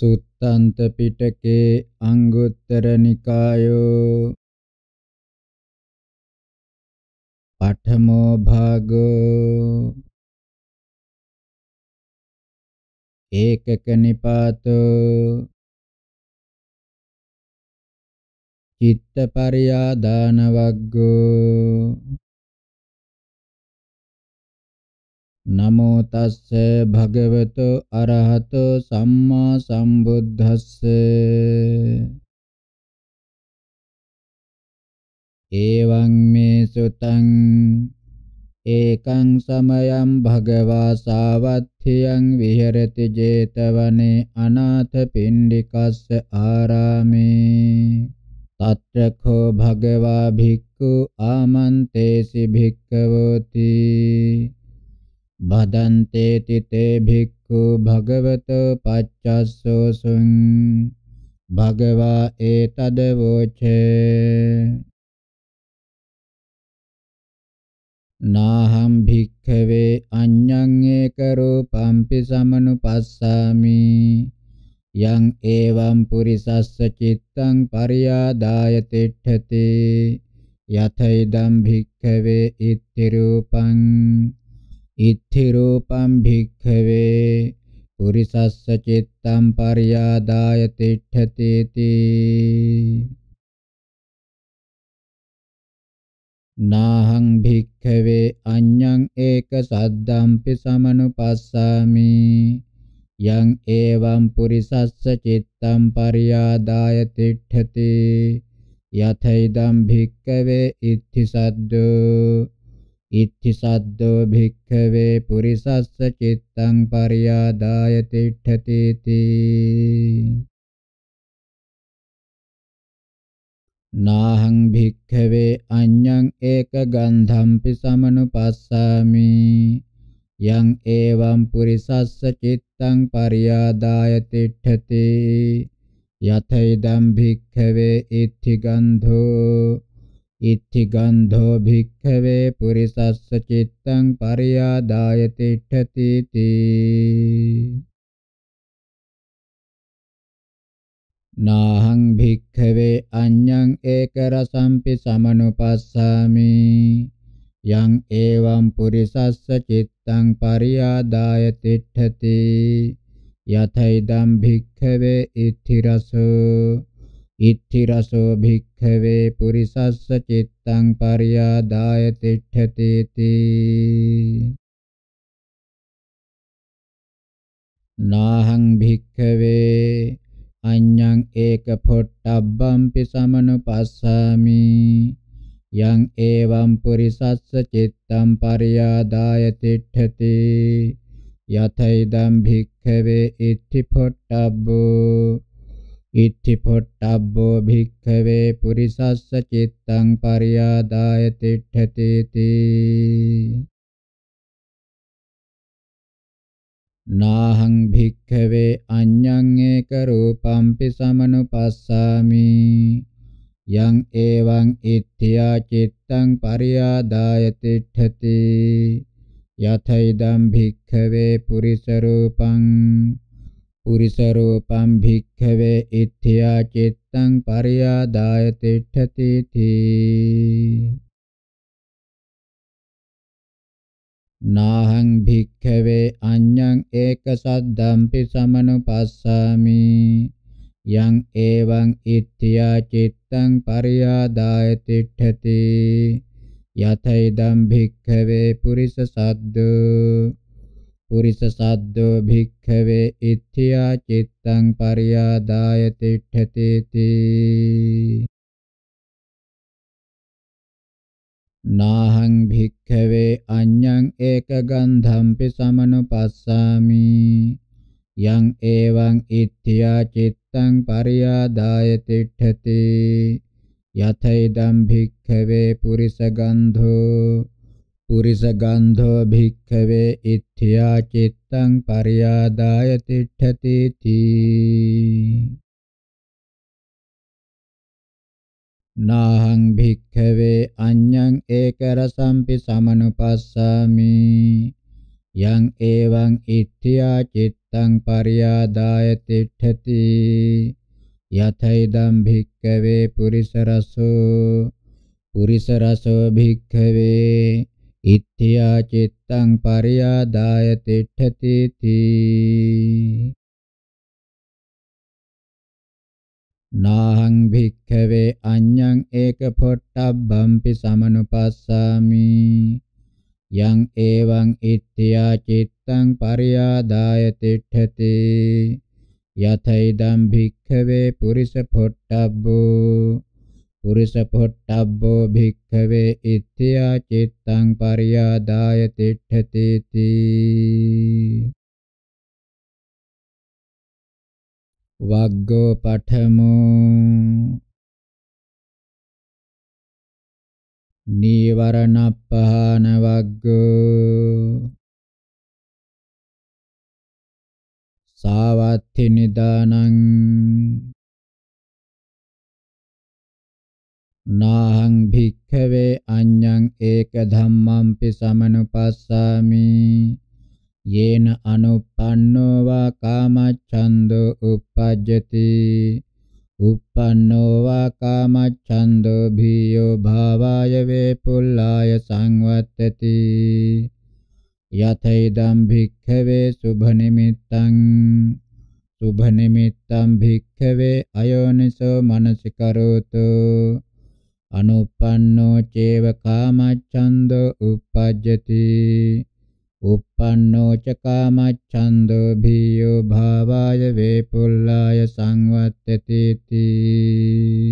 සුත්තන්ත පිටකේ අංගුත්තර නිකායෝ පඨමෝ භාගෝ ඒකක නිපාතෝ චිත්ත පරියාදාන වග්ගෝ නමෝ තස්ස භගවතු අරහතු සම්මා සම්බුද්දස්ස එවං මේ සුතං ඒකං සමයං භගවා සාවත්ථියං විහෙරති 제තවනේ අනාථ පිණ්ඩිකස්ස ආරාමේ තත්‍රකෝ භගවා භික්ඛු ආමන්තේසි භික්ඛවෝති බදන්තේ තිතේ භික්ඛු භගවතෝ පච්චස්සෝසුං භගවා ඒතද වෝචේ නාහම් භික්ඛවේ අඤ්ඤං ඒක රූපම්පි සමනුපස්සාමි යං ඒවම් පුරිසස්ස චිත්තං පරියාදාය තිට්ඨති යතෛදම් භික්ඛවේ ඉති රූපං ඉත්ථි රූපං භික්ඛවේ පුරිසස්ස චිත්තං පරියාදාය තිට්ඨතේති නාහං භික්ඛවේ අඤ්ඤං ඒක සද්දම්පි සමනුපස්සාමි යං ඒවං පුරිසස්ස චිත්තං පරියාදාය තිට්ඨති යතෛදම් භික්ඛවේ ඉත්ථි සද්දෝ ඉච්චිසද්දෝ භික්ඛවේ පුරිසස්ස චිත්තං පරියාදාය තිට්ඨති තී නාහං භික්ඛවේ අඤ්ඤං ඒක ගන්ධම්පි සමනුපස්සාමි යං ඒවම් පුරිසස්ස චිත්තං පරියාදාය තිට්ඨති යතෛදම් භික්ඛවේ ඉත්ථි ගන්ධෝ ඉච්ඡි ගන්ධෝ භික්ඛවේ පුරිසස්ස චිත්තං පරියාදාය තිට්ඨති තී නාහං භික්ඛවේ අඤ්ඤං ඒක රසම්පි සමනුපස්සාමි යං එවං පුරිසස්ස චිත්තං පරියාදාය තිට්ඨති යතයිදම් භික්ඛවේ ඉති රසෝ ඉත්ති රසෝ භික්ඛවේ පුරිසස්ස චිත්තං පරියාදාය තිට්ඨති තී නාහං භික්ඛවේ අඤ්ඤං ඒක පොට්ටබ්බම්පි සමනුපස්සාමි යං ඒවම් පුරිසස්ස චිත්තං පරියාදාය තිට්ඨති යතෛදම් භික්ඛවේ ඉත්ති පොට්ටබ්බෝ ඉත්ති පොට්ටබ්බෝ භික්ඛවේ පුරිසස්ස චිත්තං පරියාදාය තිට්ඨති තී නාහං භික්ඛවේ අඤ්ඤං ඒක රූපම්පි සමනුපස්සාමි යං එවං ඉත්‍ත්‍යා චිත්තං පරියාදාය තිට්ඨති යතයිදම් භික්ඛවේ පුරිස රූපං පුරිස රූපං භික්ඛවේ ඉත්‍ත්‍යා චිත්තං පරියාදාය තිට්ඨති තී නාහං භික්ඛවේ අඤ්ඤං ඒක සද්දම්පි සමනුපස්සාමි යං එවං ඉත්‍ත්‍යා චිත්තං පරියාදාය තිට්ඨති යතෛදම් භික්ඛවේ පුරිස සද්දෝ පුරිස සද්දෝ භික්ඛවේ ඉත්‍ත්‍යා චිත්තං පරියාදාය තිට්ඨති නාහං භික්ඛවේ අඤ්ඤං ඒකගන්ධම්පි සමනුපස්සාමි යං එවං ඉත්‍ත්‍යා චිත්තං පරියාදාය තිට්ඨති යතෛදම් භික්ඛවේ පුරිස ගන්ධෝ පුරිස ගන්ධෝ භික්ඛවේ ඉත්‍ත්‍යා චිත්තං පරියාදාය තිට්ඨති තී නාහං භික්ඛවේ අඤ්ඤං ඒකරසම්පි සමනුපස්සාමි යං එවං ඉත්‍ත්‍යා චිත්තං පරියාදාය තිට්ඨති යතෛදම් භික්ඛවේ පුරිස රසෝ පුරිස රසෝ භික්ඛවේ ඉත්‍ත්‍යා චිත්තං පරියාදාය තිට්ඨති තී නාහං භික්ඛවේ අඤ්ඤං ඒක පොට්ටබ්බම්පි සමනුපස්සාමි යං එවං ඉත්‍ත්‍යා චිත්තං පරියාදාය තිට්ඨති යතෛදම් භික්ඛවේ පුරිස පොට්ටබ්බෝ පුරිස පොට්ටබ්බෝ භික්ඛවේ ඉත්‍ත්‍යා චිත්තං පරියාදාය තිට්ඨති තී වග්ගෝ පඨමෝ නීවරණප්පහාන වග්ගෝ සාවත්ථි නිදානං නාහං භික්ඛවේ අඤ්ඤං ඒක ධම්මම්පි සමනුපස්සාමි යේන අනුප්පන්නෝ වා කාමච්ඡන්தோ uppajjati uppannෝ වා කාමච්ඡන්தோ භීයෝ භාවාය වේපුල්ලාය සංවත්තති යතෛදම් භික්ඛවේ සුභනිමිත්තං සුභනිමිත්තං භික්ඛවේ අයෝනිසෝ මනසිකරෝතෝ අනුප්පන්නෝ චේව කාමච්ඡන්தோ uppajjati uppannෝ ච කාමච්ඡන්தோ භීයෝ භාවාය වේපුල්ලාය සංවත්තති තී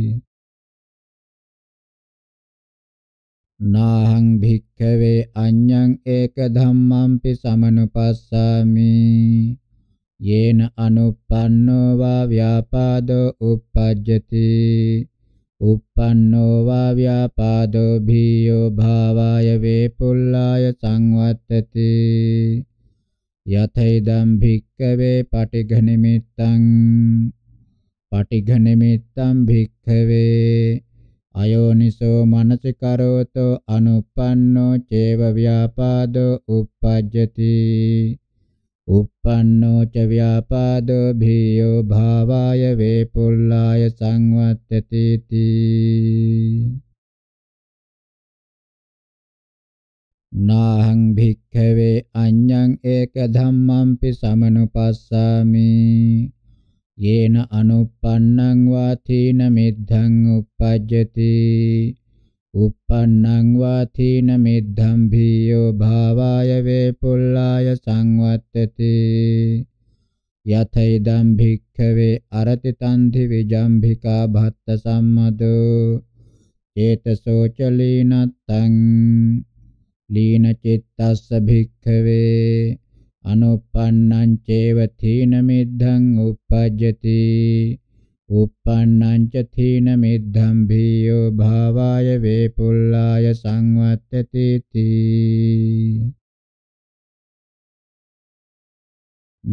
නාහං භික්ඛවේ අඤ්ඤං ඒක ධම්මංපි සමනුපස්සාමි යේන අනුප්පන්නෝ වා ව්‍යාපාදෝ uppajjati uppannō va vyāpādo bhiyo bhāvāya vepullāya samvattati යතෛදම් භික්ඛවේ පටිඝනිමිත්තං පටිඝනිමිත්තං භික්ඛවේ අයෝනිසෝ මනසිකරෝතෝ අනුප්පන්නෝ චේව ව්‍යාපාදෝ uppajjati uppannō ca vyāpādo bhiyo bhāvāya vipullāya samvattyati ti නාහං භික්ඛවේ අඤ්ඤං ඒක ධම්මම්පි සමනුපස්සාමි යේන අනුප්පන්නං වාථීන මිද්ධං uppajjati uppannang vāthīna middham bhiyo bhāvāya vepullāya samvattati යතෛදම් භික්ඛවේ අරති තන්ධි විජම්භිකා භත්ත සම්මදෝ චේතසෝ චලීනත්තං ලීන චිත්තස්ස භික්ඛවේ අනුප්පන්නං චේව තීන මිද්ධං uppajjati uppannanca thīna middhambiyo bhavāya vepullāya samvattati ti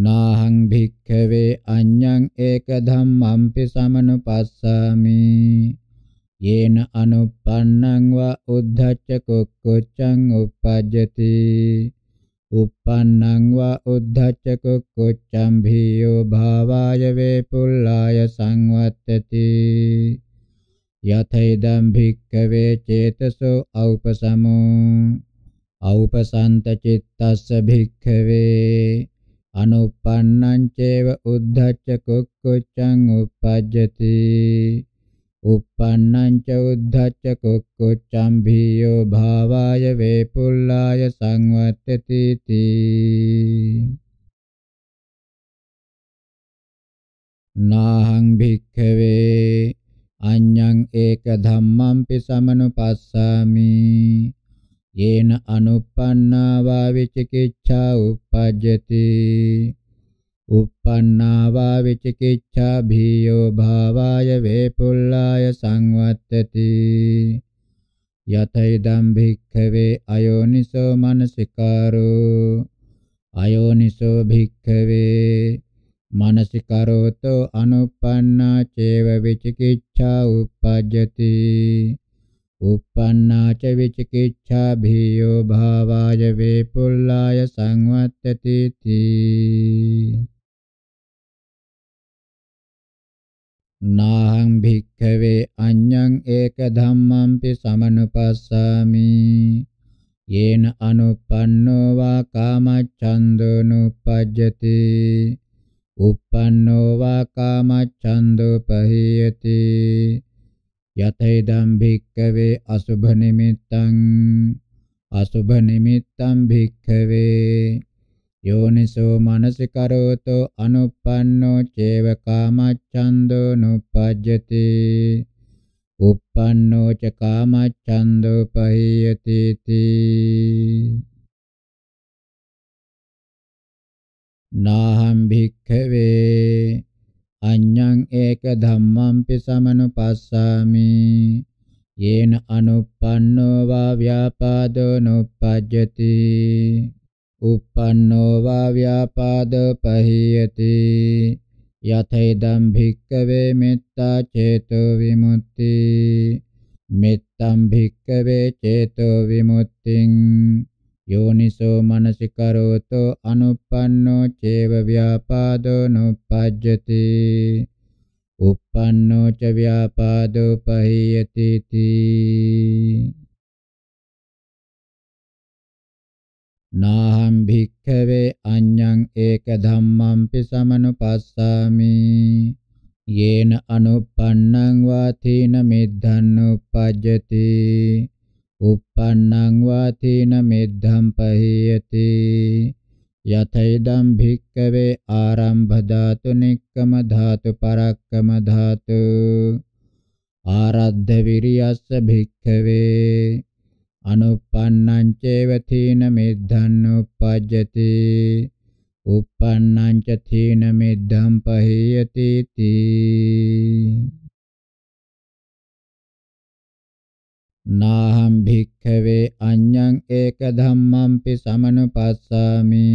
nāhaṃ bhikkave aññaṃ eka dhammaṃ pi samanupassāmi යේන අනුප්පන්නං වා උද්ධච්ච කුක්කුච්චං uppajjati uppannang va uddhacca කුච්චම් භීයෝ භාවාය වේපුල්ලාය සංවත්තති යතෛදම් භික්ඛවේ චේතසෝ ඖපසමෝ ඖපසන්ත චිත්තස්ස භික්ඛවේ අනුප්පන්නං චේව උද්ධච්ච කුක්කුච්ඡං uppajjati uppannam ca uddhacca කුක්කුච්ඡම් භීයෝ භාවාය වේපුල්ලාය සංවත්තති තී නාහං භික්ඛවේ අඤ්ඤං ඒක ධම්මම්පි සමනුපස්සාමි යේන අනුප්පන්නා වා විචිකිච්ඡා uppajjati uppannāvā vichikiccā bhiyo bhāvāya vepullāya samvattati යතයිදම් භික්ඛවේ අයෝනිසෝ මනසිකාරෝ අයෝනිසෝ භික්ඛවේ මනසිකරෝතෝ අනුප්පන්නා චේව විචිකිච්ඡා uppajjati uppannā ca vichikicchā bhiyo bhāvāya vepullāya samvattati නාහං භික්ඛවේ අඤ්ඤං ඒක ධම්මංපි සමනුපස්සාමි යේන අනුප්පන්නෝ වා කාමච්ඡන්දෝනුපජ්ජති uppannō vā kāmacchandō pahiyati yataidam bhikkave asubha nimittam asubha nimittam bhikkave යෝනිසෝ මනසිකරෝතෝ අනුප්පන්නෝ චේව කාමච්ඡන්தோ නුපජ්ජති uppannō ca kāmaccandō pahiyati ti nāham bhikkhavē අඤ්ඤං ඒක ධම්මංපි සමනුපස්සාමි යේන අනුප්පන්නෝ වා ව්‍යාපාදෝ නුප්පජ්ජති uppannō va vyapada pahiyati yathaidaṃ bhikkave mittā ceto vimutti mittaṃ bhikkave ceto vimuttiṃ යෝනිසෝ මනසිකරෝතෝ අනුප්පන්නෝ චේව ව්‍යාපාදෝ නුප්පජ්ජති uppannō ca vyāpādo pahiyati නාහම් භික්ඛවේ අඤ්ඤං ඒක ධම්මම්පි සමනුපස්සාමි යේන අනුප්පන්නං වා තීන මිද්ධං උපජ්ජති uppannang vātīna middham pahiyati yathaidam bhikkave ārambha dhātu nikkama dhātu parakkama dhātu āraddha viriyassa bhikkave අනුප්පන්නං චේව තීන මිද්ධං උප්පජ්ජති උප්පන්නං ච තීන මිද්ධං පහේයති තී නාහං භික්ඛවේ අඤ්ඤං ඒක ධම්මංපි සමනුපස්සාමි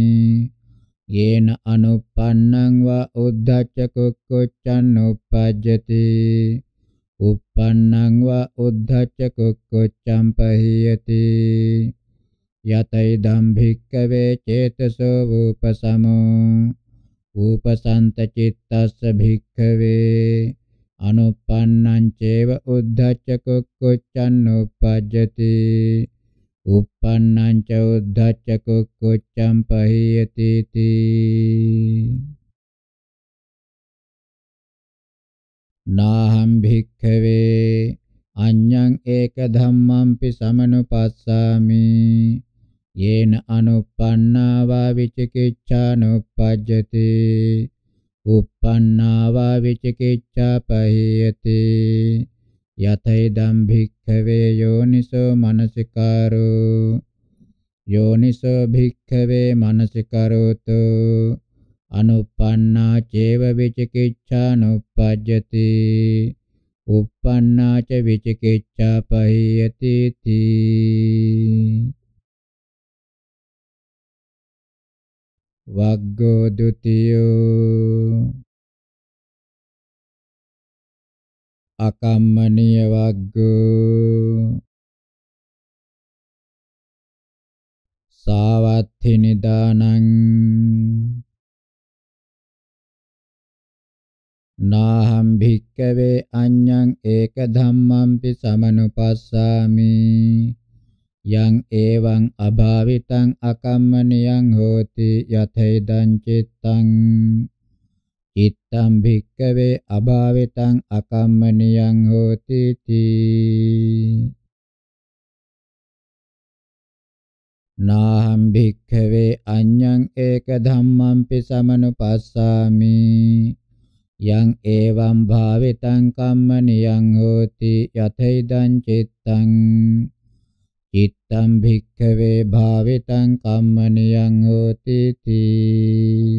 යේන අනුප්පන්නං වා උද්ධච්ච කුක්කුච්ඡං උප්පජ්ජති uppannang va uddhacca කුක්කුච්ඡම් පහියති යතෛදම් භික්කවේ චේතසෝ වූපසමෝ ූපසන්ත චිත්තස්ස භික්ඛවේ අනුප්පන්නං චේව උද්ධච්ච කුක්කුච්ඡං උපජ්ජති uppannං ච උද්ධච්ච කුක්කුච්ඡං පහියති තී නාහම් භික්ඛවේ අඤ්ඤං ඒක ධම්මම්පි සමනුපස්සාමි යේන අනුප්පන්නා වා විචිකිච්ඡානුප්පජ්ජති uppannā va vichikiccā pahiyati yathaidaṃ bhikkhave yoniso manasikaro yoniso bhikkhave manasikaroto අනුප්පන්නා චේව විචිකිච්ඡානුප්පජ්ජති uppannā ca vichikicchā pahiyati ti vaggo dutiyo akammaniya vaggo sāvatthi nidānaṃ නාහම් භික්කවේ අඤ්ඤං ඒක ධම්මම්පි සමනුපස්සාමි යං එවං අභාවිතං අකම්මනියං හෝති යතේදං චිත්තං චිත්තං භික්කවේ අභාවිතං අකම්මනියං හෝති තී නාහම් භික්ඛවේ අඤ්ඤං ඒක ධම්මං පි සමනුපස්සාමි යං ඒවම් භාවිතං කම්මනියං හෝති යතේදං චිත්තං චිත්තං භික්ඛවේ භාවිතං කම්මනියං හෝති තී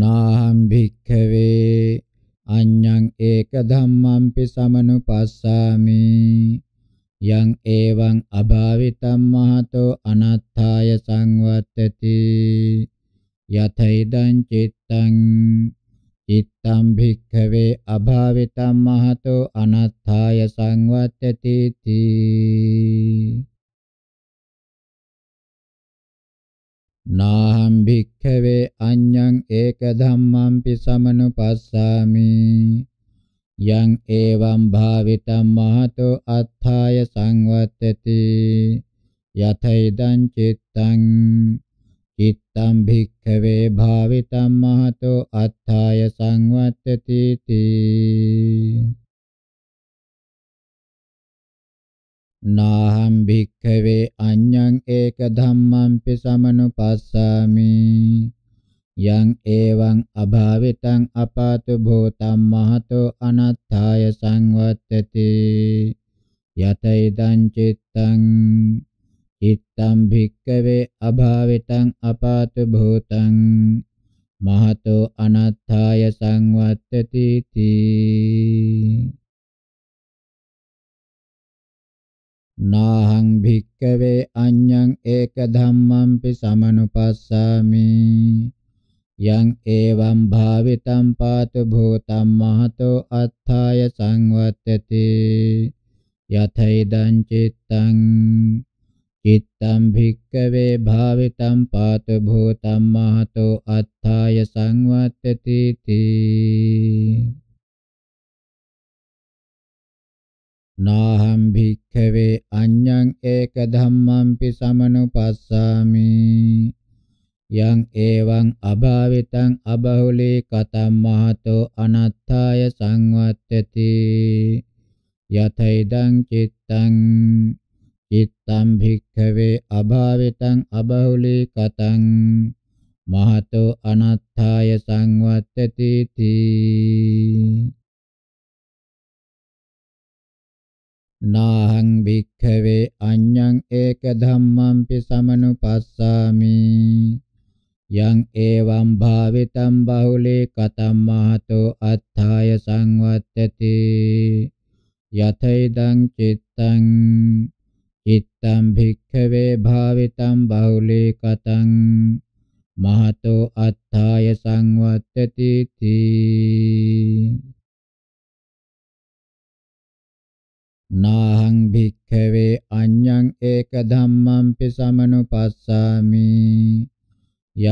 නාහං භික්ඛවේ අඤ්ඤං ඒක ධම්මංපි සමනුපස්සාමි යං ඒවං අභාවිතං මහතෝ අනත්ථාය සංවත්තති යතෛදං චිත්තං චිත්තං භික්ඛවේ අභාවිතං මහතෝ අනත්ථාය සංවත්තති තී නාහං භික්ඛවේ අඤ්ඤං ඒක ධම්මංපි සමනුපස්සාමි යං එවං භාවිතං මහතෝ අත්ථාය සංවත්තති යතෛදං චිත්තං චිත්තම් භික්ඛවේ භාවිතම් මහතෝ අත්ථාය සංවත්තති තී නාහම් භික්ඛවේ අඤ්ඤං ඒක ධම්මම්පි සමනුපස්සාමි යං එවං අභාවිතං අපාතු භූතම් මහතෝ අනත්ථාය සංවත්තති යත ඉදං චිත්තං ඉත්තම් භික්කවේ අභාවිතං අපාත භූතං මහතෝ අනත්ථාය සංවත්තති තී නාහං භික්කවේ අඤ්ඤං ඒක ධම්මම්පි සමනුපස්සාමි යං ඒවම් භාවිතම් පාතු භූතම් මහතෝ අත්ථාය සංවත්තති යතෛදං චිත්තං චිත්තම් භික්කවේ භාවිතම් පාත භූතම් මහතෝ අත්ථාය සංවත්තති තී නාහම් භික්කවේ අඤ්ඤං ඒක ධම්මම්පි සමනුපස්සාමි යං එවං අභාවිතං අබහුලී කතම් මහතෝ අනත්ථාය සංවත්තති යතෛදං චිත්තං චිත්තං භික්ඛවේ අභාවිතං අබහුලී කතං මහතෝ අනත්ථාය සංවත්තති තී නාහං භික්ඛවේ අඤ්ඤං ඒක ධම්මංපි සමනුපස්සාමි යං ඒවම් භාවිතං බහුලේ කතම් මහතෝ අත්ථාය සංවත්තති යතෛදං චිත්තං ඉත්තම් භික්ඛවේ භාවිතම් බහුලී කතං මහතෝ අත්ථාය සංවත්තති තී නාහං භික්ඛවේ අඤ්ඤං ඒක ධම්මං පි සමනුපස්සාමි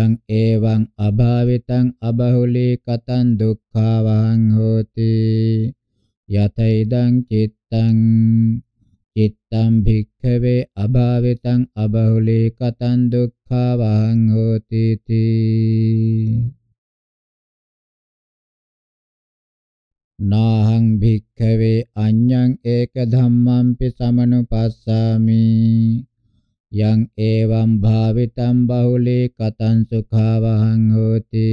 යං එවං අභාවිතං අබහුලී කතං දුක්ඛාවං හෝති යතෛදං චිත්තං චිත්තං භික්ඛවේ අභාවිතං අබහුලී කතං දුක්ඛවං හෝති තී නාහං භික්ඛවේ අඤ්ඤං ඒක ධම්මංපි සමනුපස්සාමි යං ඒවං භාවිතං බහුලේ කතං සුඛවහං හෝති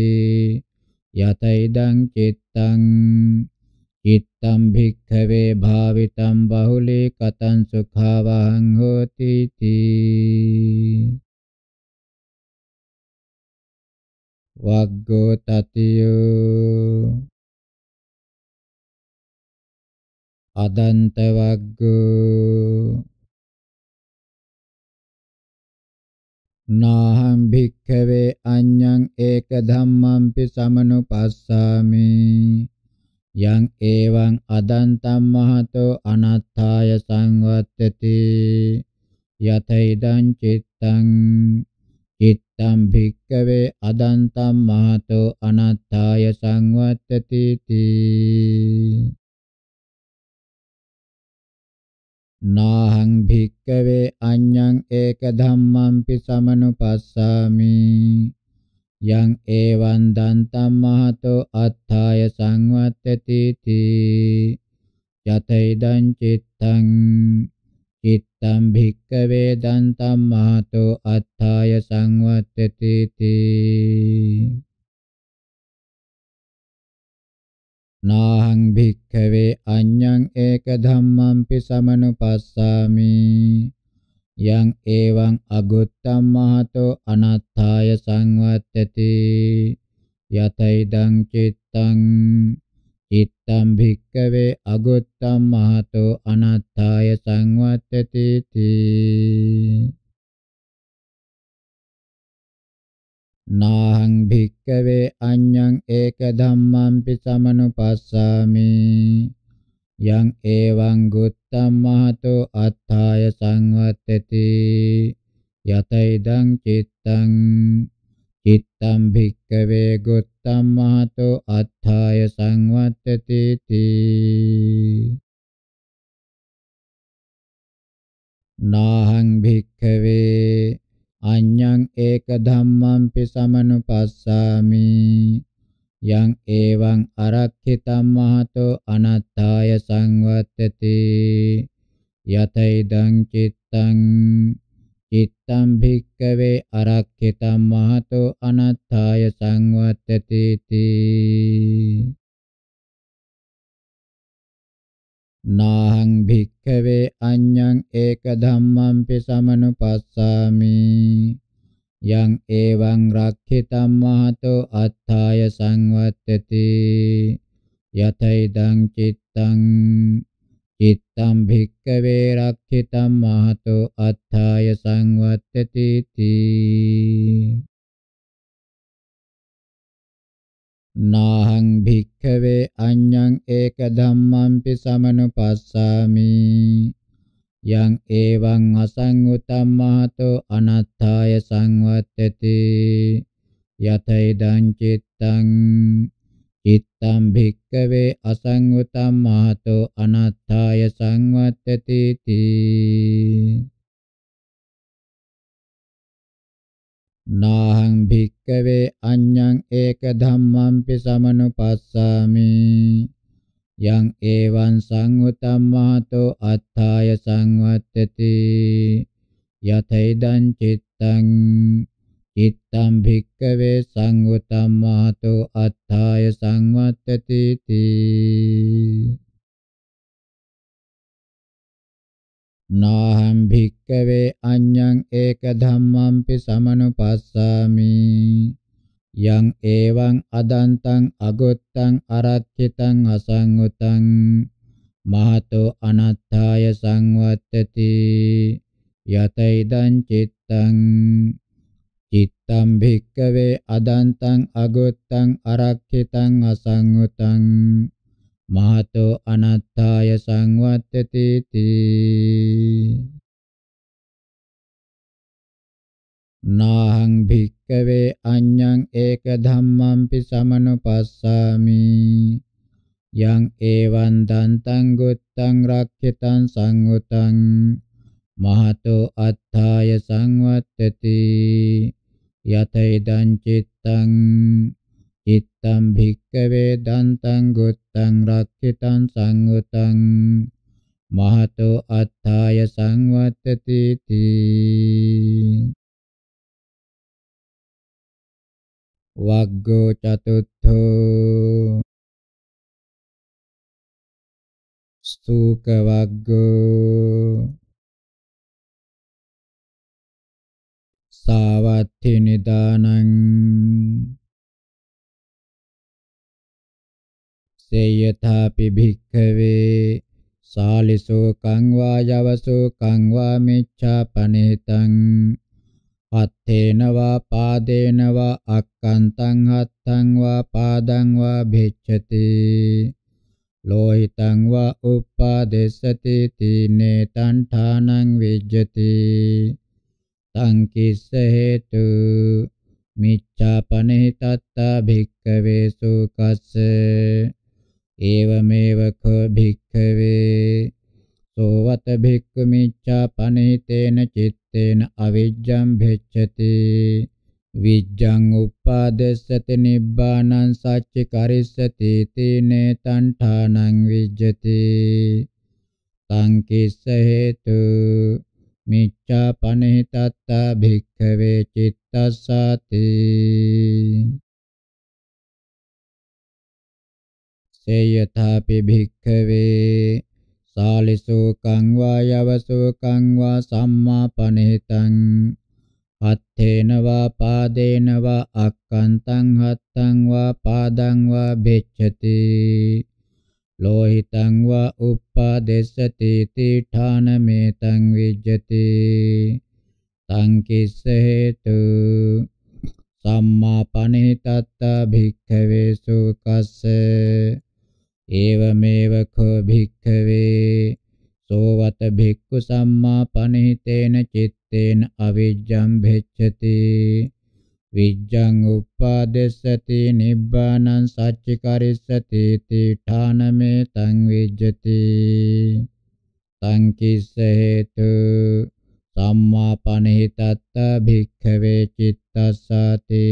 යතයිදං චිත්තං ඉත්තම් භික්ඛවේ භාවිතම් බහුලී කතං සුඛවං හෝති තී වග්ගෝ තතියෝ අදන්ත වග්ගෝ නාහං භික්ඛවේ අඤ්ඤං ඒක ධම්මං පි සමනුපස්සාමි යං ඒවං අදන්තම් මහතෝ අනත්ථාය සංවත්තති යතෛදං චිත්තං චිත්තං භික්කවේ අදන්තම් මහතෝ අනත්ථාය සංවත්තති තී නාහං භික්කවේ අඤ්ඤං ඒක ධම්මං පි සමනුපස්සාමි යං ඒවං දන්තම් මහතෝ අත්ථාය සංවත්තති තී යතේදං චිත්තං චිත්තං භික්ඛවේ දන්තම් මහතෝ අත්ථාය සංවත්තති තී නාහං භික්ඛවේ අඤ්ඤං ඒක ධම්මං පි සමනුපස්සාමි යං එවං අගොත්තම් මහතෝ අනත්ථාය සංවත්තති යතයිදං චිත්තං චිත්තං භික්කවේ අගොත්තම් මහතෝ අනත්ථාය සංවත්තති තී නාහං භික්කවේ අඤ්ඤං ඒක ධම්මං පි සමනුපස්සාමි යං ඒවං ගුත්තම් මහතෝ අත්ථාය සංවත්තති යතයිදං චිත්තං චිත්තම් භික්කවේ ගුත්තම් මහතෝ අත්ථාය සංවත්තති තී නාහං භික්ඛවේ අඤ්ඤං ඒක ධම්මං පි සමනුපස්සාමි යං එවං අරක්ඛිතම් මහතෝ අනත්තාය සංවත්තති යතෛදං චිත්තං චිත්තං භික්කවේ අරක්ඛිතම් මහතෝ අනත්තාය සංවත්තති නාහං භික්කවේ අඤ්ඤං ඒක ධම්මං පි සමනුපස්සාමි යං එවං රක්ඛිතම් මහතෝ අත්ථාය සංවත්තති යතෛදං චිත්තං චිත්තං භික්ඛවේ රක්ඛිතම් මහතෝ අත්ථාය සංවත්තති තී නාහං භික්ඛවේ අඤ්ඤං ඒක ධම්මං පි සමනුපස්සාමි යං ඒවං අසංගතම් මහතෝ අනත්ථාය සංවත්තති යතෛදං චිත්තං චිත්තං භික්කවේ අසංගතම් මහතෝ අනත්ථාය සංවත්තති තී නාහං භික්කවේ අඤ්ඤං ඒක ධම්මං පි සමනුපස්සාමි යං ඒවං සංවතම් මහතෝ අත්ථාය සංවත්තති යතේදං චිත්තං චිත්තං භික්කවේ සංවතම් මහතෝ අත්ථාය සංවත්තති නාහං භික්කවේ අඤ්ඤං ඒක ධම්මංපි සමනුපස්සාමි yang evang adantang aguttang arakkitang asangutang mahato anatthaaya සංවත්තති යතෛදං චිත්තං චිත්තං භික්කවේ අදන්තං අගොත්තං අරක්ඛිතං අසංගතං මහතෝ අනත්තාය සංවත්තති නාහං භික්කවේ අඤ්ඤං ඒක ධම්මංපි සමනුපස්සාමි යං ඒවං දන්තං ගුත්තං රක්ඛිතං සංඋතං මහතෝ අත්ථාය සංවත්තති යත ඉදං චිත්තං චිත්තං භික්කවේ දන්තං ගුත්තං රක්ඛිතං සංඋතං මහතෝ අත්ථාය සංවත්තති වග්ගෝ චතුත්ථෝ ස්තුක වග්ගෝ සාවත්ථි නිදානං සේයථාපි භික්ඛවේ සාලිසෝ කං වා යවසෝ කං වා මිච්ඡාපනේතං අත්තේනවා පාදේනවා අක්කන්තං හත්තං වා පාදං වා භිච්ඡති ලෝහිතං වා උප්පාදෙසති තීනේ තණ්ඨානං විජ්ජති තං කිස්ස හේතු මිච්ඡාපනේ තත්තා භික්ඛවේ සෝකස්ස ඒවමේව කෝ භික්ඛවේ සෝවත භික්ඛු මිච්ඡාපනේ තේන චිත්ත තේන අවිජ්ජං භෙච්ඡති විජ්ජං උපාදෙස්සති නිබ්බානං සච්ච කරිස්සති තේනේ තණ්ඨානං විජ්ජති තං කිස්ස හේතු මිච්ඡා පනහිතත්තා භික්ඛවේ චිත්තස්සති සේයථාපි භික්ඛවේ සාලිසෝකං වා යවසෝකං වා සම්මාපනේතං හත්තේන වා පාදේන වා අක්කන්තං හත්තං වා පාදං වා බෙච්ඡති ලෝහිතං වා උප්පාදෙස්සති තීඨානමේතං විජ්ජති තං කිස්ස හේතු සම්මාපනේතත්ත භික්ඛවේ සෝකස්සේ एवमेव खो भिक्खवे සෝවත භික්ඛු සම්මා පනිහිතේන චitteන අවිජ්ජං භෙච්ඡති විජ්ජං උප්පාදෙස්සති නිබ්බානං සච්චිකරිස්සති තීඨානමේ තං විජ්ජති තං කිස්ස හේතු සම්මා පනිහිතත්ත භික්ඛවේ චිත්තස්සති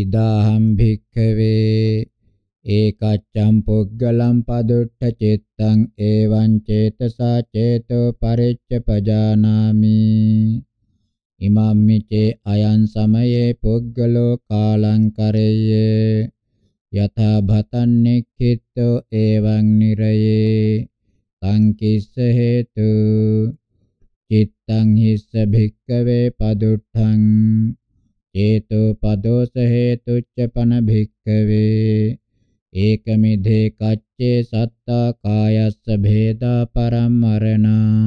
ඉදාහම් භික්ඛවේ ඒකච්ඡම් පුග්ගලම් පදොට්ඨ චිත්තං එවං චේතසා චේතෝ පරිච්ඡපජානාමි ඉමාම්මි චේ අයං සමයේ පුග්ගලෝ කාලං කරෙය්‍ය යථා භතන්නෙක්ඛිතෝ එවං නිරයේ තං කිස්ස හේතු චිත්තං හිස්ස භික්ඛවේ පදොට්ඨං චේතු පදෝස හේතුච්ච පන භික්ඛවේ ඒකමිධේ කච්චේ සත්තා කායස්ස භේදා පරම්මරණා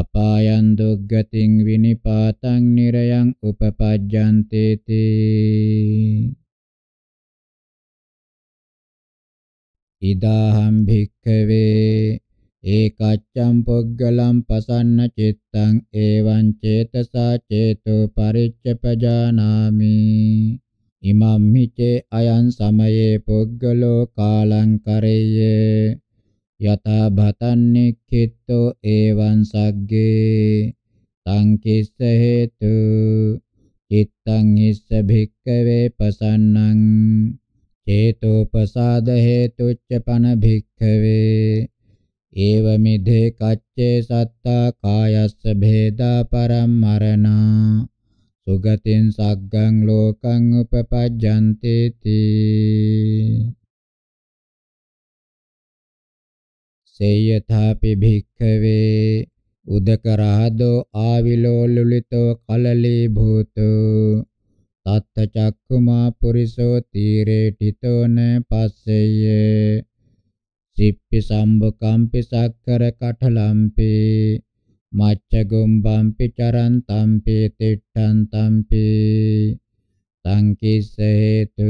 අපායන් දුග්ගතින් විනිපාතං නිරයන් උපපජ්ජන්තේති ඉදාහම් භික්ඛවේ ඒකච්ඡම් පොග්ගලම් පසන්න චිත්තං ඒවං චේතසා චේතෝ පරිච්ඡපජානාමි ඉමම් මිචේ අයං සමයේ පොග්ගලෝ කාලං කරෙය්‍ය යතා භතන්නෙක්ඛිතෝ ඒවං සග්ගේ තං කිස්ස හේතු චිත්තං ඉස්ස භික්ඛවේ පසන්නං චේතෝපසාද හේතුච්ච පන භික්ඛවේ ඒව මිදේ කච්චේ සත්තා කායස්ස භේදා පරම්මරණා සුගතින් සග්ගං ලෝකං උපපජ්ජන්ති තී සේයථාපි භික්ඛවේ උදකරහදෝ ආවිලෝ ලුලිතෝ කලලී භූතෝ තත්ත චක්කුමා පුරිසෝ තීරේටිතෝ න පස්සෙය්‍යේ සිප්පි සම්බකම්පි සක්කර කටලම්පි මච්චගුම්බම්පි චරන්තම්පි තිට්ඨන්තම්පි සංකිස්ස හේතු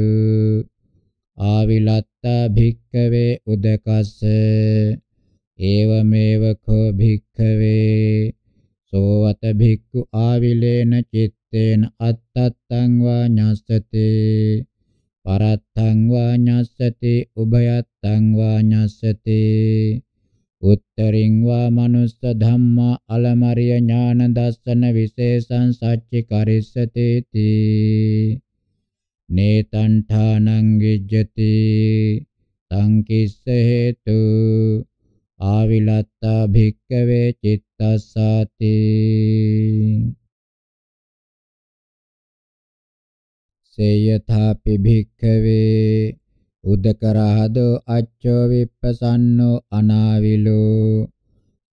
ආවිලත්ත භික්කවේ උදකස්ස ඒවමේව කෝ භික්ඛවේ සෝවත භික්ඛු ආවිලේන චිත්තේන අත්තත්තං වාඤස්සතේ පරත්තං වාඤ්ඤස්සති උභයත්තං වාඤ්ඤස්සති උත්තරින් වා මනුස්ස ධම්මා අලමරිය ඥාන දස්සන විශේෂං සච්චි කරිස්සති තී නේතං ඨානං විජ්ජති තං කිස්ස හේතු ආවිලත්තා භික්කවේ චිත්තස්සාති සේයථාපි භික්ඛවේ උදකරහදෝ අච්චෝ විප්පසන්නෝ අනාවිලෝ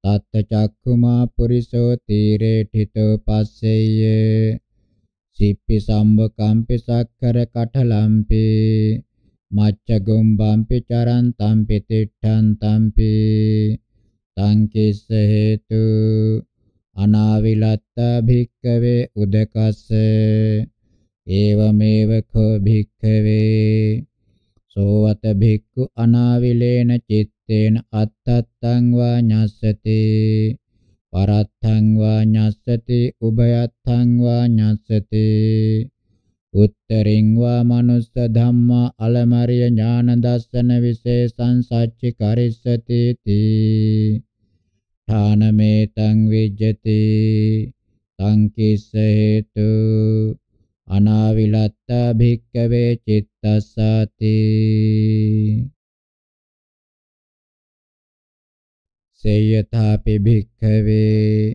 තත්ත චක්කුමා පුරිසෝ තීරේ ඨිතෝ පස්සෙය්‍ය සිප්පි සම්බකම්පි සක්කර කටලම්පි මච්චගොම්බම්පි චරන්තම්පි තිට්ඨන්තම්පි තංකිස්ස හේතු අනාවිලත්ත භික්කවේ උදකස්සේ ඒවමේව කෝ භික්ඛවේ සෝවත භික්ඛු අනාවිලේන චitteන අත්තත්තං වා ඤස්සති පරත්තං වා ඤස්සති උභයත්තං වා ඤස්සති උත්තරින් වා මනුස්ස ධම්මා අලමරිය ඥාන දස්සන විශේෂං සච්චි කරිස්සති තී ථානමේ තං විජ්ජති සංකිස්ස හේතු අනාවිලත්ත භික්කවේ චිත්තස්සති සේයථාපි භික්ඛවේ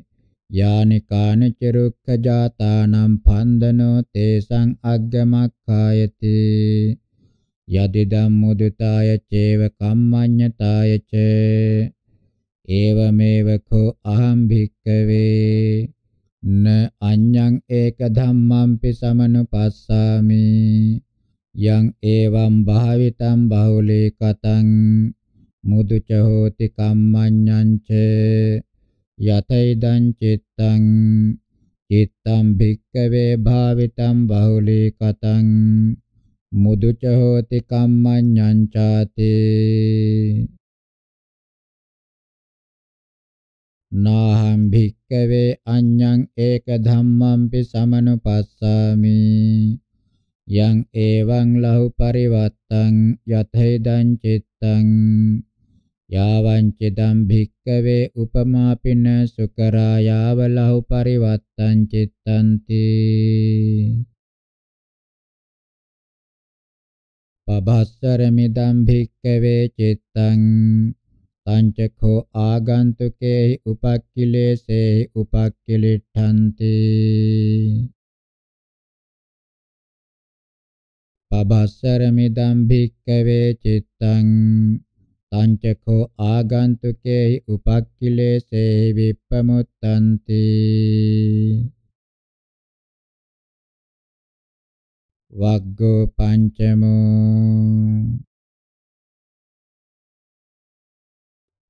යානි කානච රුක්ඛ ජාතානම් පන්දනෝ තේසං අග්ගමක්ඛායති යදිදම් මුදිතාය චේව කම්මඤ්ඤතාය ච ඒවමේව කෝ අහං භික්ඛවේ න අඤ්ඤං ඒක ධම්මම්පි සමනුපස්සාමි යං ඒවම් භාවිතං බහුලී කතං මුදුච හෝති කම්මඤ්ඤං ච යතෛදං චිත්තං චිත්තං භික්ඛවේ භාවිතං බහුලී කතං මුදුච හෝති කම්මඤ්ඤං චාතේ නාහං භික්කවේ අඤ්ඤං ඒක ධම්මංපි සමනුපස්සාමි යං එවං ලහු පරිවත්තං යතේදං චිත්තං යාවං චිදං භික්කවේ උපමාපින සුකරා යාව ලහු පරිවත්තං චිත්තන්ති පබස්සරමිදං භික්කවේ චිත්තං පංචකෝ ආගන්තුකේහි උපක්ඛිලේසේහි උපක්ඛිලිට්ඨන්ති පබස්සරමිදම් භික්කවේ චිත්තං තංචකෝ ආගන්තුකේහි උපක්ඛිලේසේහි විප්පමුත්තන්ති වග්ගෝ පංචමෝ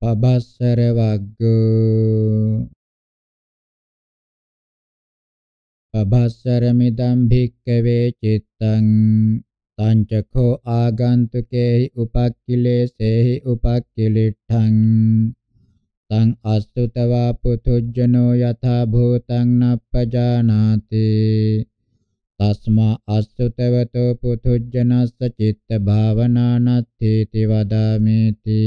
පබස්සර වග්ගෝ පබස්සරමිදම් භික්කවේ චිත්තං තංචකෝ ආගන්තුකේහි උපක්ඛිලේසේහි උපක්ඛිලිට්ඨං තං අස්තුතවා පුතුජ්ජනෝ යථා භූතං නප්පජානාති තස්මා අස්තුතවතෝ පුතුජ්ජනස්ස චිත්ත භාවනානත්ථේති වදාමේති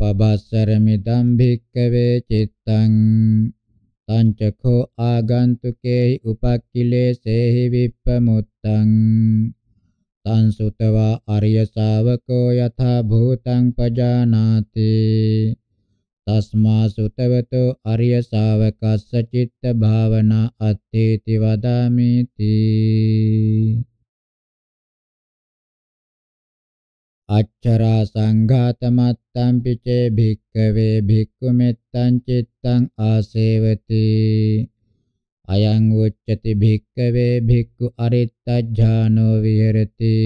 පබස්සරමිදම් භික්කවේ චිත්තං තංචකෝ ආගන්තුකේහි උපක්ඛිලේසේහි විප්පමුත්තං තං සුතවා අරිය ශාවකෝ යථා භූතං පජානාති තස්මා සුතවතෝ අරිය ශාවකස්ස චිත්ත භාවනා අත්තේති වදාමිති අච්චරා සංඝාත මත්තං පිචේ භික්කවේ භික්ඛු මෙත්තං චිත්තං ආසේවති අයං උච්චති භික්කවේ භික්ඛු අරිත්තඥානෝ විහෙරති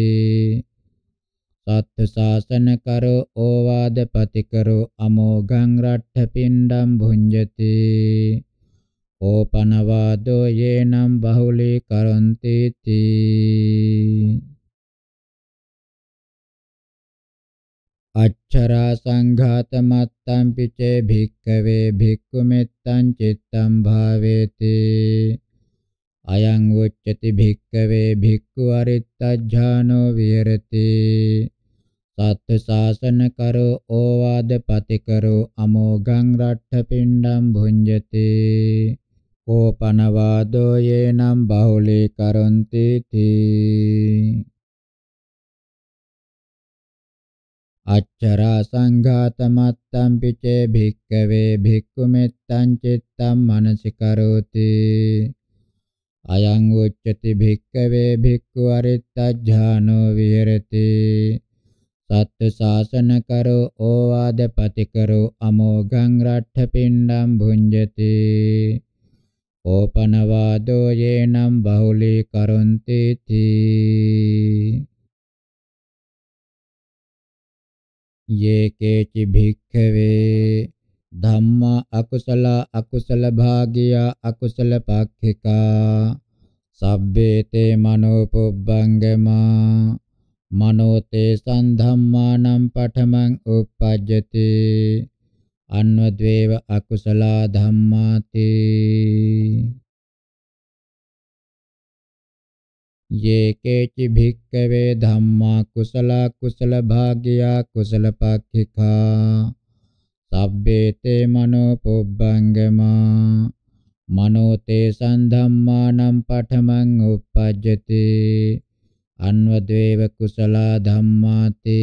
සත්ත්ව ශාසන කරෝ ඕවාද පතිකරෝ අමෝඝං රට්ඨ පින්ඩම් භුඤ්ජති ඕපනවාදෝ යේනම් බහුලී කරන්ති තී අච්චරා සංඝාත මත්තං පිචේ භික්කවේ භික්ඛු මෙත්තං චිත්තං භාවේති අයං උච්චති භික්කවේ භික්ඛු අරිත්තඥානෝ විහෙරති සත්ත්ව ශාසන කරෝ ඕවාද පති කරෝ අමෝඝං රට්ඨ පිණ්ඩම් භුඤ්ජති කෝපනවාදෝ යේනම් බහුලී කරොන්ති තී අච්චරා සංඝාතමත්තම් පිචේ භික්කවේ භික්ඛු මෙත්තං චිත්තං මනසිකරෝති අයං උච්චති භික්කවේ භික්ඛු අරිත්තඥානෝ විහෙරති සත්ත්ව ශාසන කරෝ ඕවාද පති කරෝ අමෝඝං රට්ඨ පින්ඩම් භුඤ්ජති ඕපනවාදෝ යේනම් බහුලී කරොන්ති තී ये केचि भिक्खवे ධම්මා අකුසල අකුසල භාගියා අකුසල පක්ඛිකා සබ්බේතේ මනෝ පුබ්බංගමා මනෝ තේ සම්ධම්මානම් පඨමං uppajjati අන්වද්වේව අකුසල ධම්මාති ये केचि भिक्कवे धम्मा कुशला कुशल भाग्या कुशल पक्षिका सब्बेते मनो पुब्बङ्गमा मनो तेषां धम्मानं पठमं उपपद्यते अन्वद्वेव कुशला धम्माते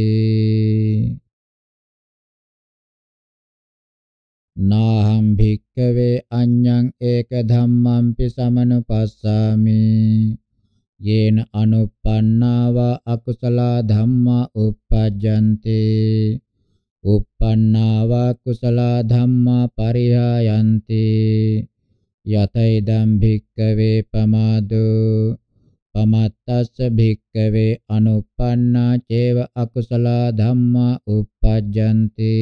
නාහං භික්ඛවේ අඤ්ඤං ඒක ධම්මං පි සමනුපස්සාමි යේන අනුප්පන්නාව අකුසලා ධම්මා uppajjante uppannāva කුසලා ධම්මා පරිහායන්ති යතයිදම් භික්කවේ පමාදෝ පමත්තස්ස භික්කවේ අනුප්පන්නා චේව අකුසලා ධම්මා uppajjante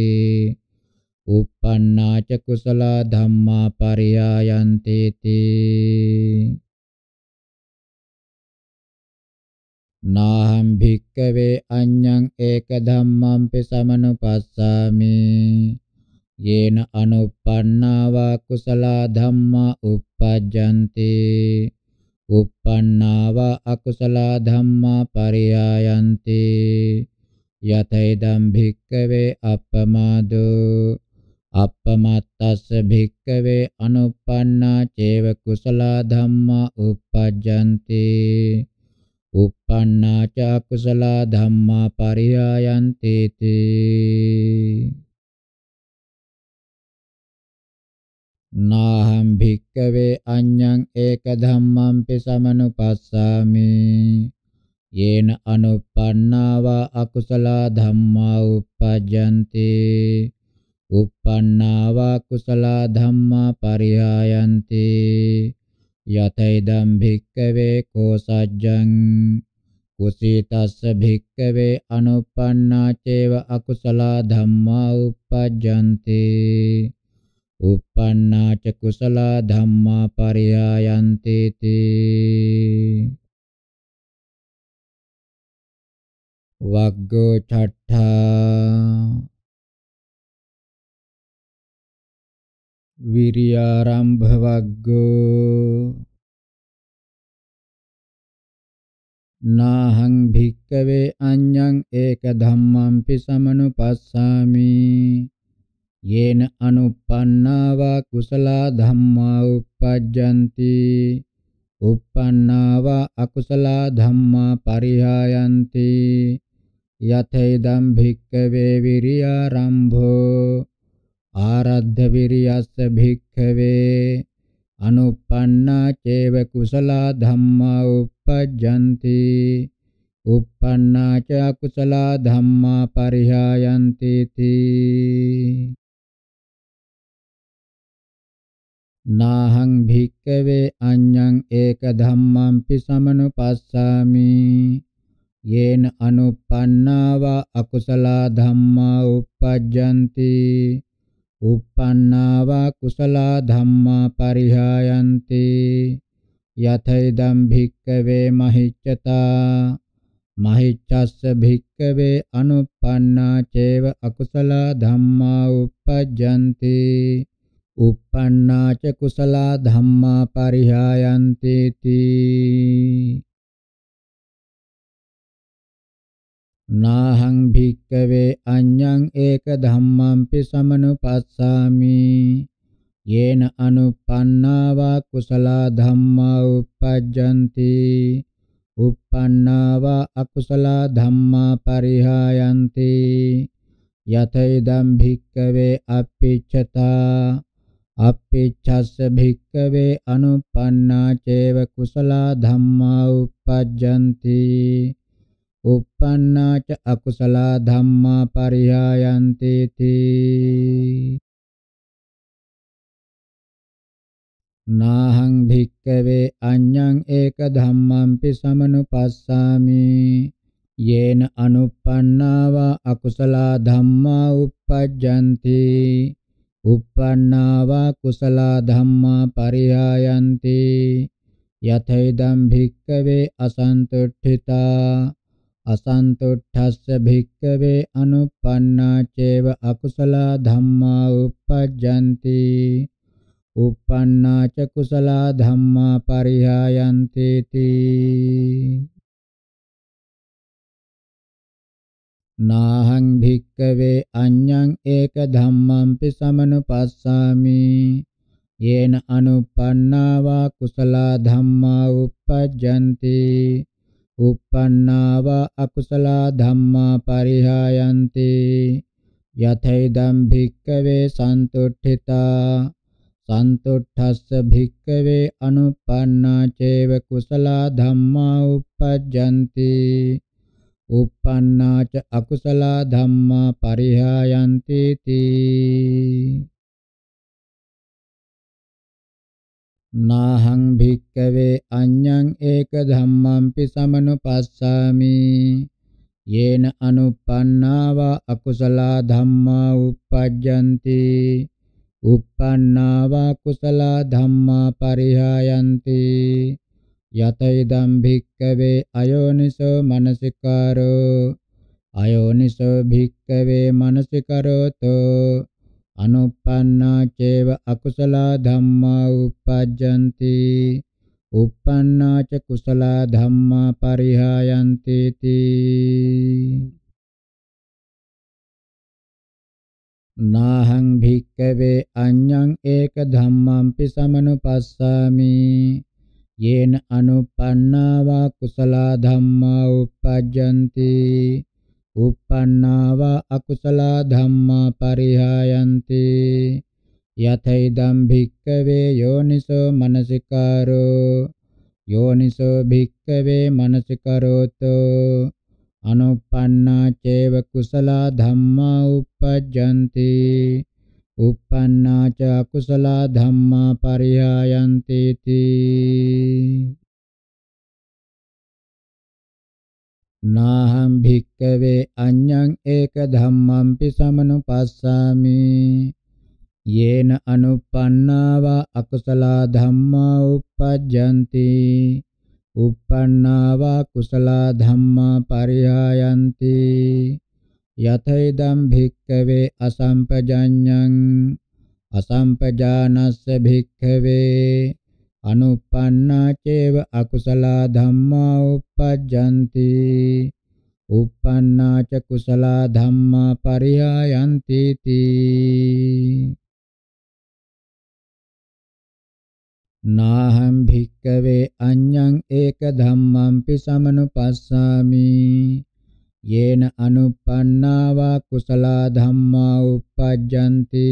uppannā ca කුසලා ධම්මා පරිහායන්ති තී නාහම් භික්කවේ අඤ්ඤං ඒක ධම්මං පි සමනුපස්සාමි යේන අනුප්පන්නා වා කුසලා ධම්මා uppajjanti uppannā va akusala dhammā pariyāyanti yataidam bhikkave appamādo appamattassa bhikkave anuppannā ceva kusala dhammā uppajjanti uppannā ca kusala dhammā pariyāyanti te නාහං භික්කවේ අඤ්ඤං ඒක ධම්මංපි සමනුපස්සාමි යේන අනුප්පන්නාවා අකුසලා ධම්මා uppajjanti uppannāvā kusalā dhammā parihāyanti යතෛදම් භික්කවේ කෝසජ්ජං කුසීතස්ස භික්කවේ අනුපන්නා චේව අකුසලා ධම්මා uppajjante uppannā ca kusala dhammā pariyāyanti ti වග්ගෝ ඡට්ඨා විරියාරම්භවග්ගෝ නාහං භික්කවේ අඤ්ඤං ඒක ධම්මම්පි සමනුපස්සාමි යේන අනුප්පන්නා වා කුසලා ධම්මා uppajjanti uppannā va akusala dhammā parihayanti yathaidaṃ bhikkave viriyarambho ආරද්ධ විරියස්ස භික්ඛවේ අනුප්පන්නා චේව කුසලා ධම්මා uppajjanti uppannā ca akusala dhammā parihāyanti ti nāhaṁ bhikkave aññaṁ eka dhammampi samanupassāmi yena anuppannā va akusala dhammā uppajjanti uppannāva kusalā dhammā parihayanti yathaidaṃ bhikkave mahicchata mahicchassa bhikkave anuppannā ceva akusala dhammā uppajjanti uppannā ca kusala dhammā parihayanti ti නාහං භික්කවේ අඤ්ඤං ඒක ධම්මංපි සමනුපස්සාමි යේන අනුපන්නාවා කුසලා ධම්මා uppajjanti uppannāvā akusalā dhammā parihāyanti yata idam bhikkave appicchata appiccassa bhikkave anupanna ceva kusalā dhammā uppajjanti uppannā ca akusala dhammā parihāyanti ti නාහං භික්කවේ අඤ්ඤං ඒක ධම්මංපි සමනුපස්සාමි යේන අනුප්පන්නාවා අකුසලා ධම්මා uppajjanti uppannāvā kusalā dhammā parihāyanti yathaidaṃ bhikkhave asantuṭṭhitā අසන්තුට්ඨස්ස භික්කවේ අනුප්පන්නා චේව අකුසලා ධම්මා uppajjanti uppannā ca kusalā dhammā parihāyanti ti nāhaṁ bhikkave aññaṁ eka dhammaṁ pi samanupassāmi yena anuppannā vā kusalā dhammā uppajjanti uppannāva akusala dhammā parihayanti yathaidaṃ bhikkave santuṭṭhitā santuṭṭhassa bhikkave anuppannā ceva kusala dhammā uppajjanti uppannā ca akusala dhammā parihayanti ti නාහං භික්කවේ අඤ්ඤං ඒක ධම්මංපි සමනුපස්සාමි යේන අනුප්පන්නාව අකුසලා ධම්මා uppajjanti uppannāva කුසලා ධම්මා පරිහායන්ති යත ඉදම් භික්කවේ අයෝනිසෝ මනසිකාරෝ අයෝනිසෝ භික්කවේ මනසිකරෝතෝ අනුප්පන්නා චේව අකුසලා ධම්මා උපජ්ජಂತಿ උප්පන්නා ච කුසලා ධම්මා පරිහායන්ති තී නාහං භික්කවේ අඤ්ඤං ඒක ධම්මම්පි සමනුපස්සාමි යේන අනුපන්නා වා කුසලා ධම්මා උපජ්ජಂತಿ uppannāva akusala dhammā parihayanti යතෛදම් භික්කවේ යෝනිසෝ මනසිකාරෝ යෝනිසෝ භික්කවේ මනසිකරෝතෝ අනුප්පන්නා චේව කුසලා ධම්මා uppajjanti uppannā ca akusala dhammā parihayanti නාහම් භික්කවේ අඤ්ඤං ඒක ධම්මම්පි සමනුපස්සාමි යේන අනුප්පන්නාව අකුසලා ධම්මා uppajjanti uppannaව කුසලා ධම්මා පරිහායන්ති යතෛදම් භික්කවේ අසම්පජඤ්ඤං අසම්පජානස්ස භික්ඛවේ අනුප්පන්නා චේව අකුසලා ධම්මා uppajjanti uppannā ca kusalā dhammā parihāyanti ti nāham bhikkave aññaṃ eka dhammampi samanupassāmi yena anuppannā va kusalā dhammā uppajjanti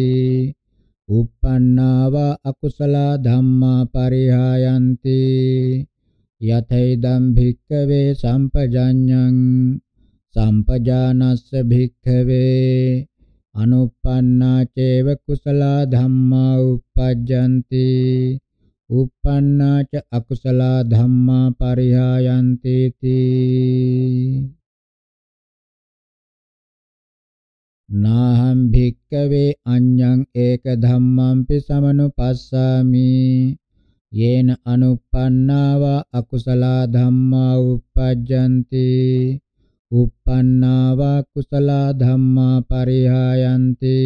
uppannāva akusala dhammā parihayanti යතෛදම් භික්ඛවේ සම්පජඤ්ඤං සම්පජානස්ස භික්ඛවේ අනුප්පන්නා චේව කුසලා ධම්මා uppajjanti uppannā ca akusala dhammā parihayanti ti නා භික්කවේ අඤ්ඤං ඒක ධම්මංපි සමනුපස්සාමි යේන අනුප්පන්නාව අකුසලා ධම්මා උප්පජ්ජಂತಿ උප්පන්නාව කුසලා ධම්මා පරිහායಂತಿ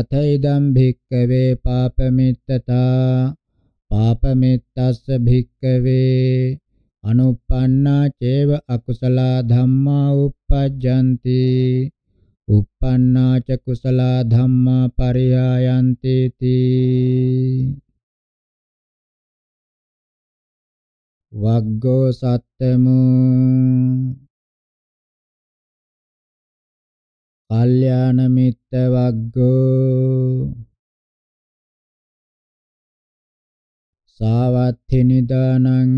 යත ඉදම් භික්කවේ පාපමිත්තතා පාපමිත්තස්ස භික්කවේ අනුප්පන්නා චේව අකුසලා ධම්මා උප්පජ්ජಂತಿ uppannā ca kusala dhammā pariyayanti ti වග්ගෝ සත්තමු කල්යාණ මිත්ත වග්ගෝ සාවත්ථි නිදානං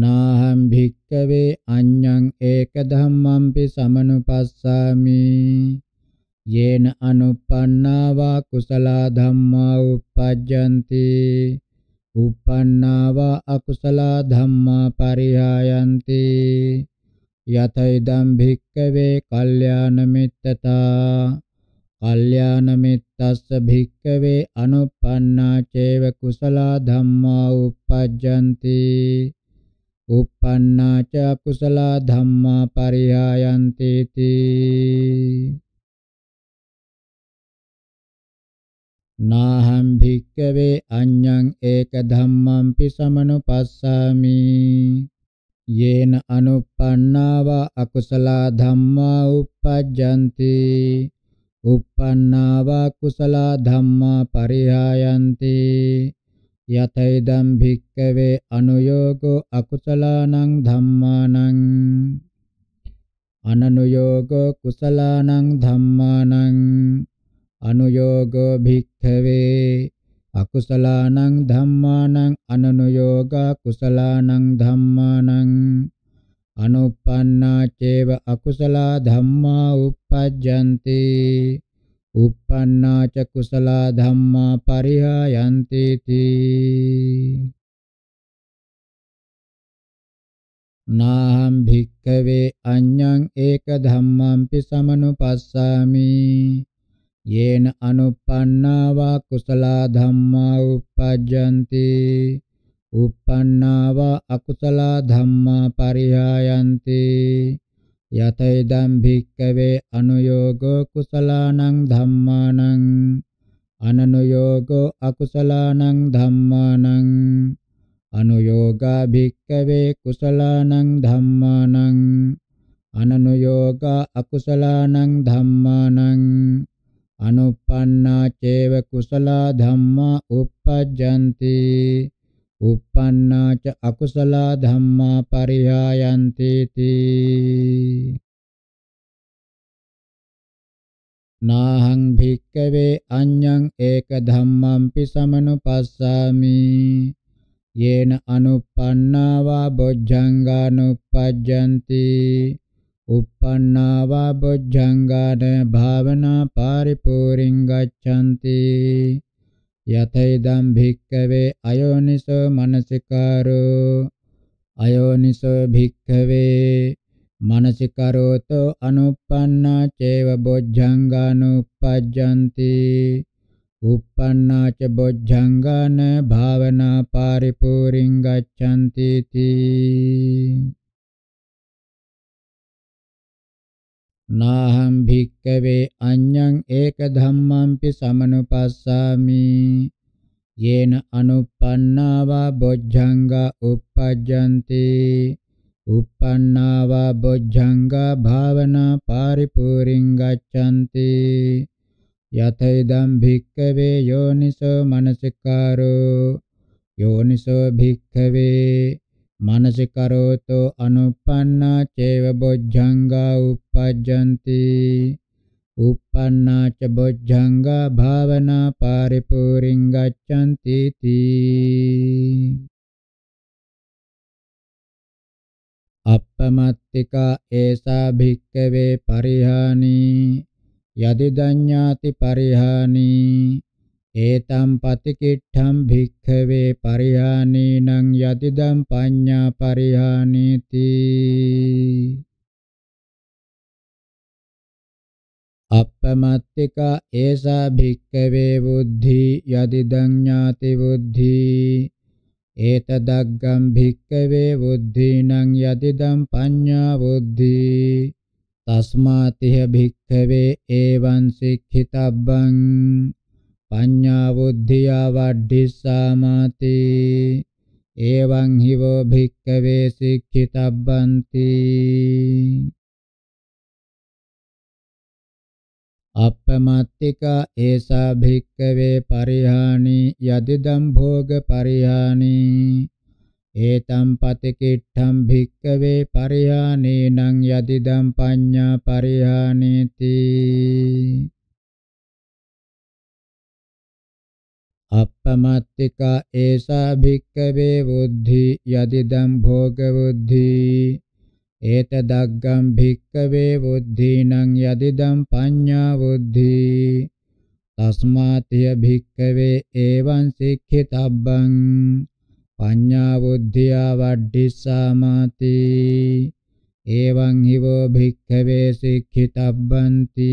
නාහං භික්කවේ අඤ්ඤං ඒක ධම්මම්පි සමනුපස්සාමි යේන අනුප්පන්නා වා කුසලා ධම්මා uppajjanti uppannā va akusala dhammā parihayanti yata idam bhikkave kalyana mittata kalyana mittassa bhikkave anuppanna ceva kusala dhammā uppajjanti uppannā ca kusala dhammā parihāyanti ti නාහං භික්කවේ අඤ්ඤං ඒක ධම්මංපි සමනුපස්සාමි යේන අනුප්පන්නාව අකුසලා ධම්මා uppajjanti uppannāva කුසලා ධම්මා පරිහායන්ති යතෛදම් භික්කවේ අනුയോഗෝ අකුසලානං ධම්මානං අනනුയോഗෝ කුසලානං ධම්මානං අනුയോഗෝ භික්ඛවේ අකුසලානං ධම්මානං අනනුയോഗා කුසලානං ධම්මානං අනුප්පන්නා චේව අකුසලා ධම්මා uppajjanti uppannā ca kusalā dhammā parihāyanti ti නාහම් භික්ඛවේ අඤ්ඤං ඒක ධම්මං පි සමනුපස්සාමි යේන අනුප්පන්නා වා කුසලා ධම්මා uppajjanti uppannā va akusala dhammā parihāyanti යතෛදම් භික්කවේ අනුയോഗෝ කුසලානං ධම්මානං අනනුയോഗෝ අකුසලානං ධම්මානං අනුയോഗා භික්කවේ කුසලානං ධම්මානං අනනුയോഗා අකුසලානං ධම්මානං අනුප්පන්නා චේව කුසලා ධම්මා uppajjanti uppannāca akusalā dhammā parihāyanti ti නාහං භික්කවේ අඤ්ඤං ඒක ධම්මම්පි සමනුපස්සාමි යේන අනුප්පන්නාවා බොජ්ජංගානුප්පජ්ජಂತಿ uppannāvā bojjhaṅgāna bhāvanā pāripūriṅ gaccanti යතේදම් භික්ඛවේ අයෝනිසෝ මනසිකාරෝ අයෝනිසෝ භික්ඛවේ මනසිකරෝතෝ අනුප්පන්නා චේව බොජ්ජංගානුප්පජ්ජಂತಿ uppannā ca bojjhangāna bhāvanā pāripūriṅ gaccanti ti නාහං භික්කවේ අඤ්ඤං ඒක ධම්මංපි සමනුපස්සාමි යේන අනුප්පන්නාවා බොජ්ජංගා uppajjanti uppannāva bojjhaṅga bhāvanā pāripūriṃ gaccanti යතෛදම් භික්ඛවේ යෝනිසෝ මනසිකාරෝ යෝනිසෝ භික්ඛවේ මනසිකරෝතෝ අනුප්පන්නා චේව බොජ්ජංගා uppajjanti uppannā ca bojjhanga bhavana paripūriṃ gaccanti ti අප්පමත්තිකා ඒසා භික්කවේ පරිහානි යදි දඤ්ඤාති පරිහානි ඒතම් පතිකිට්ඨම් භික්ඛවේ පරිහානීනං යතිදම් පඤ්ඤා පරිහානීති අප්පමත්තික ඒසා භික්ඛවේ බුද්ධි යතිදං ඥාති බුද්ධි ඒතදග්ගම් භික්ඛවේ බුද්ධිනං යතිදම් පඤ්ඤා බුද්ධි තස්මාතිහ භික්ඛවේ එවං සික්ඛිතබ්බං පඤ්ඤා බුද්ධියා වඩ්ඩිස්සාමාති එවං හිවෝ භික්ඛවේ සික්ඛිතබ්බන්ති අපමත්තික ඒසා භික්ඛවේ පරිහානි යදිදම් භෝග පරිහානි ඒතම් පතිකිට්ඨම් භික්ඛවේ පරිහානි නං යදිදම් පඤ්ඤා පරිහානේති අප්පමත්තිකා ඒසා භික්කවේ බුද්ධි යදිදම් භෝග බුද්ධි ඒතදග්ගම් භික්කවේ බුද්ධිනං යදිදම් පඤ්ඤා බුද්ධි තස්මාතිය භික්කවේ එවං සික්ඛිතබ්බං පඤ්ඤා බුද්ධියා වඩ්ඩිස්සාමාති එවං හිවෝ භික්ඛවේ සික්ඛිතබ්බන්ති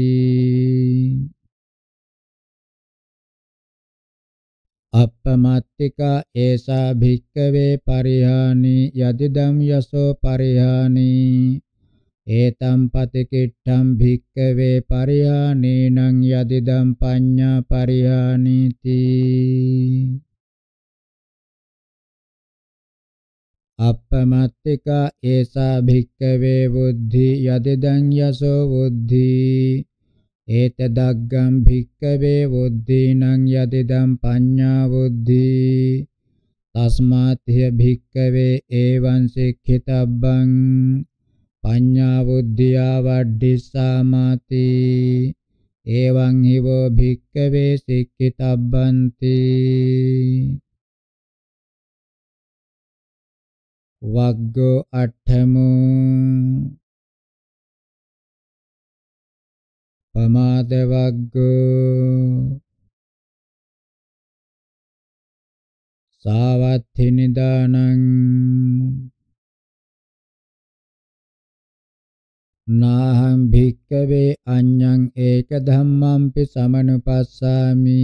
අප්පමත්තිකා ඒසා භික්කවේ පරිහානි යදිදම් යසෝ පරිහානි ඒතම් පතිකිට්ඨම් භික්කවේ පරිහානේනං යදිදම් පඤ්ඤා පරිහානිති අප්පමත්තිකා ඒසා භික්කවේ බුද්ධි යදිදං යසෝ බුද්ධි ඒතදග්ගම් භික්කවේ බුද්ධිනං යතිදම් පඤ්ඤා බුද්ධි තස්මාත්‍ය භික්කවේ එවං සික්ඛිතබ්බං පඤ්ඤා බුද්ධියා වඩ්ඩිසාමාති එවං හිවෝ භික්කවේ සික්ඛිතබ්බන්ති වග්ගෝ අට්ඨමෝ පමාදවග්ගෝ සාවත්ථි නිදානං නාහං භික්කවේ අඤ්ඤං ඒක ධම්මම්පි සමනුපස්සාමි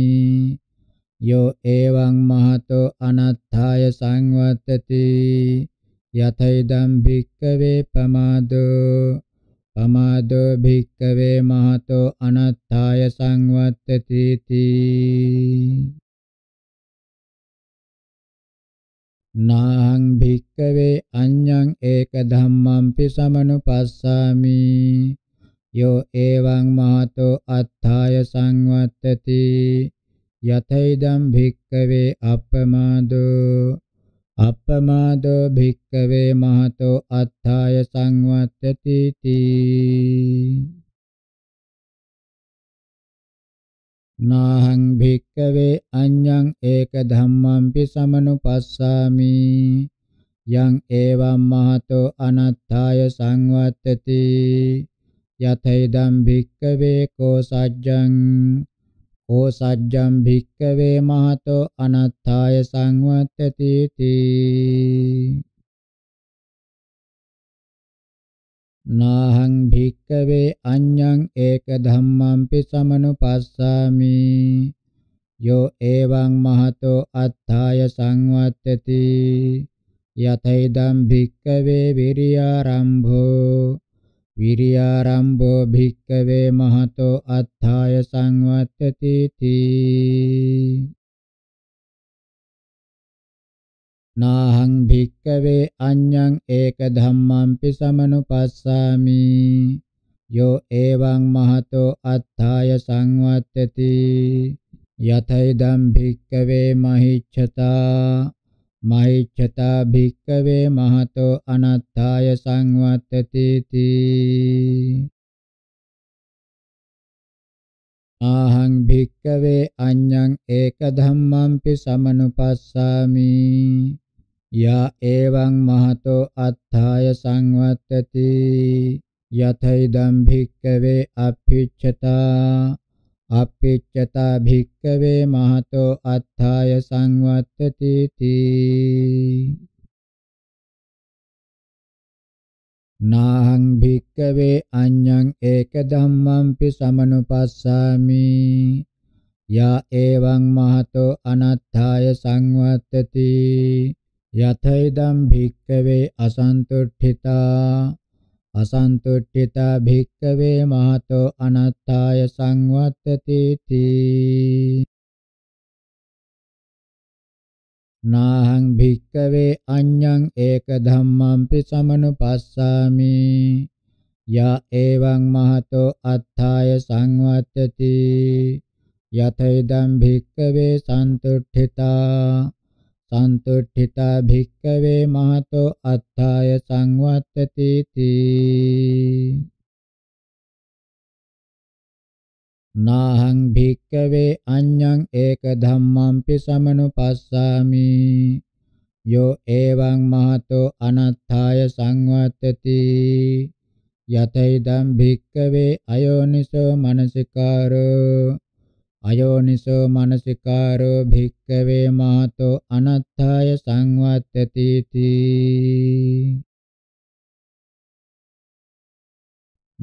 යෝ එවං මහතෝ අනත්ථාය සංවත්තති යතෛ දම් භික්කවේ පමාදෝ පමාදෝ භික්කවේ මහතෝ අනත්ථාය සංවත්තති තී නාහං භික්කවේ අඤ්ඤං ඒක ධම්මම්පි සමනුපස්සාමි යෝ එවං මහතෝ අත්ථාය සංවත්තති යතෛදම් භික්කවේ අපමාදෝ අප්පමාදෝ භික්කවේ මහතෝ අත්ථාය සංවත්තති තී නාහං භික්කවේ අඤ්ඤං ඒක ධම්මංපි සමනුපස්සාමි යං ඒවම් මහතෝ අනත්ථාය සංවත්තති යතෛදම් භික්කවේ කෝ සජ්ජං ඕසජ්ජම් භික්කවේ මහතෝ අනත්ථාය සංවත්තති තී නාහං භික්කවේ අඤ්ඤං ඒක ධම්මම්පි සමනුපස්සාමි යෝ එවං මහතෝ අත්ථාය සංවත්තති යතෛදම් භික්කවේ විරියාරම්භෝ විරියාරම්භෝ භික්කවේ මහතෝ අත්ථාය සංවත්තති තී නාහං භික්කවේ අඤ්ඤං ඒක ධම්මංපි සමනුපස්සාමි යෝ එවං මහතෝ අත්ථාය සංවත්තති යතෛ දම් භික්කවේ මහිච්ඡතා මෛච්ඡතා භික්කවේ මහතෝ අනත්තාය සංවත්තති ආහං භික්කවේ අඤ්ඤං ඒක ධම්මංපි සමනුපස්සාමි යා එවං මහතෝ අත්ථාය සංවත්තති යතෛ දම් භික්කවේ අපිච්ඡතා අපිච්චතා භික්කවේ මහතෝ අත්ථාය සංවත්තති තී නාහං භික්කවේ අඤ්ඤං ඒක ධම්මංපි සමනුපස්සාමි යා එවං මහතෝ අනත්ථාය සංවත්තති යතෛදම් භික්කවේ අසන්තුට්ඨිතා අසන්තුට්ඨිතා භික්කවේ මහතෝ අනත්තාය සංවත්තති තී නාහං භික්කවේ අඤ්ඤං ඒක ධම්මංපි සමනුපස්සාමි යා එවං මහතෝ අත්ථාය සංවත්තති යතේදම් භික්කවේ සන්තුට්ඨිතා සන්තුට්ඨිතා භික්කවේ මහතෝ අත්ථාය සංවත්තති තී නාහං භික්කවේ අඤ්ඤං ඒක ධම්මංපි සමනුපස්සාමි යෝ එවං මහතෝ අනත්ථාය සංවත්තති යතෛදම් භික්කවේ අයෝනිසෝ මනසිකාරෝ අයෝනිසෝ මනසිකාරෝ භික්කවේ මාතෝ අනත්ථාය සංවත්තති තී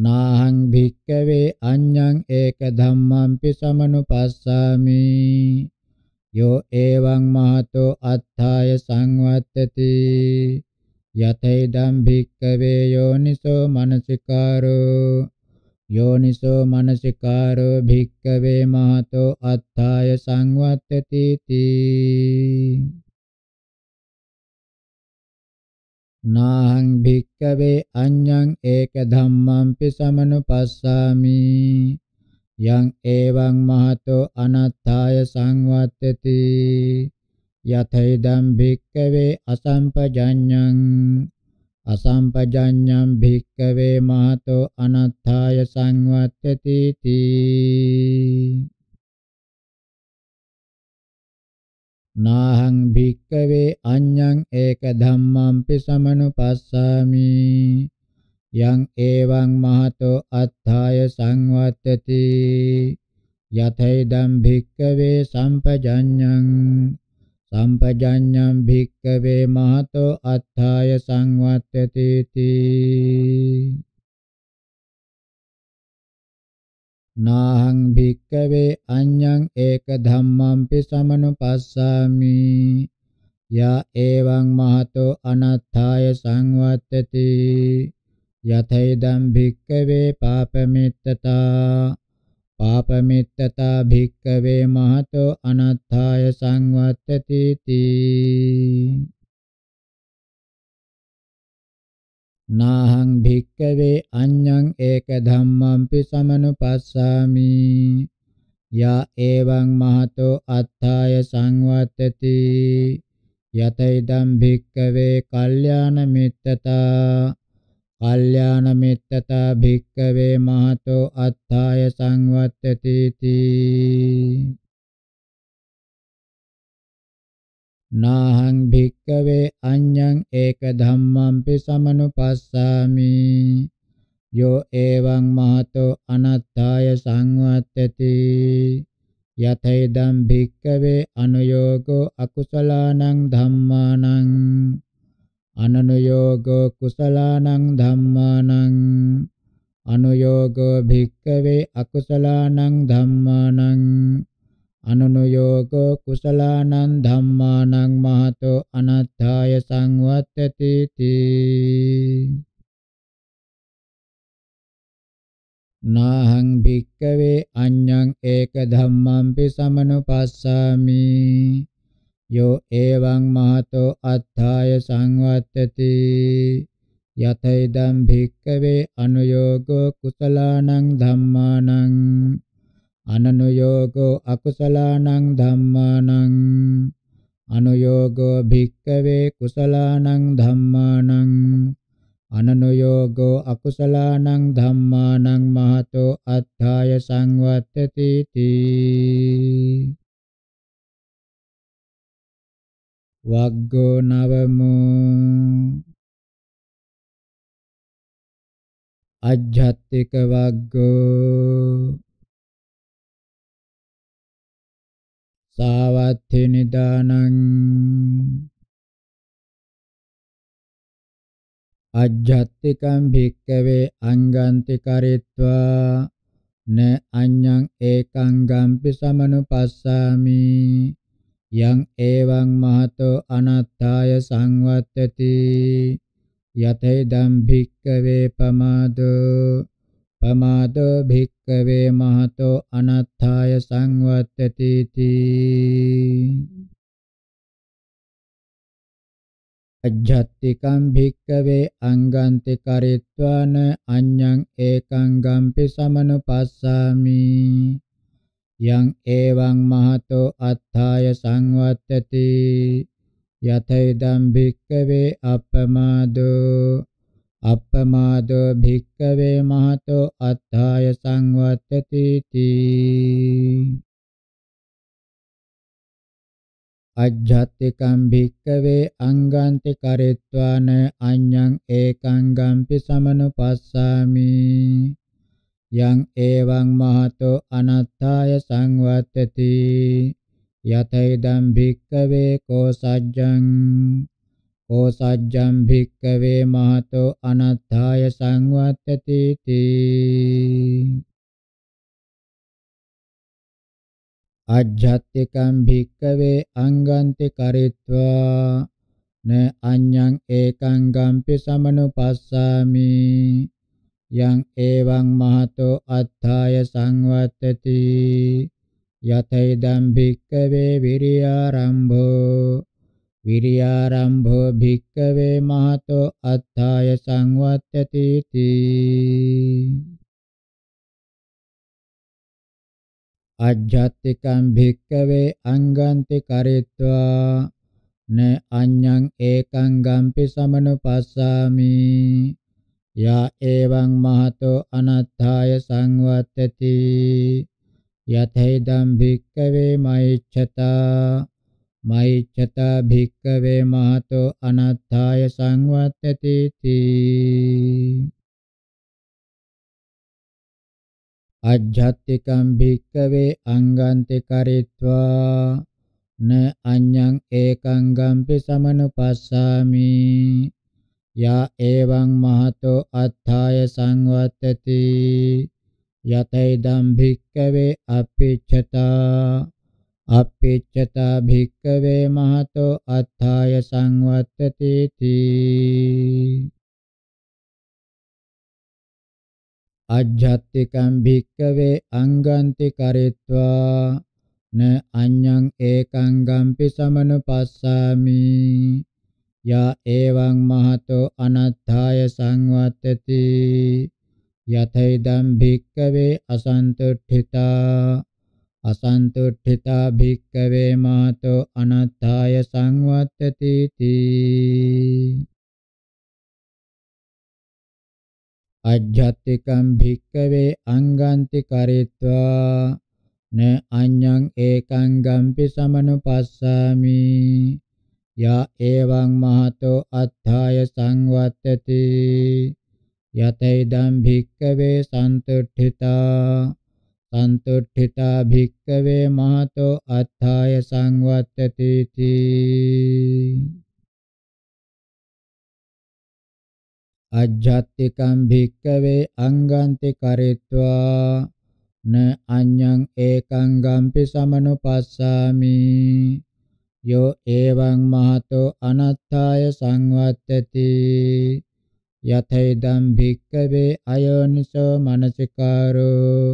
නාහං භික්කවේ අඤ්ඤං ඒක ධම්මංපි සමනුපස්සාමි යෝ එවං මහතෝ අත්ථාය සංවත්තති යතේදම් භික්කවේ යෝනිසෝ මනසිකාරෝ යෝනිසෝ මනසිකාරෝ භික්කවේ මහතෝ අත්ථාය සංවත්තති තී නාහං භික්කවේ අඤ්ඤං ඒක ධම්මංපි සමනුපස්සාමි යං එවං මහතෝ අනත්ථාය සංවත්තති යතෛදම් භික්කවේ අසම්පජඤ්ඤං අසම්පජඤ්ඤං භික්ඛවේ මහතෝ අනත්ථාය සංවත්තති තී නාහං භික්ඛවේ අඤ්ඤං ඒක ධම්මම්පි සමනුපස්සාමි යං එවං මහතෝ අත්ථාය සංවත්තති යතෛදම් භික්ඛවේ සම්පජඤ්ඤං සම්පජඤ්ඤම් භික්කවේ මහතෝ අත්ථාය සංවත්තති තී නාහං භික්කවේ අඤ්ඤං ඒක ධම්මම්පි සමනුපස්සාමි යා එවං මහතෝ අනත්ථාය සංවත්තති යතෛදම් භික්කවේ පාපමිත්තතා පාපමිත්තතා භික්කවේ මහතෝ අනත්ථාය සංවත්තති තී නාහං භික්කවේ අඤ්ඤං ඒක ධම්මම්පි සමනුපස්සාමි යා එවං මහතෝ අත්ථාය සංවත්තති යතෛදම් භික්කවේ කල්යාණ මිත්තතා කල්යාණ මිත්තතා භික්කවේ මහතෝ අත්ථාය සංවත්තති තී නාහං භික්කවේ අඤ්ඤං ඒක ධම්මම්පි සමනුපස්සාමි යෝ එවං මහතෝ අනත්ථාය සංවත්තති යතේදම් භික්කවේ අනුയോഗෝ අකුසලානං ධම්මානං අනනුයෝගෝ කුසලානං ධම්මානං අනුයෝගෝ භික්කවේ අකුසලානං ධම්මානං අනනුයෝගෝ කුසලානං ධම්මානං මහතෝ අනත්ථාය සංවත්තති තී නාහං භික්කවේ අඤ්ඤං ඒක ධම්මං පි සමනුපස්සාමි යෝ එවං මහතෝ අත්ථාය සංවත්තති යතේදම් භික්කවේ අනුയോഗෝ කුසලානං ධම්මානං අනනුയോഗෝ අකුසලානං ධම්මානං අනුയോഗෝ භික්කවේ කුසලානං ධම්මානං අනනුയോഗෝ අකුසලානං ධම්මානං මහතෝ අත්ථාය සංවත්තති තී වග්ගෝ නවමෝ අජ්ජත්තික වග්ගෝ සාවත්ථි නිදානං අජ්ජත්තිකං භික්කවේ අංගන්ති කරිත්වා න අඤ්ඤං ඒකං ගම්පි සමනුපස්සාමි යං එවං මහතෝ අනත්තාය සංවත්තති යතේදම් භික්කවේ පමාදෝ පමාදෝ භික්කවේ මහතෝ අනත්තාය සංවත්තති තී අජ්ජත්තිකම් භික්කවේ අංගන්ති කරිත්වාන අඤ්ඤං ඒකං ගම්පි සමනුපස්සාමි යං එවං මහතෝ අත්ථාය සංවත්තති යතේදම් භික්කවේ අපමාදෝ අපමාදෝ භික්කවේ මහතෝ අත්ථාය සංවත්තති තී අජ්ජත්තිකම් භික්කවේ අංගාන්ති කරිත්වාන අඤ්ඤං ඒකං ගම්පි සමනුපස්සාමි යං එවං මහතෝ අනත්තාය සංවත්තති යතේදම් භික්කවේ කෝසජ්ජං කෝසජ්ජං භික්කවේ මහතෝ අනත්තාය සංවත්තති තී අජ්ජත්තිකම් භික්කවේ අංගන්ති කරිත්වා න අඤ්ඤං ඒකං ගම්පි සමනුපස්සාමි යං එවං මහතෝ අත්ථාය සංවත්තති යතේදම් භික්කවේ විරියාරම්භෝ විරියාරම්භෝ භික්කවේ මහතෝ අත්ථාය සංවත්තති තී අජ්ජත්තිකම් භික්කවේ අංගන්ති කරිත්වා න අඤ්ඤං ඒකං ගම්පි සමනුපස්සාමි යා එවං මහතෝ අනත්ථාය සංවත්තති යතේදම් භික්කවේ මෛච්ඡතා මෛච්ඡතා භික්කවේ මහතෝ අනත්ථාය සංවත්තති තී අජ්ජත්තිකම් භික්කවේ අංගන්ති කරිත්වා න අඤ්ඤං ඒකං ගම්පි සමනුපස්සාමි යා එවං මහතෝ අත්ථාය සංවත්තති යතෛදම් භික්කවේ අපිච්ඡතා අපිච්ඡතා භික්කවේ මහතෝ අත්ථාය සංවත්තති තී අජ්ජත්තිකම් භික්කවේ අංගන්ති කරිත්වා න අඤ්ඤං ඒකං ගම්පි සමනුපස්සාමි යා එවං මහතෝ අනත්ථාය සංවත්තති යතෛදම් භික්කවේ අසන්තුට්ඨිතා අසන්තුට්ඨිතා භික්කවේ මහතෝ අනත්ථාය සංවත්තති තී අජ්ජත්තිකම් භික්කවේ අංගන්ති කරිත්වා න අඤ්ඤං ඒකං ගම්පි සමනුපස්සාමි යා එවං මහතෝ අත්ථාය සංවත්තති යතේදම් භික්කවේ සන්තුට්ඨිතා සන්තුට්ඨිතා භික්කවේ මහතෝ අත්ථාය සංවත්තති අජ්ජත්තිකම් භික්කවේ අංගන්ති කරිත්වා න අඤ්ඤං ඒකං ගම්පි සමනුපස්සාමි යෝ එවං මහතෝ අනත්ථාය සංවත්තති යතේදම් භික්කවේ අයෝනිසෝ මනසිකාරෝ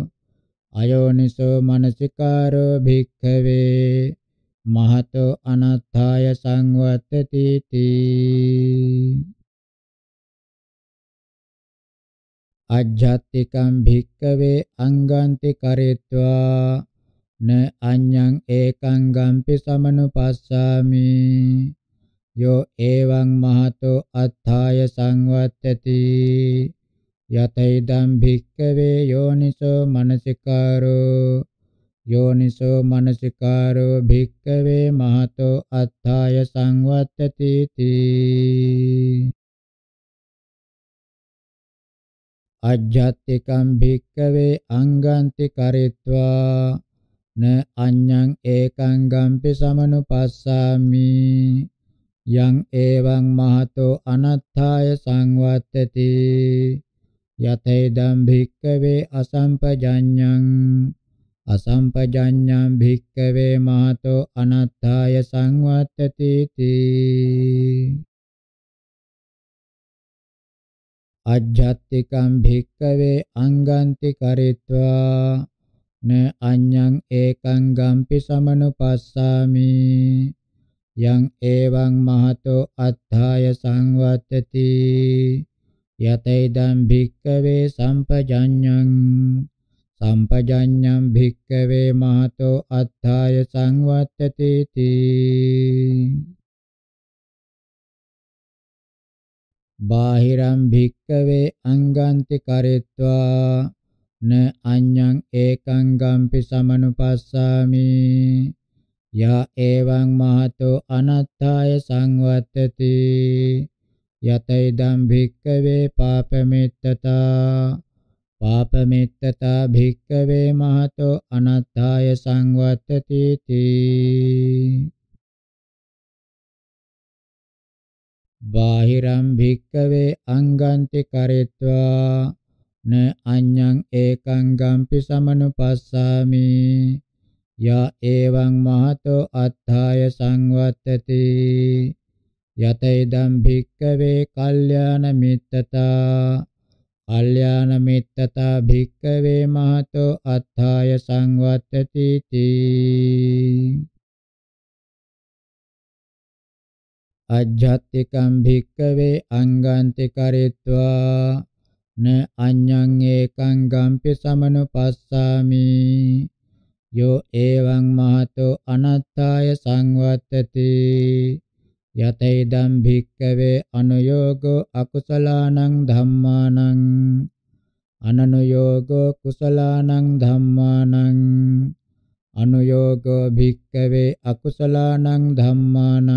අයෝනිසෝ මනසිකාරෝ භික්කවේ මහතෝ අනත්ථාය සංවත්තති තී අජ්ජත්තිකම් භික්කවේ අංගන්ති කරෙත්වා න අඤ්ඤං ඒකං ගම්පි සමනුපස්සාමි යෝ එවං මහතෝ අත්ථාය සංවත්තති යතෛදම් භික්කවේ යෝනිසෝ මනසිකාරෝ යෝනිසෝ මනසිකාරෝ භික්කවේ මහතෝ අත්ථාය සංවත්තති තී අජ්ජත්තිකම් භික්කවේ අංගන්ති කරිත්වා න අඤ්ඤං ඒකං ගම්පි සමනුපස්සාමි යං එවං මහතෝ අනත්ථාය සංවත්තති යතේදම් භික්කවේ අසම්පජඤ්ඤං අසම්පජඤ්ඤං භික්කවේ මහතෝ අනත්ථාය සංවත්තති තී අජ්ජත්තිකම් භික්කවේ අංගන්ති කරිත්වා න අඤ්ඤං ඒකං ගම්පි සමනුපස්සාමි යං එවං මහතෝ අත්ථාය සංවත්තති යතේදම් භික්කවේ සම්පජඤ්ඤං සම්පජඤ්ඤං භික්කවේ මහතෝ අත්ථාය සංවත්තති තී බාහිරං භික්කවේ අංගන්ති කරෙත්වා න අඤ්ඤං ඒකං ගම්පි සමනුපස්සාමි යා එවං මහතෝ අනත්ථාය සංවත්තති යතෛදම් භික්කවේ පාපමිත්තතා පාපමිත්තතා භික්කවේ මහතෝ අනත්ථාය සංවත්තති තී බාහිරම් භික්කවේ අංගන්ති කරෙත්වා න අඤ්ඤං ඒකං ගම්පි සමනුපස්සාමි යා එවං මහතෝ අත්ථාය සංවත්තති යතේදම් භික්කවේ කල්යාණ මිත්තතා කල්යාණ මිත්තතා භික්කවේ මහතෝ අත්ථාය සංවත්තති තී අජ්ජත්තිකම් භික්කවේ අංගාන්ති කරිත්වා න අඤ්ඤං ඒකං ගම්පි සමනුපස්සාමි යෝ එවං මහතෝ අනත්තාය සංවත්තති යතේදම් භික්කවේ අනුയോഗෝ අකුසලානං ධම්මානං අනනුയോഗෝ කුසලානං ධම්මානං අනුയോഗෝ භික්කවේ අකුසලානං ධම්මානං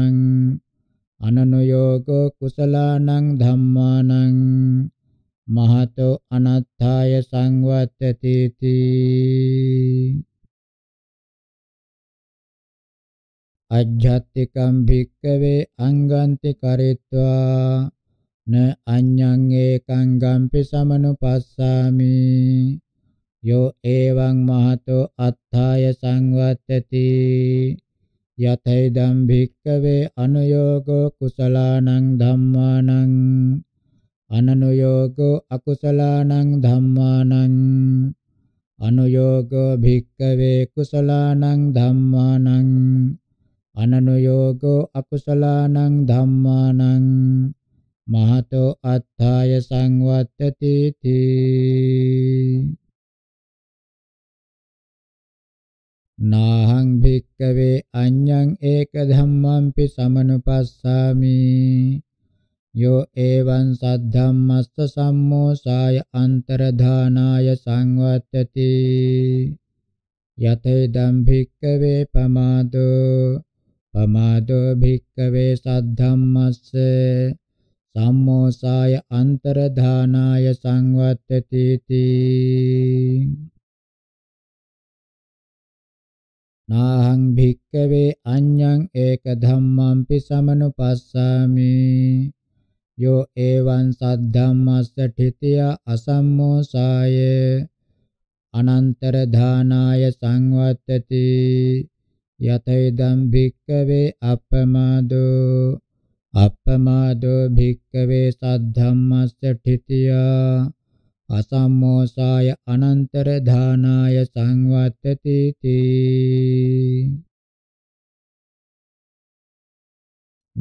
අනනුയോഗෝ කුසලානං ධම්මානං මහතෝ අනත්ථාය සංවත්තති තී අජ්ජත්තිකම් භික්කවේ අංගන්ති කරිත්වා න අඤ්ඤං ඒකං ගම්පි සමනුපස්සාමි යෝ එවං මහතෝ අත්ථාය සංවත්තති යතෛ දම් භික්කවේ අනුയോഗෝ කුසලානං ධම්මානං අනනුයෝගෝ අකුසලානං ධම්මානං අනුයෝගෝ භික්කවේ කුසලානං ධම්මානං අනනුයෝගෝ අකුසලානං ධම්මානං මහතෝ අත්ථාය සංවත්තති තී නාහං භික්කවේ අඤ්ඤං ඒක ධම්මංපි සමනුපස්සාමි යෝ එවං සද්ධම්මස්ස සම්මෝසාය අන්තරධානාය සංවත්තති යතේදම් භික්කවේ පමාදෝ පමාදෝ භික්කවේ සද්ධම්මස්ස සම්මෝසාය අන්තරධානාය සංවත්තති තී නාහං භික්කවේ අඤ්ඤං ඒක ධම්මං පි සමනුපස්සාමි යෝ එවං සද්ධම්මස්ස ඨිතිය අසම්මෝසාය අනන්තර ධානාය සංවත්තති යතේදම් භික්කවේ අපමාදෝ අපමාදෝ භික්කවේ සද්ධම්මස්ස ඨිතිය අසම්මෝසාය අනන්තර ධානාය සංවත්තති තී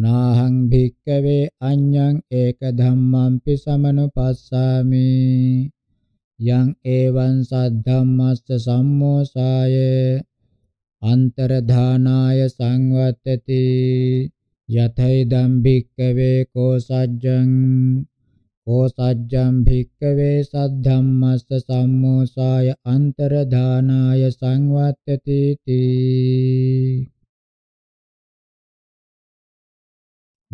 නාහං භික්කවේ අඤ්ඤං ඒක ධම්මංපි සමනුපස්සාමි යං ඒවං සද්ධම්මස්ස සම්මෝසාය අන්තරධානාය සංවත්තති යතෛදම් භික්කවේ කෝසජ්ජං කෝසජ්ජං භික්කවේ සද්ධම්මස්ස සම්මෝසාය අන්තරධානාය සංවත්තති තී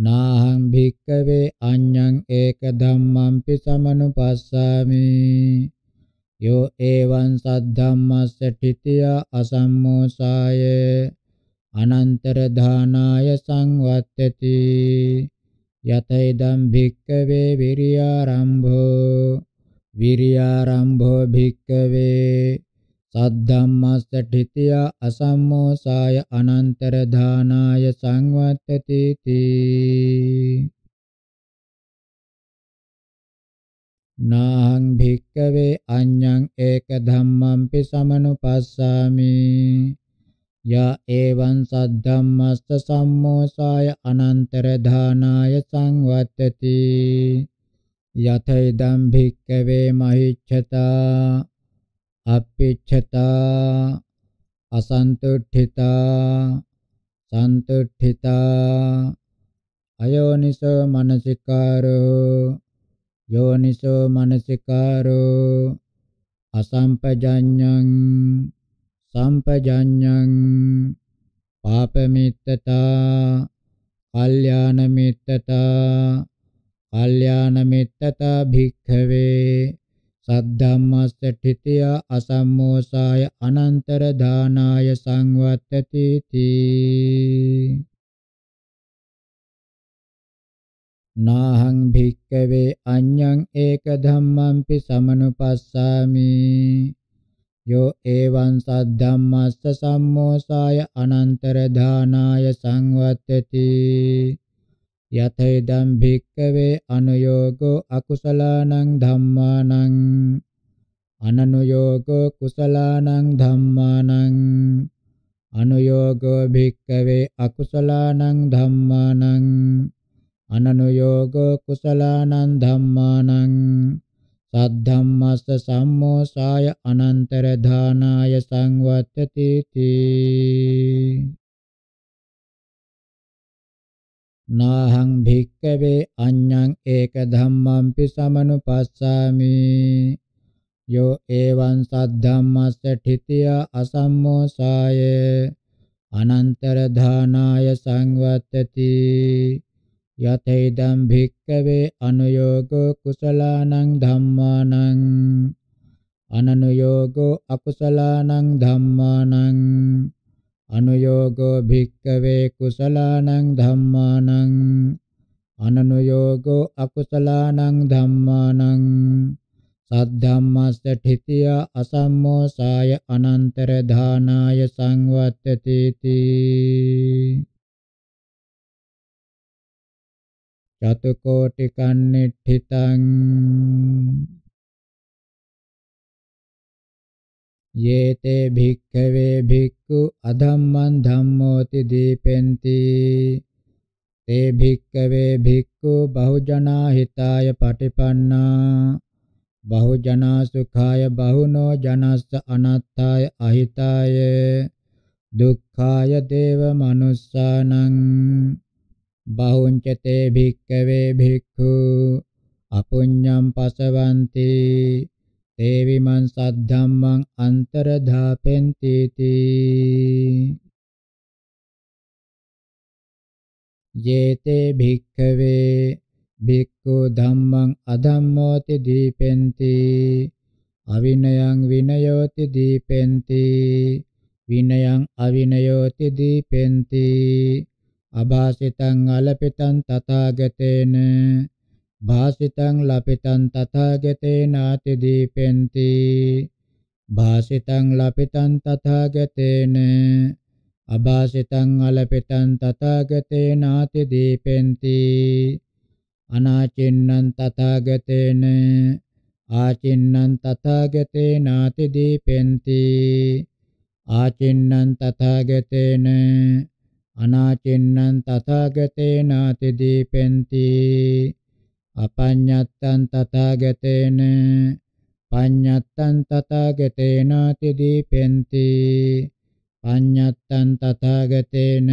නාහං භික්කවේ අඤ්ඤං ඒක ධම්මංපි සමනුපස්සාමි යෝ එවං සද්ධම්මස්ස ඨිතිය අසම්මෝසාය අනන්තර ධානාය සංවත්තති යතේදම් භික්කවේ විරියාරම්භෝ විරියාරම්භෝ භික්කවේ සද්ධම්මස්සඨිතිය අසම්මෝසාය අනන්තර දානාය සංවත්තති තී නාහං භික්කවේ අඤ්ඤං ඒක ධම්මම්පි සමනුපස්සාමි යා එවං සද්ධම්මස්ස සම්මෝසාය අනන්තර දානාය සංවත්තති යතේ දම් භික්කවේ මහිච්ඡතා අපේක්ෂතා අසන්තුට්ඨිතා සන්තුට්ඨිතා අයෝනිසෝ මනසිකාරෝ යෝනිසෝ මනසිකාරෝ අසම්පජඤ්ඤං සම්පජඤ්ඤං පාපමිත්තතා කල්යාණමිත්තතා කල්යාණමිත්තතා භික්ඛවේ සද්ධම්මස්සඨිතය අසම්මෝසාය අනන්තර දානාය සංවත්තති තී නාහං භික්කවේ අඤ්ඤං ඒක ධම්මංපි සමනුපස්සාමි යෝ එවං සද්ධම්මස්ස සම්මෝසාය අනන්තර දානාය සංවත්තති යතේදම් භික්කවේ අනුയോഗෝ අකුසලානං ධම්මානං අනනුയോഗෝ කුසලානං ධම්මානං අනුയോഗෝ භික්කවේ අකුසලානං ධම්මානං අනනුയോഗෝ කුසලානං ධම්මානං සද්ධම්මස්ස සම්මෝසාය අනන්තර ධානාය සංවත්තති තී නාහං භික්කවේ අඤ්ඤං ඒක ධම්මංපි සමනුපස්සාමි යෝ එවං සද්ධම්මස්ස ඨිතිය අසම්මෝසාය අනන්තර ධානාය සංවත්තති යතේදම් භික්කවේ අනුയോഗෝ කුසලානං ධම්මානං අනනුയോഗෝ අකුසලානං ධම්මානං අනුയോഗෝ භික්කවේ කුසලානං ධම්මානං අනනුയോഗෝ අකුසලානං ධම්මානං සද්ධම්මස්ස ඨිතිය අසම්මෝසාය අනන්තර ධානාය සංවත්තති තී චතුකෝටි කන්නිට්ඨිතං යේතේ භික්ඛවේ භික්ඛු අධම්මං ධම්මෝති දීපෙන්ති තේ භික්ඛවේ භික්ඛු බහුජනා හිතාය පටිපන්නා බහුජනා සුඛාය බහුනෝ ජනස්ස අනත්තාය අහිතාය දුක්ඛාය දේව මනුස්සානං බහුංච තේ භික්ඛවේ භික්ඛු අපුඤ්ඤම් පසවන්ති තේවිමන් සද්ධම්මං අන්තරධාපෙන්ති තී යේතේ භික්ඛවේ භික්ඛු ධම්මං අධම්මෝති දීපෙන්ති අවිනයං විනයෝති දීපෙන්ති විනයං අවිනයෝති දීපෙන්ති අභාසිතං අලපිතං තථාගතේන භාසිතං ලපිතං තථාගතේනාති දීපෙන්ති භාසිතං ලපිතං තථාගතේන අභාසිතං අලපිතං තථාගතේනාති දීපෙන්ති අනාචින්නං තථාගතේන ආචින්නං තථාගතේනාති දීපෙන්ති ආචින්නං තථාගතේන අනාචින්නං තථාගතේනාති දීපෙන්ති අපඤ්ඤත්තං තථාගතේන පඤ්ඤත්තං තථාගතේනාති දීපෙන්ති පඤ්ඤත්තං තථාගතේන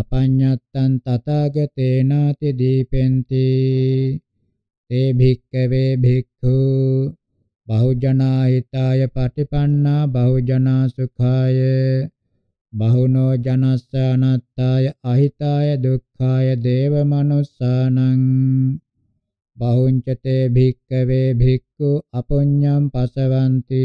අපඤ්ඤත්තං තථාගතේනාති දීපෙන්ති තේ භික්කවේ භික්ඛු බහුජනා හිතාය පටිපන්නා බහුජනා සුඛාය බහුනෝ ජනස්ස අනත්තාය අහිතාය දුක්ඛාය දේව මනුස්සානං බහුංචතේ භික්කවේ භික්ඛු අපුඤ්ඤම් පසවಂತಿ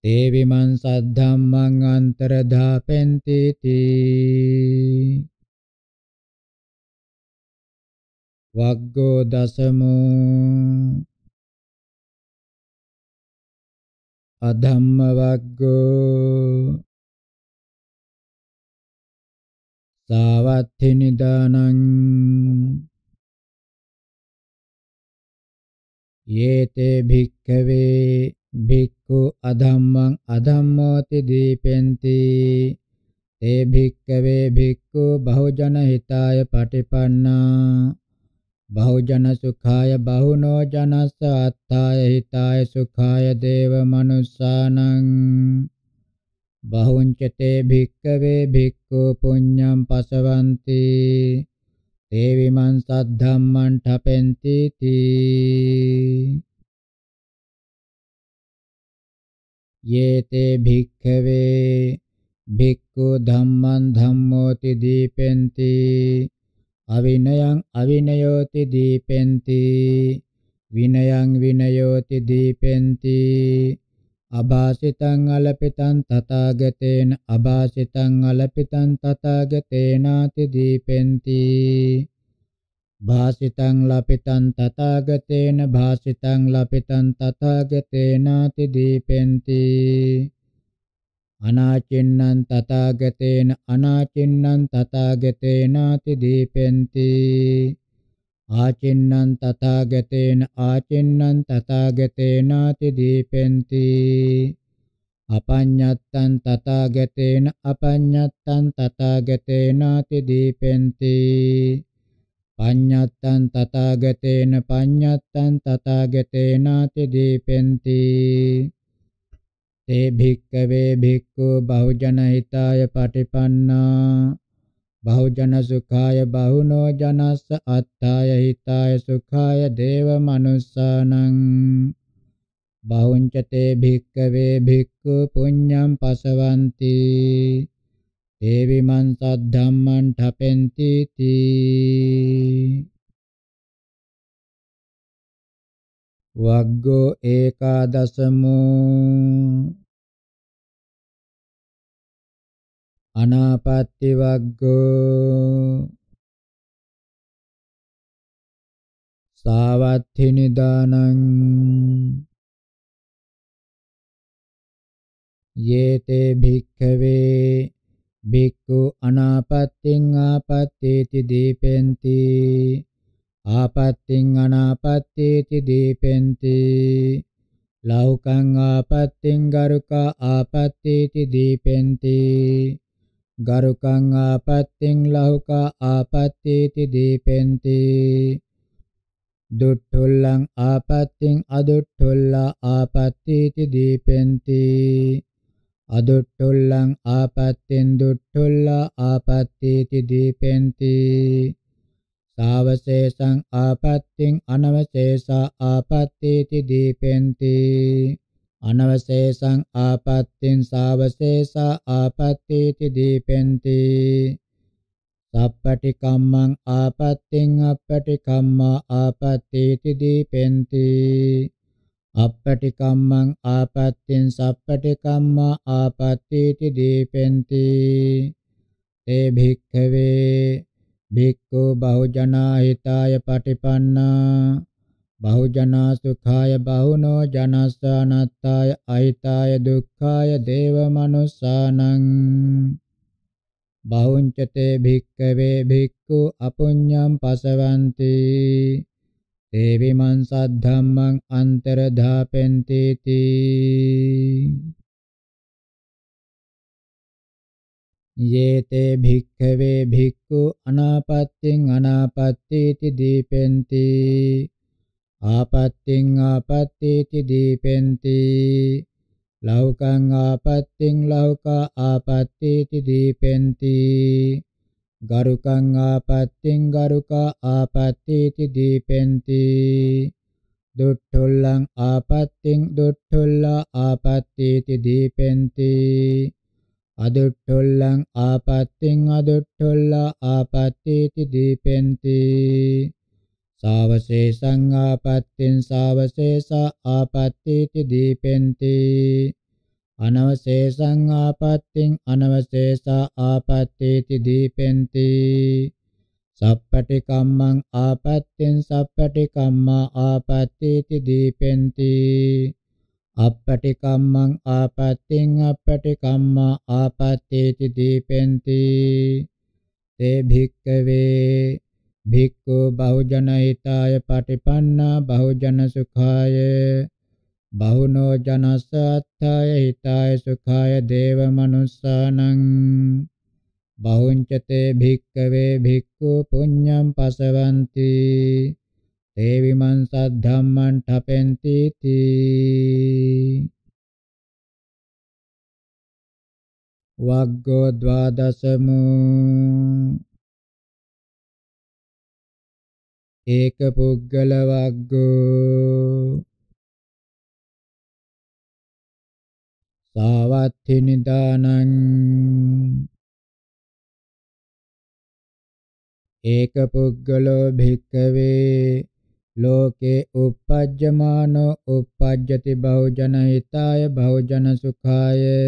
තේ විමං සද්ධම්මං අන්තරධාපෙන්ති තී වග්ගෝ දසමෝ අධම්ම වග්ගෝ සාවත්ථි නිදානං යේතේ භික්ඛවේ භික්ඛු අධම්මං අධම්මෝති දීපෙන්ති තේ භික්ඛවේ භික්ඛු බහුජන හිතාය පටිපන්නා බහුජන සුඛාය බහුනෝ ජනස්ස අත්තාය හිතාය සුඛාය දේව මනුස්සානං බහුංචතේ භික්ඛවේ භික්ඛු පුඤ්ඤං පසවන්ති තේ විමංසත් ධම්මං ඨපෙන්ති තී යේතේ භික්ඛවේ භික්ඛු ධම්මං ධම්මෝති දීපෙන්ති අවිනයං අවිනයෝති දීපෙන්ති විනයං විනයෝති දීපෙන්ති අභාසිතං අලපිතං තථාගතේන අභාසිතං අලපිතං තථාගතේනාති දීපෙන්ති භාසිතං ලපිතං තථාගතේන භාසිතං ලපිතං තථාගතේනාති දීපෙන්ති අනාචින්නං තථාගතේන අනාචින්නං තථාගතේනාති දීපෙන්ති ආචින්නං තථාගතේන ආචින්නං තථාගතේනාති දීපෙන්ති අපඤ්ඤත්තං තථාගතේන අපඤ්ඤත්තං තථාගතේනාති දීපෙන්ති පඤ්ඤත්තං තථාගතේන පඤ්ඤත්තං තථාගතේනාති දීපෙන්ති තේ භික්කවේ භික්ඛු බහුජනහිතාය පටිපන්නා බහුජන සුඛාය බහුනෝ ජනස්ස අත්තාය හිතාය සුඛාය දේව මනුස්සානං බහුංචතේ භික්කවේ භික්ඛු පුඤ්ඤං පසවಂತಿ දේවිමන් සද්ධම්මං ඨපෙන්ති තී වග්ගෝ ඒකාදසමෝ අනාපත්ති වග්ගෝ සාවත්ථි නිදානං යේතේ භික්ඛවේ භික්ඛු අනාපත්තිං ආපත්තේති දීපෙන්ති ආපත්තිං අනාපත්තේති දීපෙන්ති ලෞකං ආපත්තිං ගරුක ආපත්තේති දීපෙන්ති ගරුකං ආපත්තිං ලහුකා ආපත්තේති දීපෙන්ති දුට්ඨුල්ලං ආපත්තිං අදුට්ඨුල්ලා ආපත්තේති දීපෙන්ති අදුට්ඨුල්ලං ආපත්තෙන් දුට්ඨුල්ලා ආපත්තේති දීපෙන්ති සාවශේෂං ආපත්තිං අනවශේෂා ආපත්තේති දීපෙන්ති අනවශේෂං ආපත්තින් සාවශේෂා ආපත්තීති දීපෙන්ති සප්පටි කම්මං ආපත්තින් අපපටි කම්මා ආපත්තීති දීපෙන්ති අපපටි කම්මං ආපත්තින් සප්පටි කම්මා ආපත්තීති දීපෙන්ති තේ භික්ඛවේ භික්ඛු බහුජනා හිතාය පටිපන්නා බහුජනා සුඛාය බහුනෝ ජනසානත්තාය අහිතාය දුක්ඛාය දේව මනුස්සානං බහුංචතේ භික්කවේ භික්ඛු අපුඤ්ඤම් පසවಂತಿ දේවිමන් සද්ධම්මං අන්තරධාපෙන්ති තී යේතේ භික්ඛවේ භික්ඛු අනාපත්තිං අනාපත්තේති දීපෙන්ති ආපත්තිං ආපත්තේති දීපෙන්ති ලෞකං ආපත්තිං ලෞකා ආපත්තේති දීපෙන්ති ගරුකං ආපත්තිං ගරුකා ආපත්තේති දීපෙන්ති දුට්ඨුල්ලං ආපත්තිං දුට්ඨුල්ලා ආපත්තේති දීපෙන්ති අදුට්ඨුල්ලං ආපත්තිං අදුට්ඨුල්ලා ආපත්තේති දීපෙන්ති සාවශේෂං ආපත්තින් සාවශේෂ ආපත්තිති දීපෙන්ති අනවශේෂං ආපත්තින් අනවශේෂ ආපත්තිති දීපෙන්ති සප්පටි කම්මං ආපත්තින් සප්පටි කම්මා ආපත්තිති දීපෙන්ති අපපටි කම්මං ආපත්තින් අපපටි කම්මා ආපත්තිති දීපෙන්ති තේ භික්කවේ භික්ඛු බහුජන හිතාය පටිපන්නා බහුජන සුඛාය බහුනෝ ජනසත්ථය හිතාය සුඛාය දේව මනුස්සානං බහුංචතේ භික්ඛවේ භික්ඛු පුඤ්ඤම් පසවಂತಿ තේ විමංසත් ධම්මං ඨපෙන්ති තී වග්ගෝ ද්වාදසමෝ ඒක පුද්ගල වග්ගෝ සාවත්ථි නිදානං ඒක පුද්ගලෝ භික්කවේ ලෝකේ uppajjamano uppajjati bahujana hitaya bahujana sukhaya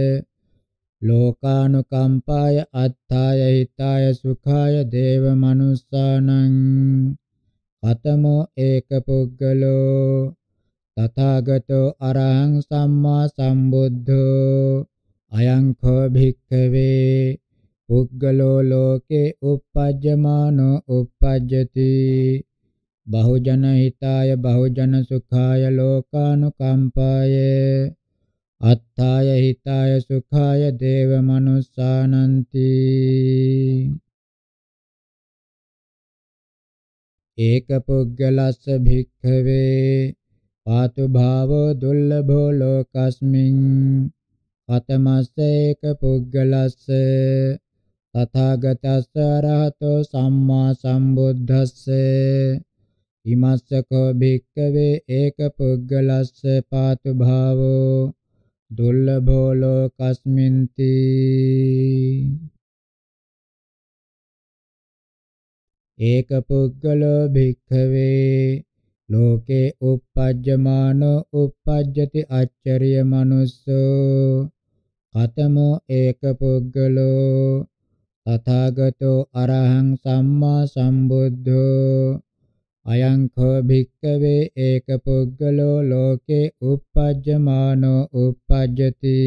ලෝකානුකම්පාය අත්ථාය හිතාය සුඛාය දේව මනුස්සානං අතමෝ ඒක පුද්ගලෝ තථාගතෝ අරහං සම්මා සම්බුද්ධෝ අයං කෝ භික්ඛවේ පුද්ගලෝ ලෝකේ uppajjamano uppajjati බහුජන හිතාය බහුජන සුඛාය ලෝකානුකම්පාය අත්ථාය හිතාය සුඛාය දේව මනුස්සානන්ති ඒකපුද්ගලස්ස භික්ඛවේ පාතු භාවෝ දුර්ලභෝ ලෝකස්මින් අතමස්ස ඒකපුද්ගලස්ස තථාගතස්ස අරහතෝ සම්මා සම්බුද්දස්ස ඉමස්සකෝ භික්ඛවේ ඒකපුද්ගලස්ස පාතු භාවෝ දුර්ලභෝ ලෝකස්මින්ති ඒකපුද්ගලෝ භික්ඛවේ ලෝකේ uppajjamano uppajjati accariya manusso කතමෝ ඒකපුද්ගලෝ තථාගතෝ අරහං සම්මා සම්බුද්ධෝ අයං කෝ භික්කවේ ඒකපුද්ගලෝ ලෝකේ uppajjamano uppajjati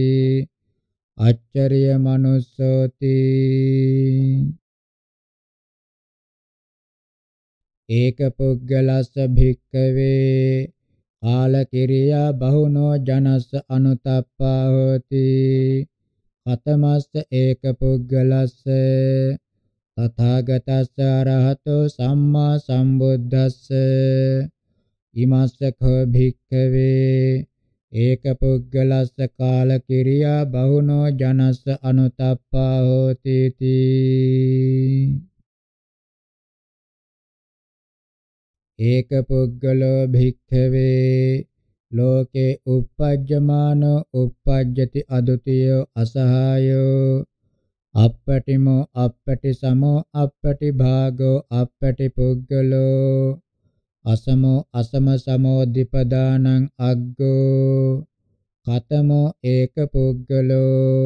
accariya manussoti ඒක පුද්ගලස්ස භික්කවේ කාල කිරියා බහුනෝ ජනස්ස අනුතප්පා හෝති කතමස්ස ඒක පුද්ගලස්ස තථාගතස්ස අරහතෝ සම්මා සම්බුද්දස්ස ඉමස්ස කෝ භික්කවේ ඒක පුද්ගලස්ස කාල කිරියා බහුනෝ ජනස්ස අනුතප්පා හෝති තී ඒක පුද්ගලෝ භික්ඛවේ ලෝකේ uppajjamano uppajjati adutiyo asahayo අප්පටිමෝ අප්පටි සමෝ අප්පටි භාගෝ අප්පටි පුද්ගලෝ අසමෝ අසම සමෝ දිපදානං අග්ගෝ කතමෝ ඒක පුද්ගලෝ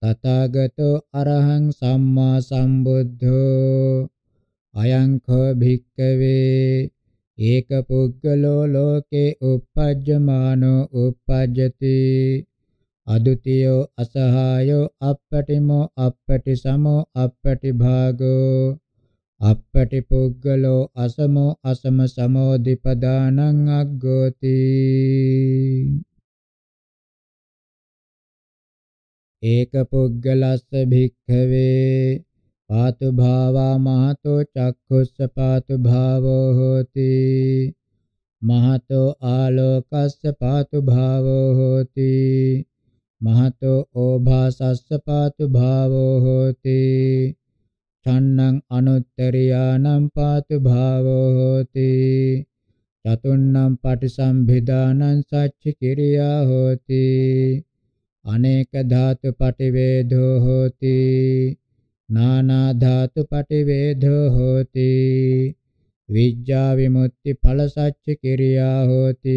තථාගතෝ අරහං සම්මා සම්බුද්ධෝ අයං කෝ භික්ඛවේ ඒක පුද්ගලෝ ලෝකේ uppajjamano uppajjati අදුතියෝ අසහායෝ අප්පටිමෝ අප්පටි සමෝ අප්පටි භාගෝ අප්පටි පුද්ගලෝ අසමෝ අසම සමෝ දිපදානං අග්ගෝති ඒක පුද්ගලස්ස භික්ඛවේ පාතු භාවා මහතෝ චක්ඛුස්ස පාතු භාවෝ හෝති මහතෝ ආලෝකස්ස පාතු භාවෝ හෝති මහතෝ ඕභාසස්ස පාතු භාවෝ හෝති ඡන්නං අනුත්තරියානම් පාතු භාවෝ හෝති චතුන්නම් පටිසම්භිදානං සච්ච කිරියා හෝති අනේක ධාතු පටිවේදෝ හෝති නානා ධාතු පටිවේධෝ හෝති විඥා විමුක්ති ඵල සච්ච කිරියා හෝති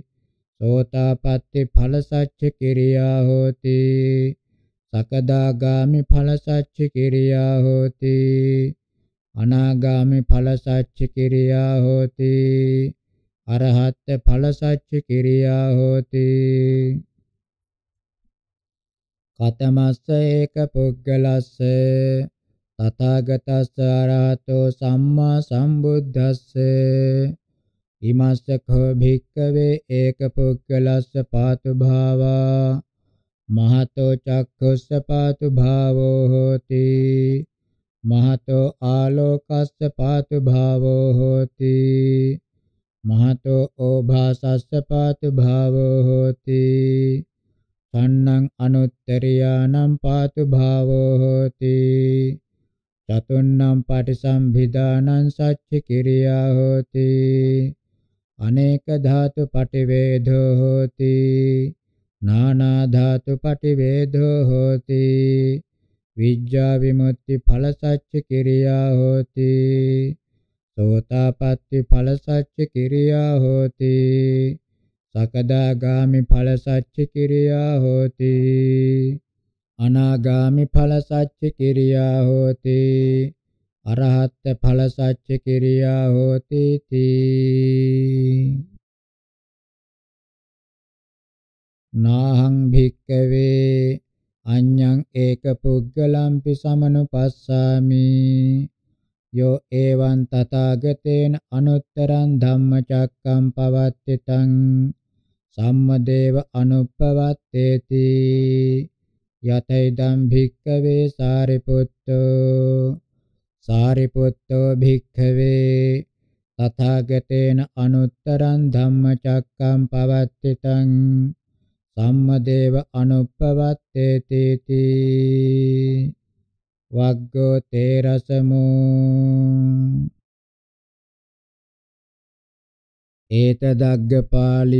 සෝතාපට්ටි ඵල සච්ච කිරියා හෝති සකදාගාමි ඵල සච්ච කිරියා හෝති අනාගාමි ඵල සච්ච කිරියා හෝති අරහත් ඵල සච්ච කිරියා හෝති කතමස්ස ඒක පුද්ගලස්ස තථාගතස්ස අරහතෝ සම්මා සම්බුද්දස්ස ඉමස්ස කෝ භික්කවේ ඒක පුද්ගලස්ස පාතු භාවා මහතෝ චක්ඛුස්ස පාතු භාවෝ හෝති මහතෝ ආලෝකස්ස පාතු භාවෝ හෝති මහතෝ ඕභාසස්ස පාතු භාවෝ හෝති සන්නං අනුත්තරියානම් පාතු භාවෝ හෝති චතුන්නම් පටිසම්භිදානං සච්ච කිරියා හෝති අනේක ධාතු පටිවේධෝ හෝති නානා ධාතු පටිවේධෝ හෝති විජ්ජා විමුක්ති ඵල සච්ච කිරියා හෝති සෝතාපට්ටි ඵල සච්ච කිරියා හෝති සකදාගාමි ඵල සච්ච කිරියා හෝති අනාගාමි ඵල සච්ච කිරියා හෝති අරහත් ඵල සච්ච කිරියා හෝති තී නාහං භික්කවේ අඤ්ඤං ඒක පුද්ගලම්පි සමනුපස්සාමි යෝ එවං තථාගතේන අනුත්තරං ධම්මචක්කම් පවත්තිතං සම්මදේව අනුපවත්තේති යතෛදම් භික්ඛවේ සාරිපුත්තෝ සාරිපුත්තෝ භික්ඛවේ තථාගතේන අනුත්තරං ධම්මචක්කම් පවත්තිතං සම්මදේව අනුපවත්තේති වග්ගෝ තේරසමෝ ඒතදග්ගපාලී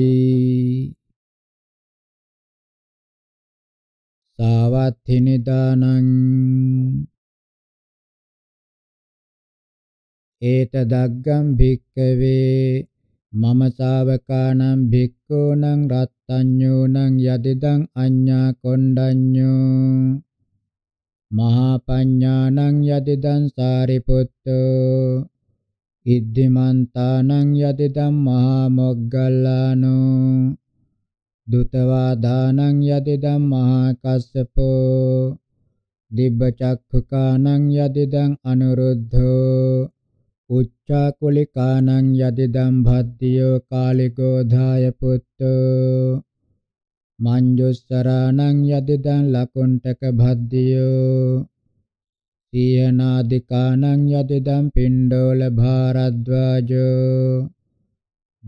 සාවත්ථිනිදානං ඒතදග්ගම් භික්කවේ මම ශාවකානම් භික්ඛූනම් රත්ත්‍ඤ්ඤූනම් යදිදං අඤ්ඤා කොණ්ඩඤ්ඤෝ මහා පඤ්ඤානං යදිදං සාරිපුත්තෝ ඉද්ධිමන්තානං යති ධම්මා මොග්ගල්ලානෝ දුතවා දානං යති ධම්මා කස්සපෝ දිබ්බ චක්ඛුකානං යදිදං අනුරුද්ධෝ උච්චා කුලිකානං යදිදං භද්දියෝ කාලිකෝ ධාය පුත්තෝ මංජුස්සරාණං යදිදං ලකුණ්ඨක භද්දියෝ තීයනාදිකානං යතිදම් පිණ්ඩෝල භාරද්වාජෝ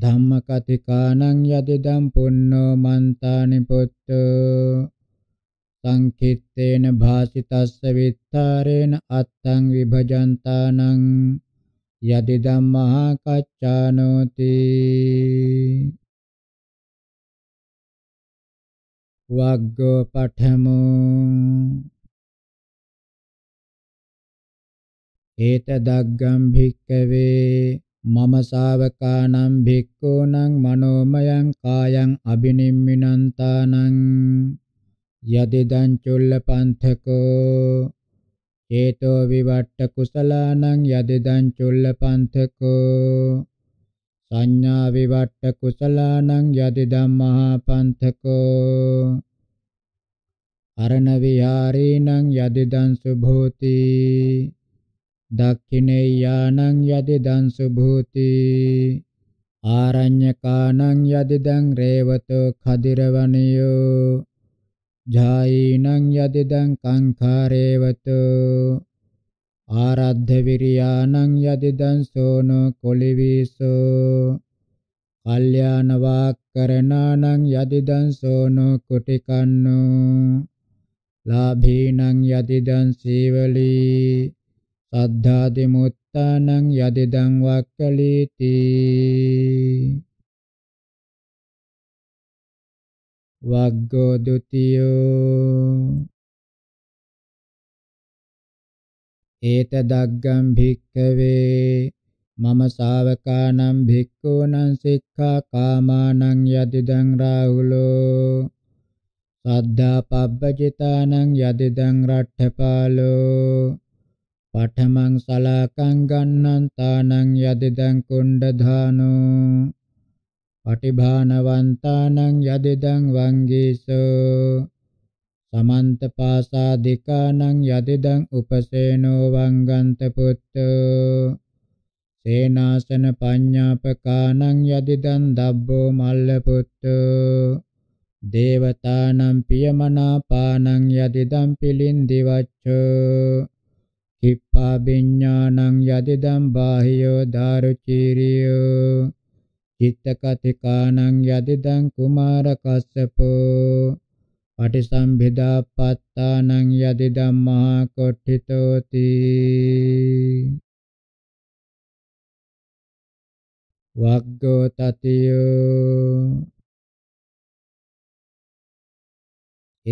ධම්මකතිකානං යතිදම් පුන්නෝ මන්තානි පුත්තෝ සංකිත්තේන භාසිතස්ස විත්තරේන අත්තං විභජන්තානං යදිදම් මහා කච්චානෝති වග්ගෝ පඨමෝ ඒතදග්ගම් භික්කවේ මම ශාවකානම් භික්ඛූනම් මනෝමයං කායං අබිනිම්මිනන්තානං යදිදං චුල්ල පන්තකෝ චේතෝ විවට්ඨ කුසලානං යදිදං චුල්ල පන්තකෝ සංඥා විවට්ඨ කුසලානං යදිදං මහා පන්තකෝ අරණ විහාරීනං යදිදං සුභෝති දක්ඛිනේයානං යදිදං සුභූති ආරඤ්‍යකානං යදිදං රේවතෝ khadiravaniyo ජායීනං යදිදං කංඛාරේවතෝ ආරද්ධ විරියානං යදිදං සෝනෝ කොලිවිසෝ කල්යාණ වාක්කරණානං යදිදං සෝනෝ කුටිකන්නෝ ලාභීනං යදිදං සීවලී අද්ධාති මුත්තානං යදිදං වක්කලීති වග්ගෝ ဒ ුතියෝ ඒතදග්ගම් භික්ඛවේ මම ශාවකානම් භික්ඛූනම් සික්ඛා කාමානම් යදිදං රාහුලෝ සද්ධා පබ්බජිතානම් යදිදං රට්ඨපාලෝ පඨමං සලකං ගන්නං තානං යදිදං කුණ්ඩධානෝ පටිභානවන්තානං යදිදං වංගීසෝ සමන්ත පාසාදිකානං යදිදං උපසේනෝ වංගන්ත පුත්තෝ සේනාසන පඤ්ඤාපකානං යදිදං දබ්බෝ මල්ල පුත්තෝ දේවතානම් පියමනාපානං යදිදම් පිලින් දිවච්චෝ ඉප්පාබිඤ්ඤාණං යදිදම් බාහියෝ දාරුචීරියෝ චිත්තකතිකාණං යදිදම් කුමාරකස්සපෝ පටිසම්භිදා පත්තානං යදිදම් මහා කොට්ඨිතෝති වග්ගෝ තතියෝ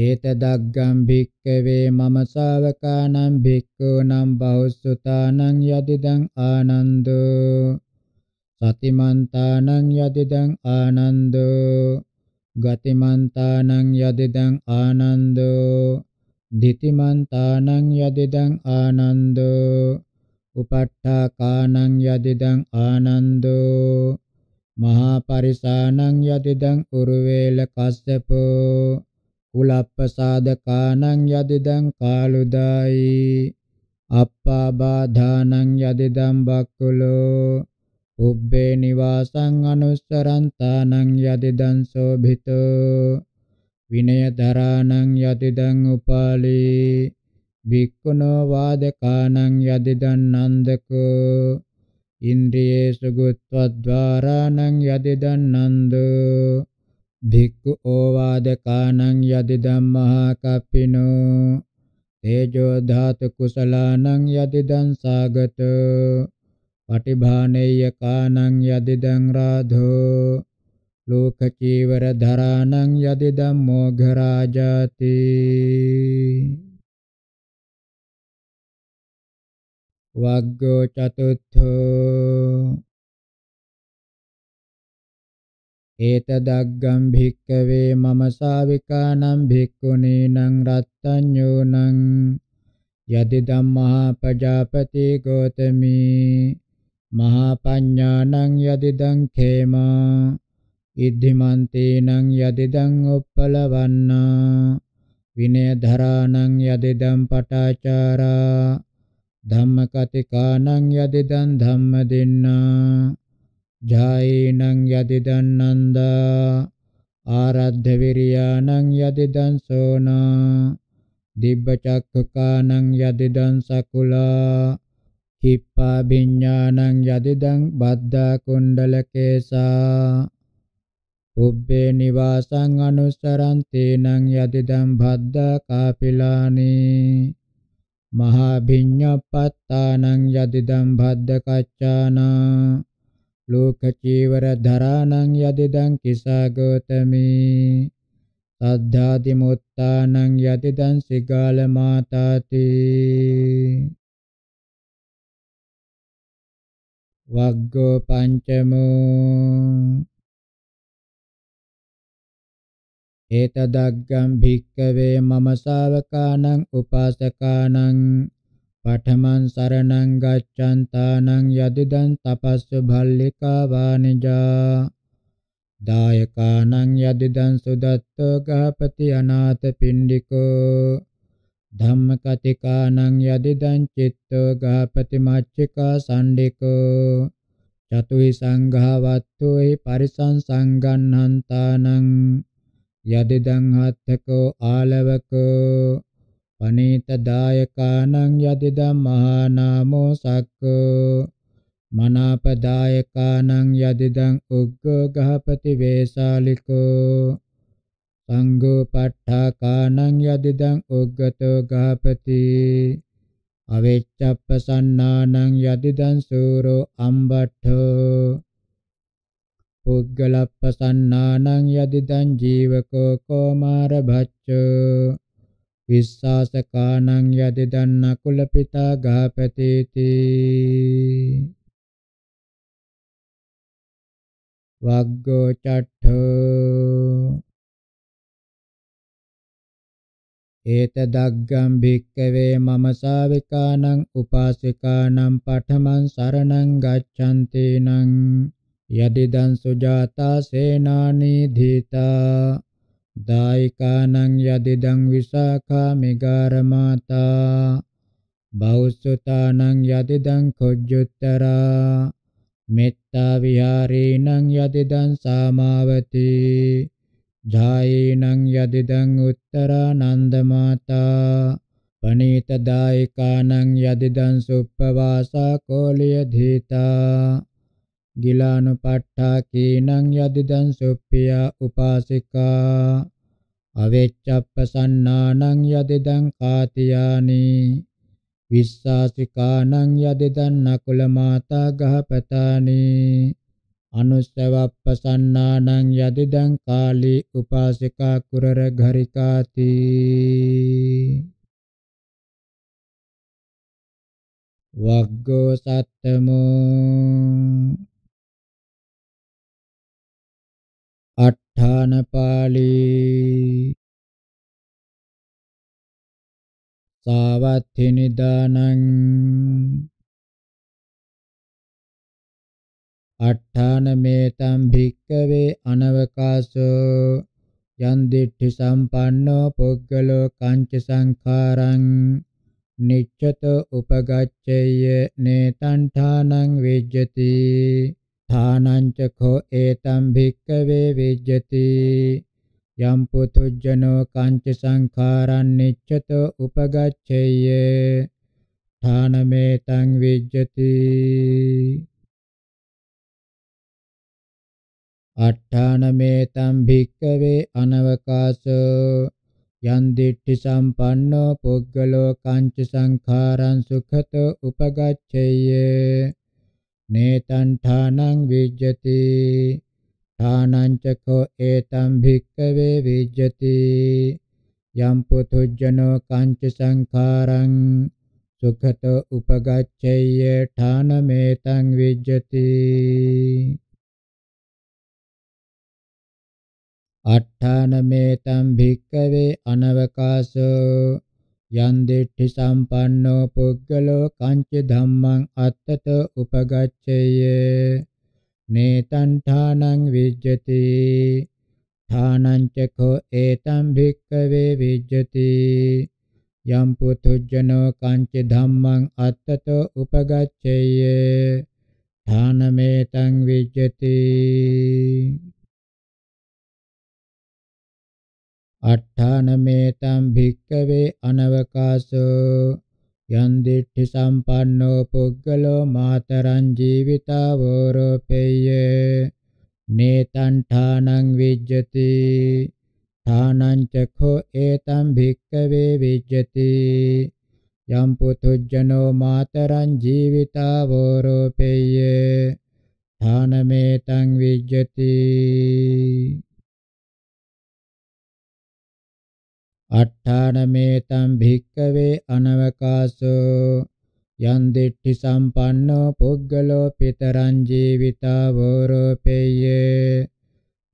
ඒතදග්ගම් භික්කවේ මම ශාවකානම් භික්ඛූනම් බෞසුතානං යදිදං ආනන්දෝ සතිමන්තානං යදිදං ආනන්දෝ ගතිමන්තානං යදිදං ආනන්දෝ දිතිමන්තානං යදිදං ආනන්දෝ උපට්ඨාකානං යදිදං ආනන්දෝ මහා පරිසානං යදිදං උරුවේල කස්සපෝ කුලප්පසාදකානං යදිදං කාලුදායි අප්පාබාධානං යදිදං බක්කුලෝ උබ්බේ නිවාසං අනුස්සරන්තානං යදිදං සෝභිතෝ විනයතරාණං යතිදං උපාලී භික්ඛුනෝ වාදකාණං යතිදං නන්දකෝ ඉන්ද්‍රියේසු ගුත්වද්වාරාණං යතිදං නන්දෝ භික්ඛු ඕවාද කාණං යදි ධම්මහා කප්පිනෝ තේජෝ ධාතු කුසලානං යදිදං සාගත පටිභානෙය කාණං යදිදං රාධෝ ලෝක චීවර ධරාණං යදිදං මෝඝ රාජාති වග්ගෝ චතුත්ථෝ ඒතදග්ගම් භික්කවේ මම ශාවිකානම් භික්ඛුනීනං රත්තඤ්ඤෝනං යති ධම්මා පජාපති ගෝතමී මහා පඤ්ඤානං යදිදං ඛේමා ඉද්ධිමන්තේනං යදිදං උප්පලවන්නා විනය ධරාණං යදිදං පටාචාරා ධම්මකතිකානං යදිදං ධම්ම දෙන්නා ජායේනං යදිදං නන්දා ආරද්ධ විරියාණං යදිදං සෝනා දිබ්බ චක්ඛකාණං යදිදං සකුලා කිප්පා විඥාණං යදිදං බද්දා කුණ්ඩල කේසා උබ්බේ නිවාසං අනුස්සරන්තේනං යදිදං භද්දා කාපිලානේ මහා භිඤ්ඤප්පත්තානං යදිදං භද්ද කච්චානා ලෝකචීවර ධරාණං යදිදං කිසා ගෝතමී සද්ධාති මුත්තානං යතිදං සිගාල මාතාති වග්ගෝ පංචමෝ ඒතදග්ගම් භික්කවේ මම ශාවකානං උපාසකානං පඨමං සරණං ගච්ඡන්තානං යදිදං තපස්ස භල්ලිකා වානිජා දායකානං යදිදං සුදත්තෝ ගහපති අනාථ පිණ්ඩිකෝ ධම්මකතිකානං යදිදං චිත්තෝ ගහපති මච්චිකා සණ්ඩිකෝ චතුහි සංඝවත්තෝ හි පරිසං සංගන්හන්තානං යදිදං හත්තකෝ ආලවකෝ අනේතදායකානං යදිදම්මහා නාමෝ සක්ඛෝ මනාපදායකානං යදිදං උග්ගෝ ගහපති වේසාලිකෝ සංඝෝ ප ဋ ාකානං යදිදං උග්ගතෝ ගහපති අවෙච්ඡප්පසන්නානං යදිදං සූරෝ අම්බට්ඨෝ පුග්ගලප්පසන්නානං යදිදං ජීවකෝ කෝමාර භච්චෝ විස්සාසකානං යදිදන්න කුලපිතා ගාපතේති වග්ගෝ චට්ඨෝ ඒතදග්ගම් භික්කවේ මම සාවිකානං උපාසිකානං පඨමං සරණං ගච්ඡන්තේනං යදිදං සුජාතා සේනානී ධීතා දායිකානං යදිදං විසාඛා මෙගාරමාතා බෞසුතානං යදිදං කොජ්ජුත්තරා මෙත්තා විහාරේනං යදිදං සාමාවති ජායේනං යදිදං උත්තරා නන්දමාතා පනීත දායිකානං යදිදං සුප්පවාසා කෝලිය ධීතා ගිලානුපට්ඨා කීනං යදිදං සුප්පියා උපාසිකා අවෙච්චප්පසන්නානං යදිදං කාතියානි විස්සාසිකානං යදිදං නකුල මාතා ගහපතානි අනුස්සවප්පසන්නානං යදිදං කාලී උපාසිකා කුරර ඝරිකාති වග්ගෝ සත්තමෝ අට්ඨානපාලී සාවත්ථි නිදානං අට්ඨානමේතම් භික්කවේ අනවකාසෝ යන් දිට්ඨි සම්පන්නෝ පුද්ගලෝ කංච සංඛාරං නිච්ඡත උපගච්ඡය නේතණ්ඨානං විජ්ජති ථානං ච කෝ ඒතම් භික්ඛවේ විජ්ජති යම් පුතුජ්ජනෝ කංච සංඛාරං නිච්ඡතෝ උපගච්ඡේය ථානමේතං විජ්ජති අට්ඨානමේතං භික්ඛවේ අනවකාසෝ යන් දිට්ඨි සම්පන්නෝ පුද්ගලෝ කංච සංඛාරං සුඛතෝ උපගච්ඡේය නේතං ඨානං විජ්ජති ඨානං චකෝ ඒතං භික්ඛවේ විජ්ජති යම් පුතුජ්ජනෝ කංච සංඛාරං සුඛතෝ උපගච්ඡය්‍ය ඨානමේතං විජ්ජති අට්ඨානමේතං භික්කවේ අනවකාසෝ යන්දෙට්ඨි සම්පන්නෝ පුද්ගලෝ කංච ධම්මං අත්තත උපගච්ඡේය නේතං ඨානං විජ්ජති ඨානං චකෝ ඒතං භික්ඛවේ විජ්ජති යම් පුතුජනෝ කංච ධම්මං අත්තත උපගච්ඡේය ඨානමේතං විජ්ජති අට්ඨානමේතං භික්කවේ අනවකාසෝ යන් දිට්ඨි සම්පන්නෝ පුද්ගලෝ මාතරං ජීවිතාවෝරෝපේය නේතං ඨානං විජ්ජති ඨානං චඛෝ ඒතං භික්කවේ විජ්ජති යම් පුතුජ්ජනෝ මාතරං ජීවිතාවෝරෝපේය ඨානමේතං විජ්ජති අට්ඨානමේතම් භික්කවේ අනවකාසෝ යන් දිට්ඨි සම්පන්නෝ පුද්ගලෝ පිතරං ජීවිතා වෝරෝපේය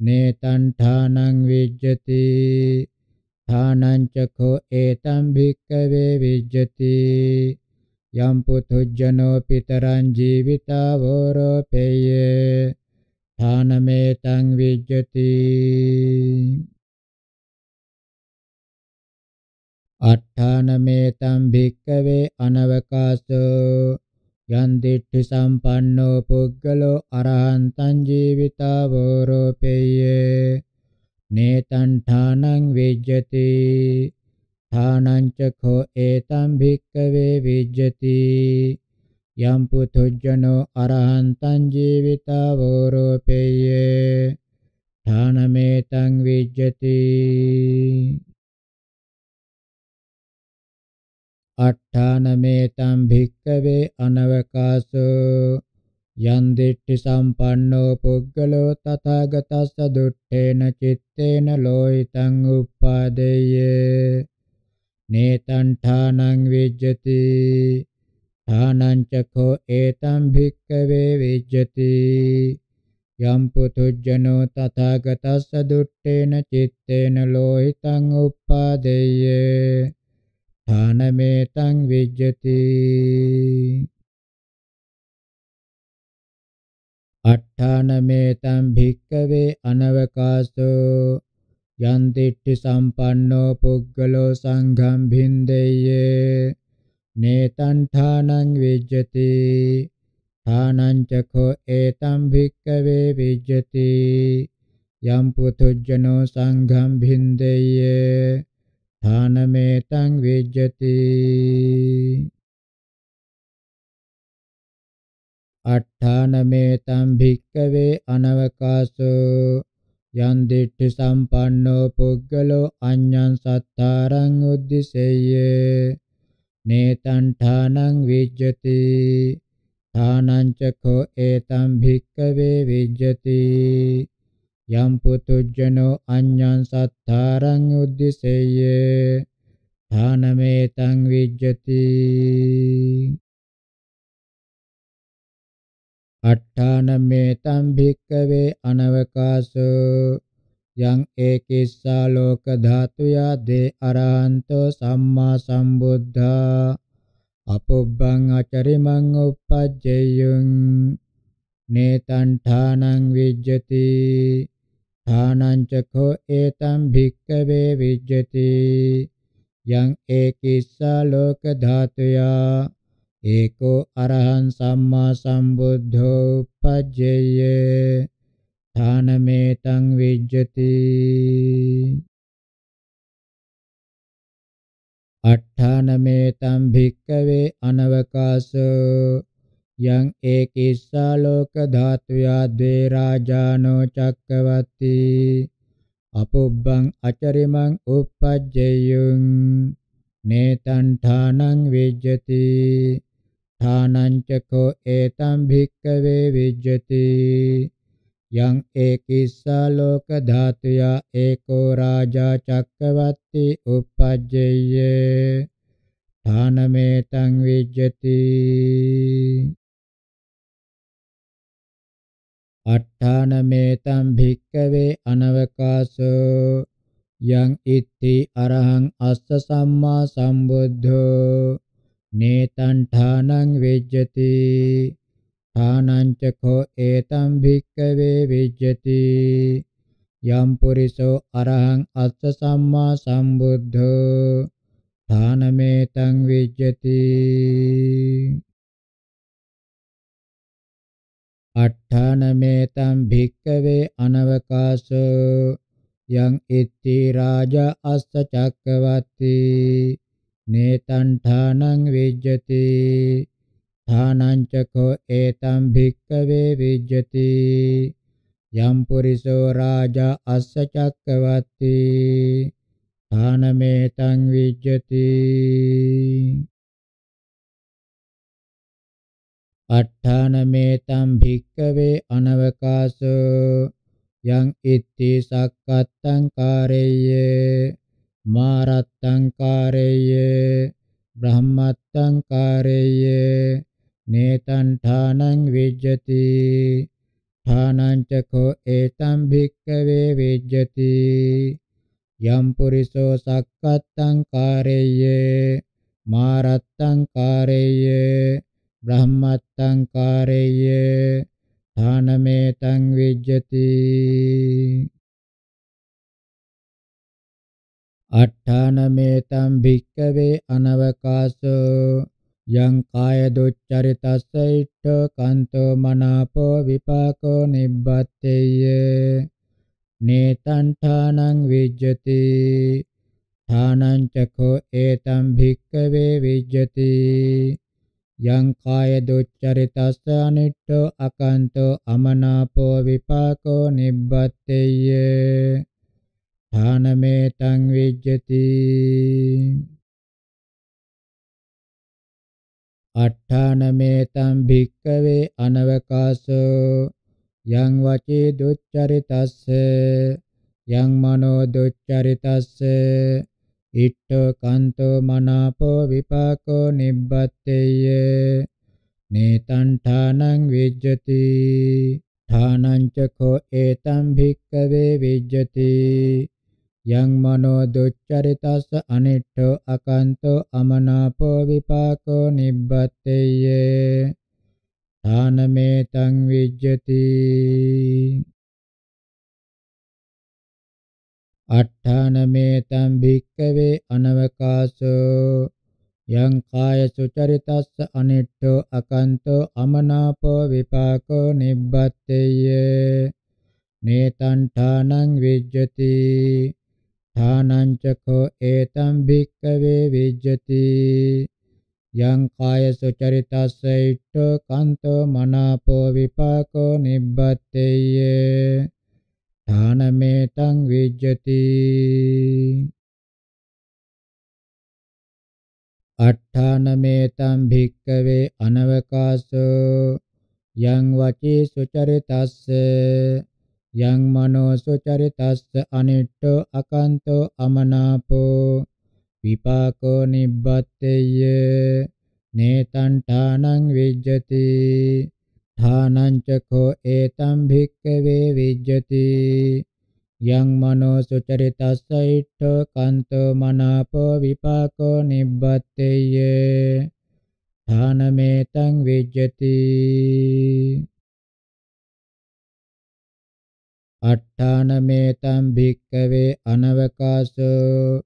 නේතං ඨානං විජ්ජති ඨානං චඛෝ ඒතම් භික්කවේ විජ්ජති යම් පුතුජ්ජනෝ පිතරං ජීවිතා වෝරෝපේය ඨානමේතං විජ්ජති අට්ඨානමේතම් භික්කවේ අනවකාසෝ යන් දිට්ඨි සම්පන්නෝ පුද්ගලෝ අරහන්තං ජීවිතාවෝ රෝපේය නේතං ඨානං විජ්ජති ඨානං චඛෝ ඒතම් භික්කවේ විජ්ජති යම් පුතුජ්ජනෝ අරහන්තං ජීවිතාවෝ රෝපේය ඨානමේතං විජ්ජති අට්ඨානමේතං භික්කවේ අනවකාසෝ යන් දිට්ඨි සම්පන්නෝ පුද්ගලෝ තථාගතස්ස දුට්ඨේන චitteන ලෝහිතං උප්පාදේය නේතං ඨානං විජ්ජති ඨානං චඛෝ ඒතං භික්ඛවේ විජ්ජති යම් පුතුජ්ජනෝ තථාගතස්ස දුට්ඨේන චitteන ලෝහිතං උප්පාදේය ථානමේතං විජ්ජති අට්ඨානමේතං භික්කවේ අනවකාසෝ යන් දිට්ඨි සම්පන්නෝ පුද්ගලෝ සංඝං භින්දේය නේතං ථානං විජ්ජති ථානං චඛෝ ඒතං භික්කවේ විජ්ජති යම් පුතුජනෝ සංඝං භින්දේය ථානමේතං විජ්ජති අට්ඨානමේතං භික්කවේ අනවකාසෝ යන් දිට්ඨි සම්පන්නෝ පුද්ගලෝ අඤ්ඤං සත්තාරං උද්දිසෙය්‍ය නේතං ඨානං විජ්ජති ථානං ච කෝ ඒතං භික්කවේ විජ්ජති යම් පුතුජ්ජනෝ අඤ්ඤං සත්තාරං උද්දිසෙය්‍ය ධානමේතං විජ්ජති අට්ඨානමේතං භික්කවේ අනවකාසෝ යං ඒකිස්සා ලෝක ධාතුයා දේ අරහන්තෝ සම්මා සම්බුද්ධා අපොබ්බං අචරිමං uppajjeyung නේතං ඨානං විජ්ජති ථානංචකෝ ඒතම් භික්කවේ විජ්ජති යං ඒකිස්සා ලෝක ධාතුයා ඒකෝ අරහං සම්මා සම්බුද්ධෝ උපජ්ජේය ථානමේතං විජ්ජති අට්ඨානමේතං භික්කවේ අනවකාසෝ යං ඒකීසා ලෝක ධාතුයා ද්වේ රාජානෝ චක්කවති අපොබ්බං අචරිමං uppajjeyung නේතං ඨානං විජ්ජති ඨානං චකෝ ඒතං භික්කවේ විජ්ජති යං ඒකීසා ලෝක ධාතුයා ඒකෝ රාජා චක්කවති uppajjeye ඨානමේතං විජ්ජති අට්ඨානමේතම් භික්කවේ අනවකාසෝ යං ඉත්ති අරහං අස්ස සම්මා සම්බුද්ධෝ නේතං ඨානං වෙජ්ජති ඨානං චඛෝ ඒතම් භික්කවේ වෙජ්ජති යම් පුරිසෝ අරහං අස්ස සම්මා සම්බුද්ධෝ ථානමේතං විජ්ජති අට්ඨානමේතං භික්කවේ අනවකාශෝ යං ඉත්ති රාජා අස්ස චක්කවති නේතං ඨානං විජ්ජති ඨානං චකෝ ඒතං භික්කවේ විජ්ජති යම් පුරිසෝ රාජා අස්ස චක්කවති ඨානමේතං විජ්ජති අට්ඨානමේතම් භික්කවේ අනවකාසෝ යං ඉත්‍ති සක්කත්තං කාරේය මාරත්තං කාරේය බ්‍රහ්මත්තං කාරේය නේතං ඨානං විජ්ජති ඨානං චකෝ ඒතං භික්කවේ විජ්ජති යම් පුරිසෝ සක්කත්තං කාරේය මාරත්තං කාරේය බ්‍රහ්මත්තං කාරේය ධානමේතං විජ්ජති අට්ඨානමේතං භික්කවේ අනවකාසෝ යං කාය දුච්චරිතස්ස ඉට්ඨ කන්තෝ මනාපෝ විපාකෝ නිබ්බත්තේය නේතං ඨානං විජ්ජති ඨානං චකෝ ඒතං භික්කවේ විජ්ජති යං කාය දුච්චරිතස්ස අනිට්ඨෝ අකන්තෝ අමනාපෝ විපාකෝ නිබ්බත්තේය ධානමේතං විජ්ජති අට්ඨානමේතං භික්කවේ අනවකාසෝ යං වචේ දුච්චරිතස්ස යං මනෝ දුච්චරිතස්ස ඉට්ඨකාන්ත මනාප විපාක නිබ්බත්තේය නේතං ඨානං විජ්ජති ඨානං චඛෝ ඒතං භික්ඛවේ විජ්ජති යං මනෝ දුච්චරිතස්ස අනිට්ඨ අකන්ත අමනාප විපාක නිබ්බත්තේය ථානමේතං විජ්ජති අට්ඨානමේ තම් භික්කවේ අනවකාසෝ යං කාය සුචරිතස්ස අනිට්ඨෝ අකන්තෝ අමනාපෝ විපාකෝ නිබ්බත්තේය නේතං ඨානං විජ්ජති ඨානං චකෝ ඒතම් භික්කවේ විජ්ජති යං කාය සුචරිතස්ස ඉට්ඨෝ කන්තෝ මනාපෝ විපාකෝ නිබ්බත්තේය ඥානමේතං විජ්ජති අට්ඨානමේතං භික්කවේ අනවකාසෝ යං වචී සුචරිතස්ස යං මනෝ සුචරිතස්ස අනිට්ඨෝ අකන්තෝ අමනාපෝ විපාකෝ නිබ්බත්තේය නේතං ඨානං විජ්ජති ඨානං චඛෝ ඒතම් භික්ඛවේ විජ්ජති යං මනෝ සුචරිතස්ස ඉට්ඨෝ කන්තෝ මනාපෝ විපාකෝ නිබ්බත්තේය ඨානමේතං විජ්ජති අට්ඨානමේතං භික්ඛවේ අනවකාසෝ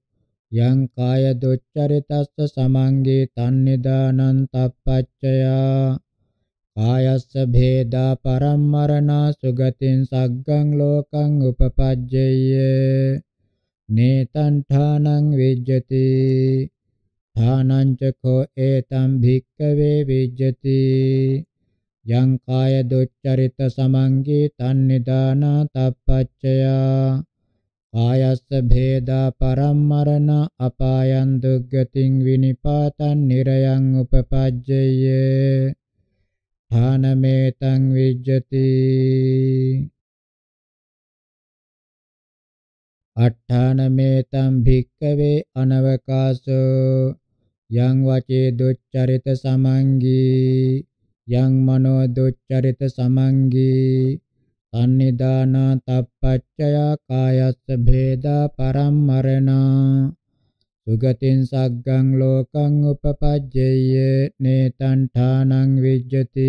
යං කාය දුච්චරිතස්ස සමංගේ තන්නිදානං තප්පච්චයා ආයස්ස භේදා පරම්මරණා සුගතින් සග්ගං ලෝකං උපපජ්ජේය නේතං ඨානං විජ්ජති ඨානං චකෝ ඒතං භික්ඛවේ විජ්ජති යං කාය දුච්චරිත සමංගේ තන්නිදානා තප්පච්චයා ආයස්ස භේදා පරම්මරණ අපායන් දුග්ගතින් විනිපාතං නිරයන් උපපජ්ජේය ථානමේතං විජ්ජති අට්ඨානමේතං භික්කවේ අනවකාසෝ යං වචේ දුච්චරිත සමංගී යං මනෝ දුච්චරිත සමංගී සම්නිදාන තප්පච්චය කායස්ස භේදා පරම්මරණා සුගතින් සග්ගං ලෝකං උපපජ්ජේය නේතං ඨානං විජ්ජති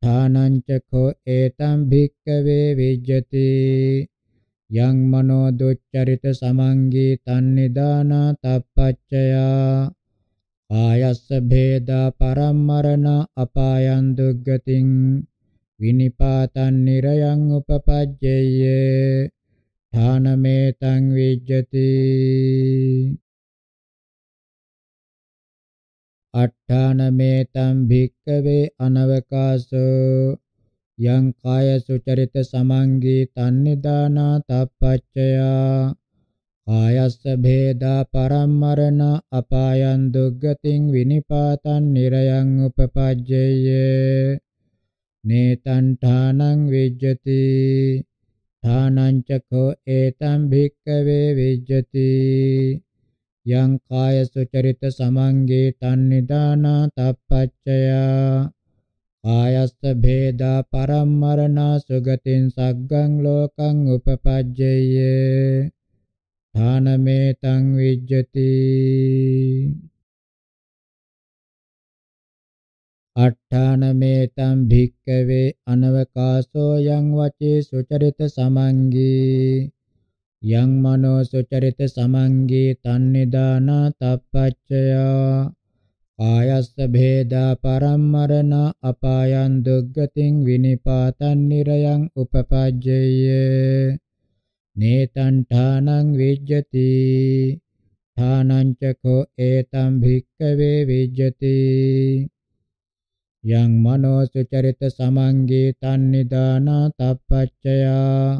ඨානං චඛෝ ඒතං භික්ඛවේ විජ්ජති යං මනෝ දුච්චරිත සමංගී තන්නිදානා තප්පච්චයා ආයස්ස භේදා පරම්මරණ අපායන් දුග්ගතින් විනිපාතන් නිරයන් උපපජ්ජේය ථානමේතං විජ්ජති අට්ඨානමේතං භික්කවේ අනවකාසෝ යං කාය සුචරිත සමංගී තන්නිදානා තප්පච්චයා කායස්ස භේදා පරම්මරණ අපායන් දුග්ගතින් විනිපාතං නිරයන් උපපජ්ජේය නේතං ඨානං විජ්ජති ථානං චඛෝ ඒතං භික්ඛවේ විජ්ජති යං කාය සුචරිත සමංගේ තන් නිදානා තප්පච්චය ආයස්ස භේදා පරම්මරණා සුගතින් සග්ගං ලෝකං උපපජ්ජේය ථානමේ තං විජ්ජති අට්ඨානමේතං භික්කවේ අනවකාසෝ යං වචේ සුචරිත සමංගී යං මනෝ සුචරිත සමංගී තන්නිදාන තප්පච්චය ආයස්ස භේදා පරම්මරණ අපායන් දුග්ගතින් විනිපාතන් නිරයන් උපපජ්ජයේ නේතං ඨානං විජ්ජති ඨානං චකෝ ඒතං භික්කවේ විජ්ජති yang mano sucarita samangi tan nidana tapaccaya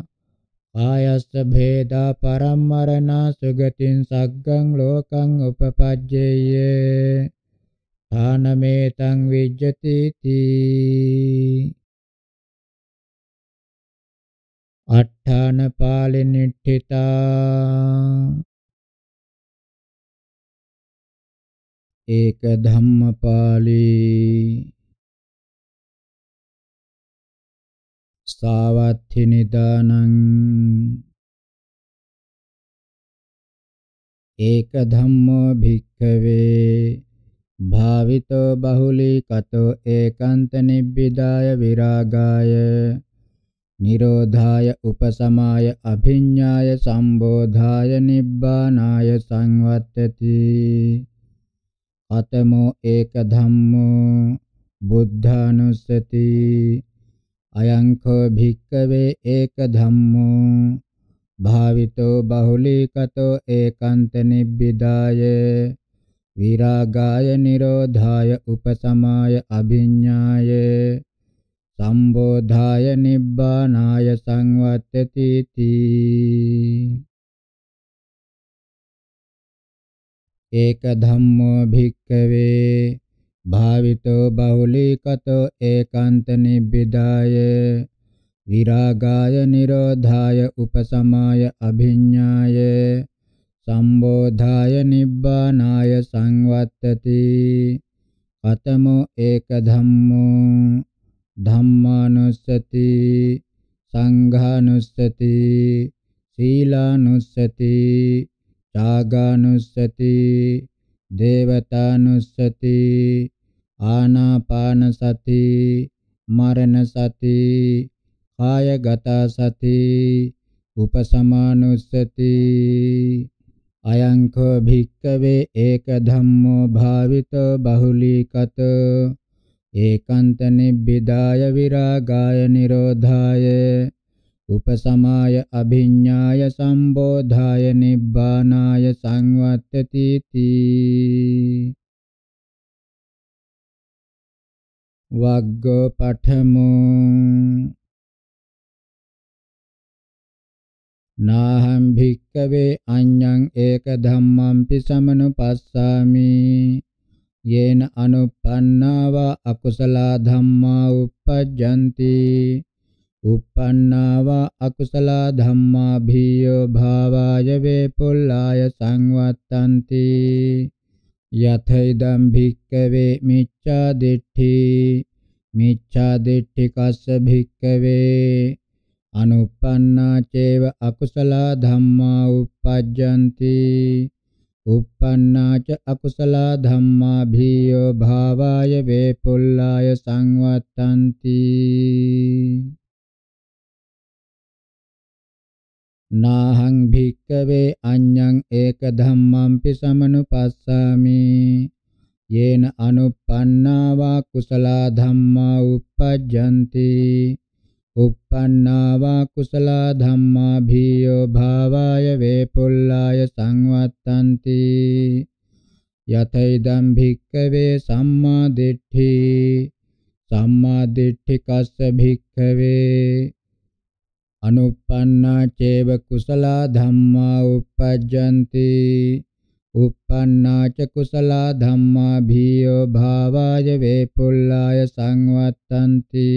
kāyassa bheda parammarana sugatin saggang lokang upapajjeye tānametang vijjati ti atthana palinitthita eka dhamma pali සාවත්ථි නිදානං ඒක ධම්මෝ භික්ඛවේ භාවිතෝ බහුලීකතෝ ඒකාන්ත නිබ්බිදාය විරාගාය නිරෝධාය උපසමාය අභිඤ්ඤාය සම්බෝධාය නිබ්බානාය සංවත්තති අතමෝ ඒක ධම්මෝ බුද්ධානුස්සති අයංකෝ භික්කවේ ඒක ධම්මෝ භාවිතෝ බහුලීකතෝ ඒකාන්ත නිබ්බිදාය විරාගාය නිරෝධාය උපසමාය අභිඤ්ඤාය සම්බෝධාය නිබ්බානාය සංවත්තති තී ඒක ධම්මෝ භික්කවේ භාවිතෝ බහුලීකතෝ ඒකාන්ත නිබ්බිදාය විරාගාය නිරෝධාය උපසමාය අභිඤ්ඤාය සම්බෝධාය නිබ්බානාය සංවත්තති අතමෝ ඒක ධම්මෝ ධම්මානුස්සති සංඝානුස්සති සීලානුස්සති ත්‍යාගානුස්සති දේවතානුස්සති ආනාපාන සති මරණ සති කායගත සති උපසමානුස්සති අයං කෝ භික්කවේ ඒක ධම්මෝ භාවිත බහුලීකත ඒකාන්ත නිබ්බිදාය විරාගාය නිරෝධාය උපසමාය අභිඤ්ඤාය සම්බෝධාය නිබ්බානාය සංවත්තති තී වග්ගෝ පඨමෝ නාහං භික්කවේ අඤ්ඤං ඒක ධම්මම්පි සමනුපස්සාමි යේන අනුප්පන්නාවා අකුසලා ධම්මා uppajjanti uppannāva akusala dhammā bhiyo bhāvāya vepullāya samvattanti yathaidaṃ bhikkave micchā diṭṭhi micchā diṭṭhi kassa bhikkave අනුප්පන්නා චේව අකුසල ධම්මා uppajjanti uppannā ca akusala dhammā bhiyo bhāvāya vepullāya samvattanti නාහං භික්කවේ අඤ්ඤං ඒක ධම්මම්පි සමනුපස්සාමි යේන අනුප්පන්නා වා කුසලා ධම්මා uppajjanti uppannā va kusalā dhammā bhiyo bhāvāya vepullāya sanvattanti yathaidam bhikkave sammā diṭṭhi sammā diṭṭhi kassa bhikkave අනුප්පන්නා චේව කුසලා ධම්මා uppajjanti uppannā ca kusala dhammā bhiyo bhavāya vepullāya saṅvattanti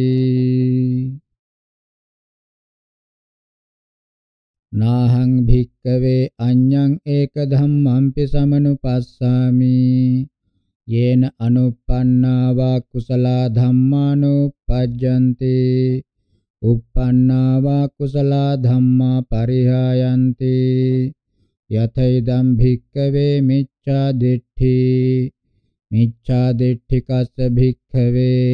නාහං භික්කවේ අඤ්ඤං ඒක ධම්මම්පි සමනුපස්සාමි යේන අනුප්පන්නා වා කුසලා ධම්මානුපජ්ජන්ති uppannāva kusala dhammā parihayanti යතෛදම් භික්ඛවේ මිච්ඡා දිට්ඨි මිච්ඡා දිට්ඨිකස්ස භික්ඛවේ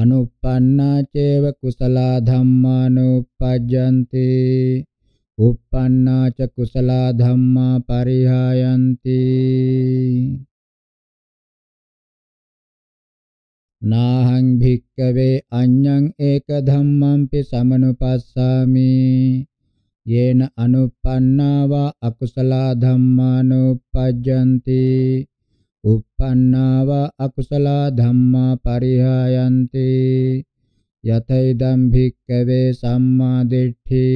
අනුප්පන්නා චේව කුසලා ධම්මානුප්පජ්ජන්ති uppannā ca kusala dhammā parihayanti නාහං භික්කවේ අඤ්ඤං ඒක ධම්මංපි සමනුපස්සාමි යේන අනුප්පන්නාව අකුසල ධම්මානුපජ්ජಂತಿ uppannāva akusalā dhammā parihāyanti yathaidaṃ bhikkave sammā diṭṭhi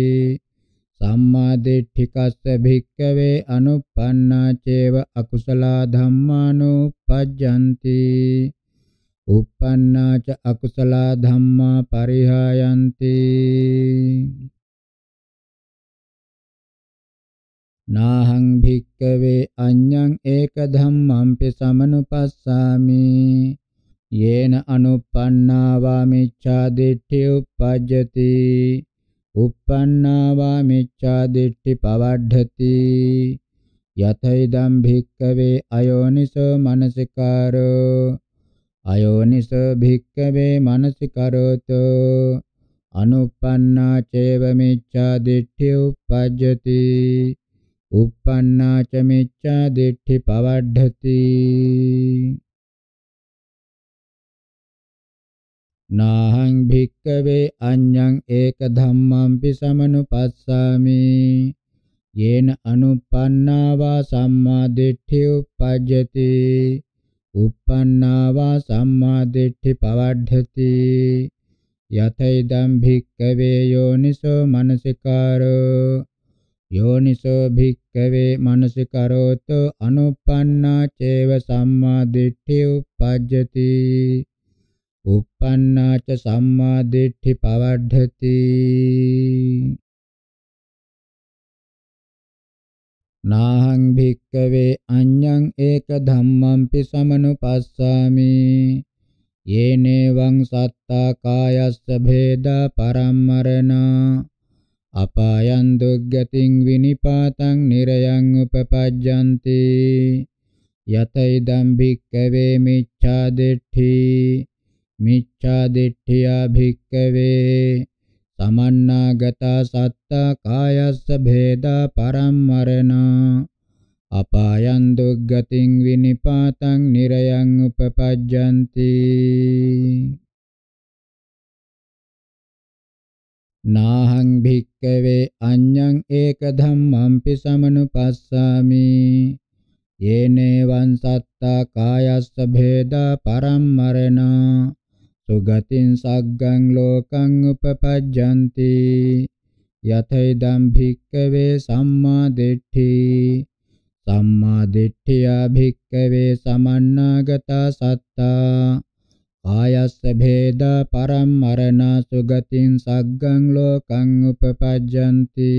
sammā diṭṭhikassa bhikkave anuppannā ceva akusalā dhammānuppajjanti uppannā ca akusalā dhammā parihāyanti නාහං භික්කවේ අඤ්ඤං ඒක ධම්මංපි සමනුපස්සාමි යේන අනුප්පන්නා වා මිච්ඡා දිට්ඨි උප්පජ්ජති උප්පන්නා වා මිච්ඡා දිට්ඨි පවඩ්ධති යතෛදම් භික්කවේ අයෝනිසෝ මනසිකාරෝ අයෝනිසෝ භික්ඛවේ මනසිකරෝතු අනුප්පන්නා චේව මිච්ඡා දිට්ඨි උපජ්ජති උප්පන්නා ච මිච්ඡා දිට්ඨි පවඩ්ඩති නාහං භික්ඛවේ අඤ්ඤං ඒක ධම්මංපි සමනුපස්සාමි යේන අනුප්පන්නා වා සම්මා දිට්ඨි උපජ්ජති uppannā va sammā diṭṭhi pavadhdhati යතෛදම් භික්කවේ යෝනිසෝ මනසිකාරෝ යෝනිසෝ භික්කවේ මනසිකරෝතු අනුප්පන්නා චේව සම්මා දිට්ඨි උප්පජ්ජති uppannā ca sammā diṭṭhi pavadhdhati නාහං භික්කවේ අඤ්ඤං ඒක ධම්මම්පි සමනුපස්සාමි යේනේවං සත්තා කායස්ස භේදා පරම්මරණ අපායන් දුග්ගතින් විනිපාතං නිරයං උපපජ්ජಂತಿ යතයිදම් භික්කවේ මිච්ඡා දිට්ඨි මිච්ඡා දිට්ඨියා භික්කවේ තමන්නාගතා සත්තා කායස්ස භේදා පරම්මරණ අපායන් දුග්ගතින් විනිපාතං නිරයං උපපජ්ජಂತಿ නාහං භික්කවේ අඤ්ඤං ඒක ධම්මම්පි සමනුපස්සාමි යේනේවං සත්තා කායස්ස භේදා පරම්මරණ සුගතින් සග්ගං ලෝකං උපපජ්ජಂತಿ යතෛදම් භික්කවේ සම්මා දිට්ඨි සම්මා දිට්ඨියා භික්කවේ සමන්නාගතා සත්තා ආයස්ස භේද පරම්මරණ සුගතින් සග්ගං ලෝකං උපපජ්ජಂತಿ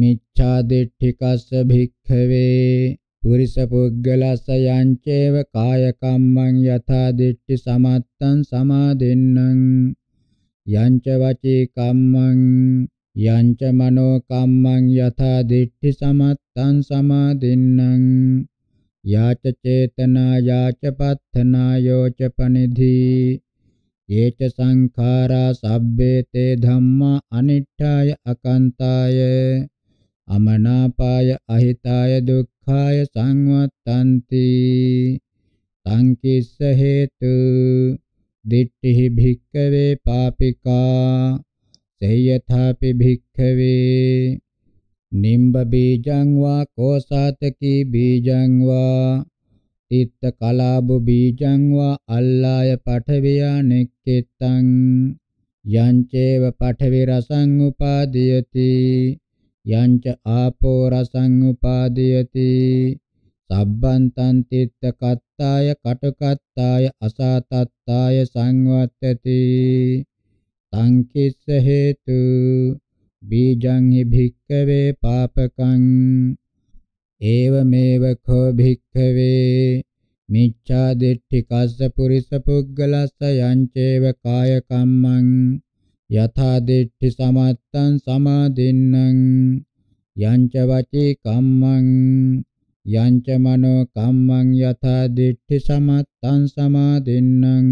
මිච්ඡා දිට්ඨිකස්ස භික්ඛවේ පුරිස පුද්ගලස්ස යංචේව කාය කම්මං යථා දිට්ඨි සමත්තං සමාදෙන්නං යංච වචී කම්මං යංච මනෝ කම්මං යථා දිට්ඨි සමත්තං සමාදෙන්නං යාච චේතනා යාච පත්තනා යෝච පනිධී යේච සංඛාරා සබ්බේ තේ ධම්මා අනිත්‍යය අකන්තය අමනාපාය අහිතාය දුක් කාය සංවත්තන්ති තං කිස්ස හේතු දිට්ඨි භික්ඛවේ පාපිකා සේයථාපි භික්ඛවේ නිම්බ බීජං වා කෝසాతකි බීජං වා තිත්ත කලාබු බීජං වා අල්ලාය පඨවියා නෙක්කෙත්තං යං චේව පඨවි රසං උපාදීයති යංච ආපෝ රසං උපාදීයති සබ්බන්තං තිත්ත කත්තාය කටකත්තාය අසාතත්තාය සංවත්තති සංකිස්ස හේතු බීජං හි භික්ඛවේ පාපකං ඒවමේව කෝ භික්ඛවේ මිච්ඡා දිට්ඨි කස්ස පුරිස පුග්ගලස්ස යංචේව කාය කම්මං යථා දිට්ඨි සමත්තං සමාදින්නම් යංච වචී කම්මං යංච මනෝ කම්මං යථා දිට්ඨි සමත්තං සමාදින්නම්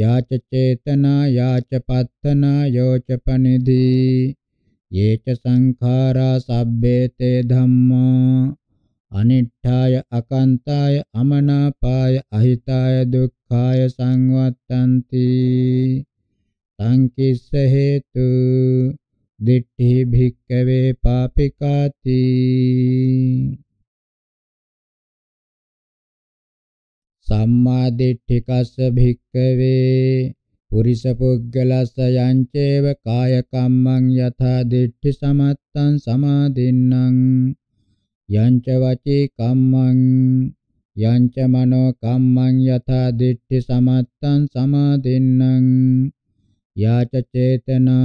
යාච චේතනා යාච පත්තනා යෝච පනිදී යේච සංඛාරා සබ්බේ තේ ධම්මා අනිත්‍යය අකන්තය අමනාපාය අහිතාය දුක්ඛාය සංවත්තන්ති සංකිස්ස හේතු දිට්ඨි භික්කවේ පාපිකාති සම්මා දිට්ඨිකස්ස භික්කවේ පුරිස පුද්ගලස්ස යංචේව කාය කම්මං යථා දිට්ඨි සමත්තං සමාදින්නම් යංච වචී කම්මං යංච මනෝ කම්මං යථා දිට්ඨි සමත්තං සමාදින්නම් या च चेतना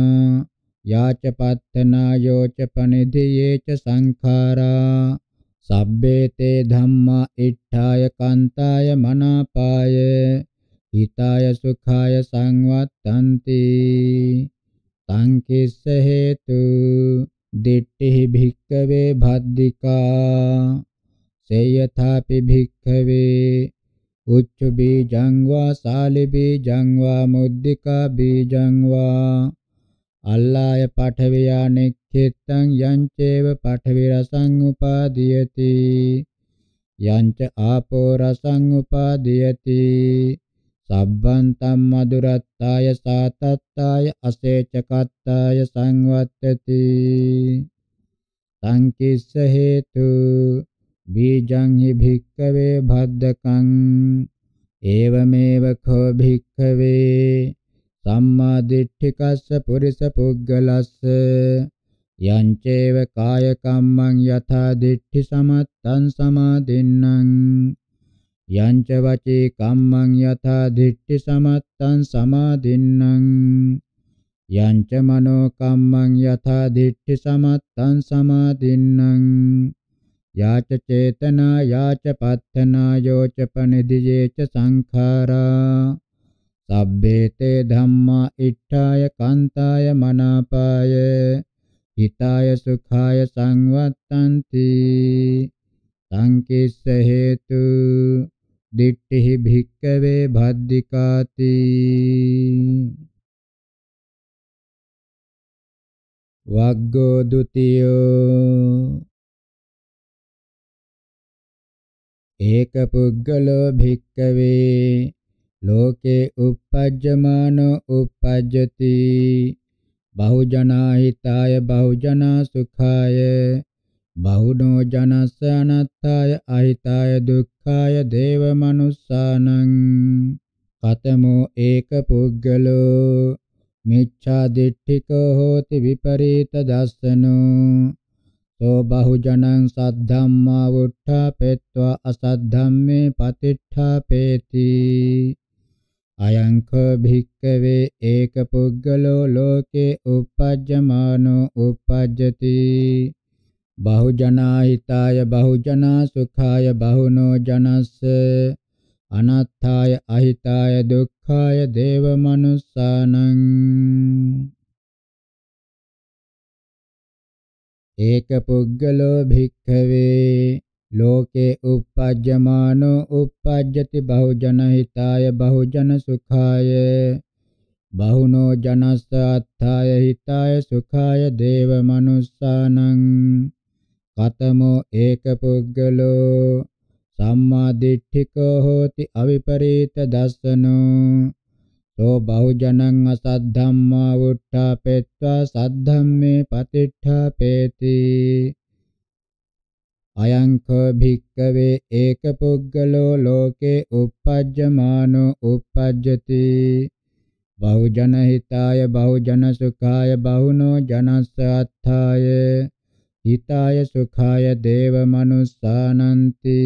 या च पत्तना यो च पनिधिये च संखारा सब्बे ते धम्मा इट्ठाय कान्ताय मनापाय हिताय सुखाय संवत्तन्ति සංකිස්ස හේතු දිට්ඨි භික්ඛවේ භද්దికා සේයථාපි භික්ඛවේ උච්ච බීජං වා සාලි බීජං වා මුද්దికා බීජං වා අල්ලාය පඨවියා නෙක්ඛෙත්තං යංචේව පඨවි රසං උපාදීයති යංච ආපෝ රසං උපාදීයති සබ්බං තම්මදුරත්තාය සාතත්තාය අසේචකත්තාය සංවත්තති සංකිස්ස හේතු बीजं हि भिक्खवे भद्दकं एवमेव खो भिक्खवे සම්මාදිට්ඨිකස්ස පුරිස පුග්ගලස්ස යංචේව කාය කම්මං යථා දිට්ඨි සමත්තං සමාදින්නම් යංච වචේ කම්මං යථා දිට්ඨි සමත්තං සමාදින්නම් යංච මනෝ කම්මං යථා දිට්ඨි සමත්තං සමාදින්නම් याच चेतना याच पत्थना योच पनिधिये च संखारा सब्बेते धम्मा इट्ठाय कांताय मनापाय हिताय सुखाय संवत्तन्ति සංකිස්ස හේතු දිට්ඨිහි භික්කවේ භද්దికාති වග්ගෝ ဒ ුතියෝ ඒක පුද්ගලෝ භික්කවේ ලෝකේ uppajjamano uppajjati බහුජනා හිතාය බහුජනා සුඛාය බහුනෝ ජනස අනත්තාය අහිතාය දුක්ඛාය දේව මනුස්සානං කතමෝ ඒක පුද්ගලෝ මිච්ඡා දිට්ඨිකෝ හෝති විපරීත දස්සනෝ තෝ බහුජනං සද්ධම්මා වුට්ඨපෙත්වා අසද්ධම්මේ පතිට්ඨපේති අයං කෝ භික්කවේ ඒක පුද්ගලෝ ලෝකේ uppajjamano uppajjati බහුජනා හිතාය බහුජනා සුඛාය බහුනෝ ජනස්ස අනත්ථාය අහිතාය දුක්ඛාය දේව මනුස්සානං ඒක පුද්ගලෝ භික්ඛවේ ලෝකේ uppajjamano uppajjati bahujana hitaya bahujana sukhaya බහුනෝ ජනස්ස අත්ථාය හිතාය සුඛාය දේව මනුස්සානං කතමෝ ඒක පුද්ගලෝ සම්මා දිට්ඨිකෝ හෝති අවිපරීත දස්සනෝ තෝ බහුජනං අසද්ධම්මා වුට්ඨාපෙත්වා සද්ධම්මේ පතිට්ඨාපේති අයංකෝ භික්කවේ ඒක පුද්ගලෝ ලෝකේ uppajjamaano uppajjati බහුජන හිතාය බහුජන සුඛාය බහුනෝ ජනස්ස අත්ථාය හිතාය සුඛාය දේව මනුස්සානන්ති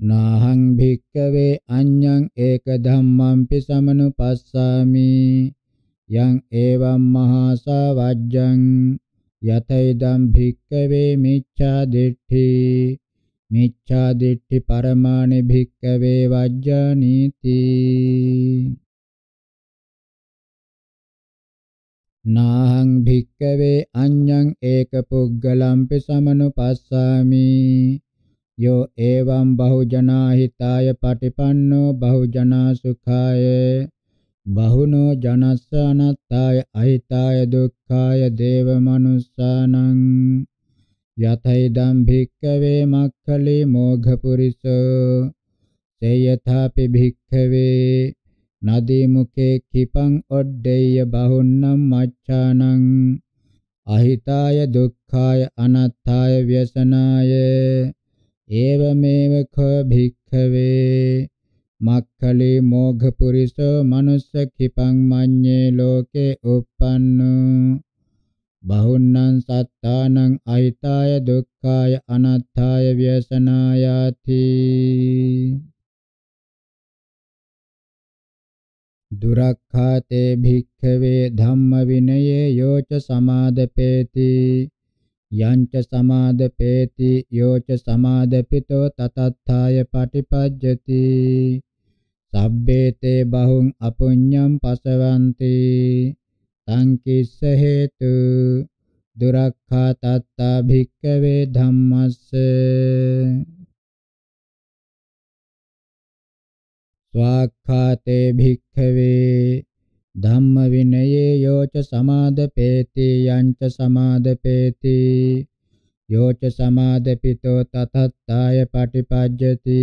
නාහං භික්කවේ අඤ්ඤං ඒක ධම්මංපි සමනුපස්සාමි යං ඒවම් මහා සවජ්ජං යතේදම් භික්කවේ මිච්ඡා දිට්ඨි මිච්ඡා දිට්ඨි පරමාණි භික්කවේ වජ්ජානීති නාහං භික්කවේ අඤ්ඤං ඒක පුග්ගලම්පි සමනුපස්සාමි यो एवं बहुजना हिताय पटिपन्नो बहुजना सुखाय बहुनो जनस्स अनत्ताय अहिताय दुःखाय देवमनुस्सानं यथैदं भिक्खवे मक्खलि मोघपुरिस सेयथापि भिक्खवे නදීමුකේ කිපං ඔඩ්ඩේය බහුන්නම් මච්ඡානං අහිතාය දුක්ඛාය අනත්ථාය ව්‍යසනාය ඒවමේව ඛ භික්ඛවේ මක්ඛලි මෝඝ පුරිසෝ මනුස්ස කිපං මඤ්ඤේ ලෝකේ uppannō බහුන්නං සත්තානං අහිතාය දුක්ඛාය අනාත්ථාය ව්‍යසනායාති දුරක්ඛාතේ භික්ඛවේ ධම්ම විනයේ යෝච සමාදපේති යංච සමාදපේති යෝච සමාදපිතෝ තතත්ථාය පටිපජ්ජති සබ්බේතේ බහුං අපුඤ්ඤම් පසවಂತಿ සංකිස්ස හේතු දුරක්ඛා තත්තා භික්ඛවේ ධම්මස්ස ස්වාක්ඛාතේ භික්ඛවේ ධම්ම විනයේ යෝච සමාදපේති යංච සමාදපේති යෝච සමාදපිතෝ තතත්තාය පටිපජ්ජති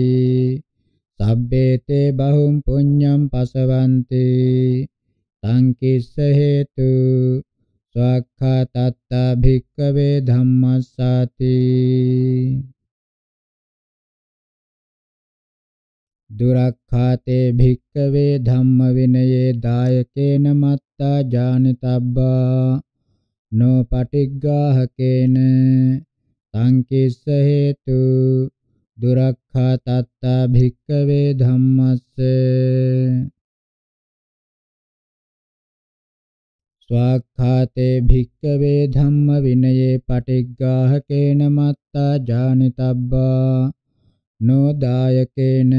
සබ්බේතේ බහුම් පුඤ්ඤම් පසවන්ති තං කිස්ස හේතු ස්වක්ඛා තත්තා භික්ඛවේ ධම්මස්සාති දුරක්ඛාතේ භික්ඛවේ ධම්ම විනයේ දායකේන මත්තා ජානිතබ්බා නොපටිග්ගාහකේන සංකිස්ස හේතු දුරක්ඛාතත්තා භික්ඛවේ ධම්මස්ස ස්වාක්ඛාතේ භික්ඛවේ ධම්ම විනයේ පටිග්ගාහකේන මත්තා ජානිතබ්බා නෝදායකේන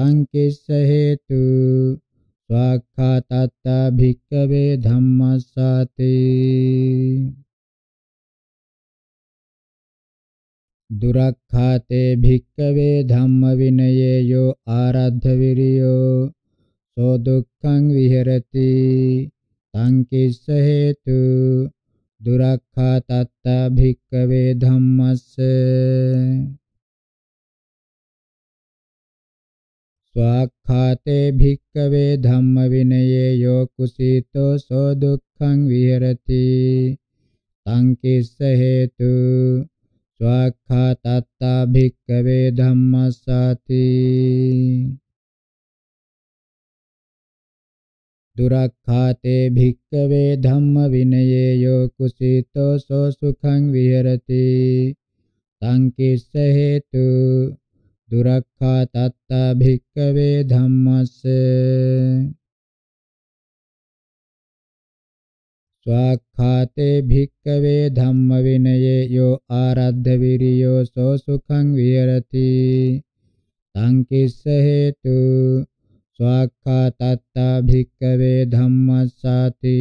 සංකිස්ස හේතු ස්වාක්ඛාතත්ත භික්ඛවේ ධම්මස්සති දුරක්ඛාතේ භික්ඛවේ ධම්ම විනයේ යෝ ආරද්ධ විරියෝ සෝ දුක්ඛං විහෙරති සංකිස්ස හේතු දුරක්ඛාතත්ත භික්ඛවේ ධම්මස්ස ස්වාක්ඛාතේ භික්කවේ ධම්ම විනයේ යෝ කුසීතෝ සෝ දුක්ඛං විහෙරති තං කිස්ස හේතු ස්වාක්ඛාතත්තා භික්කවේ ධම්මස්සති දුරක්ඛාතේ භික්කවේ ධම්ම විනයේ යෝ කුසීතෝ සෝ සුඛං විහෙරති තං කිස්ස හේතු දුරක්ඛා තත්තා භික්කවේ ධම්මස්ස ස්වාක්ඛාතේ භික්කවේ ධම්ම විනයේ යෝ ආරද්ධ විරියෝ සෝ සුඛං විහෙරති තං කිස්ස හේතු ස්වාක්ඛා තත්තා භික්කවේ ධම්මස්සාති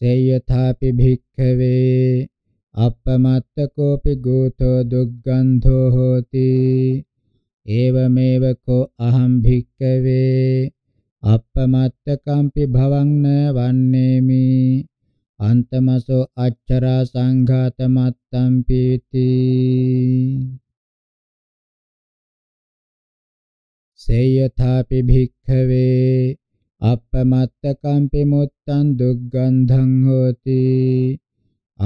සේයථාපි භික්ඛවේ අපමත්තකෝපි ගෝතෝ දුග්ගන්ධෝ හෝති ඒවමේව කෝ අහම් භික්කවේ අපමත්තකම්පි භවං න වන්නේමි අන්තමසෝ අච්චරා සංඝාතමත්තම් පීති සේයථාපි භික්ඛවේ අපමත්තකම්පි මුත්තං දුග්ගන්ධං හෝති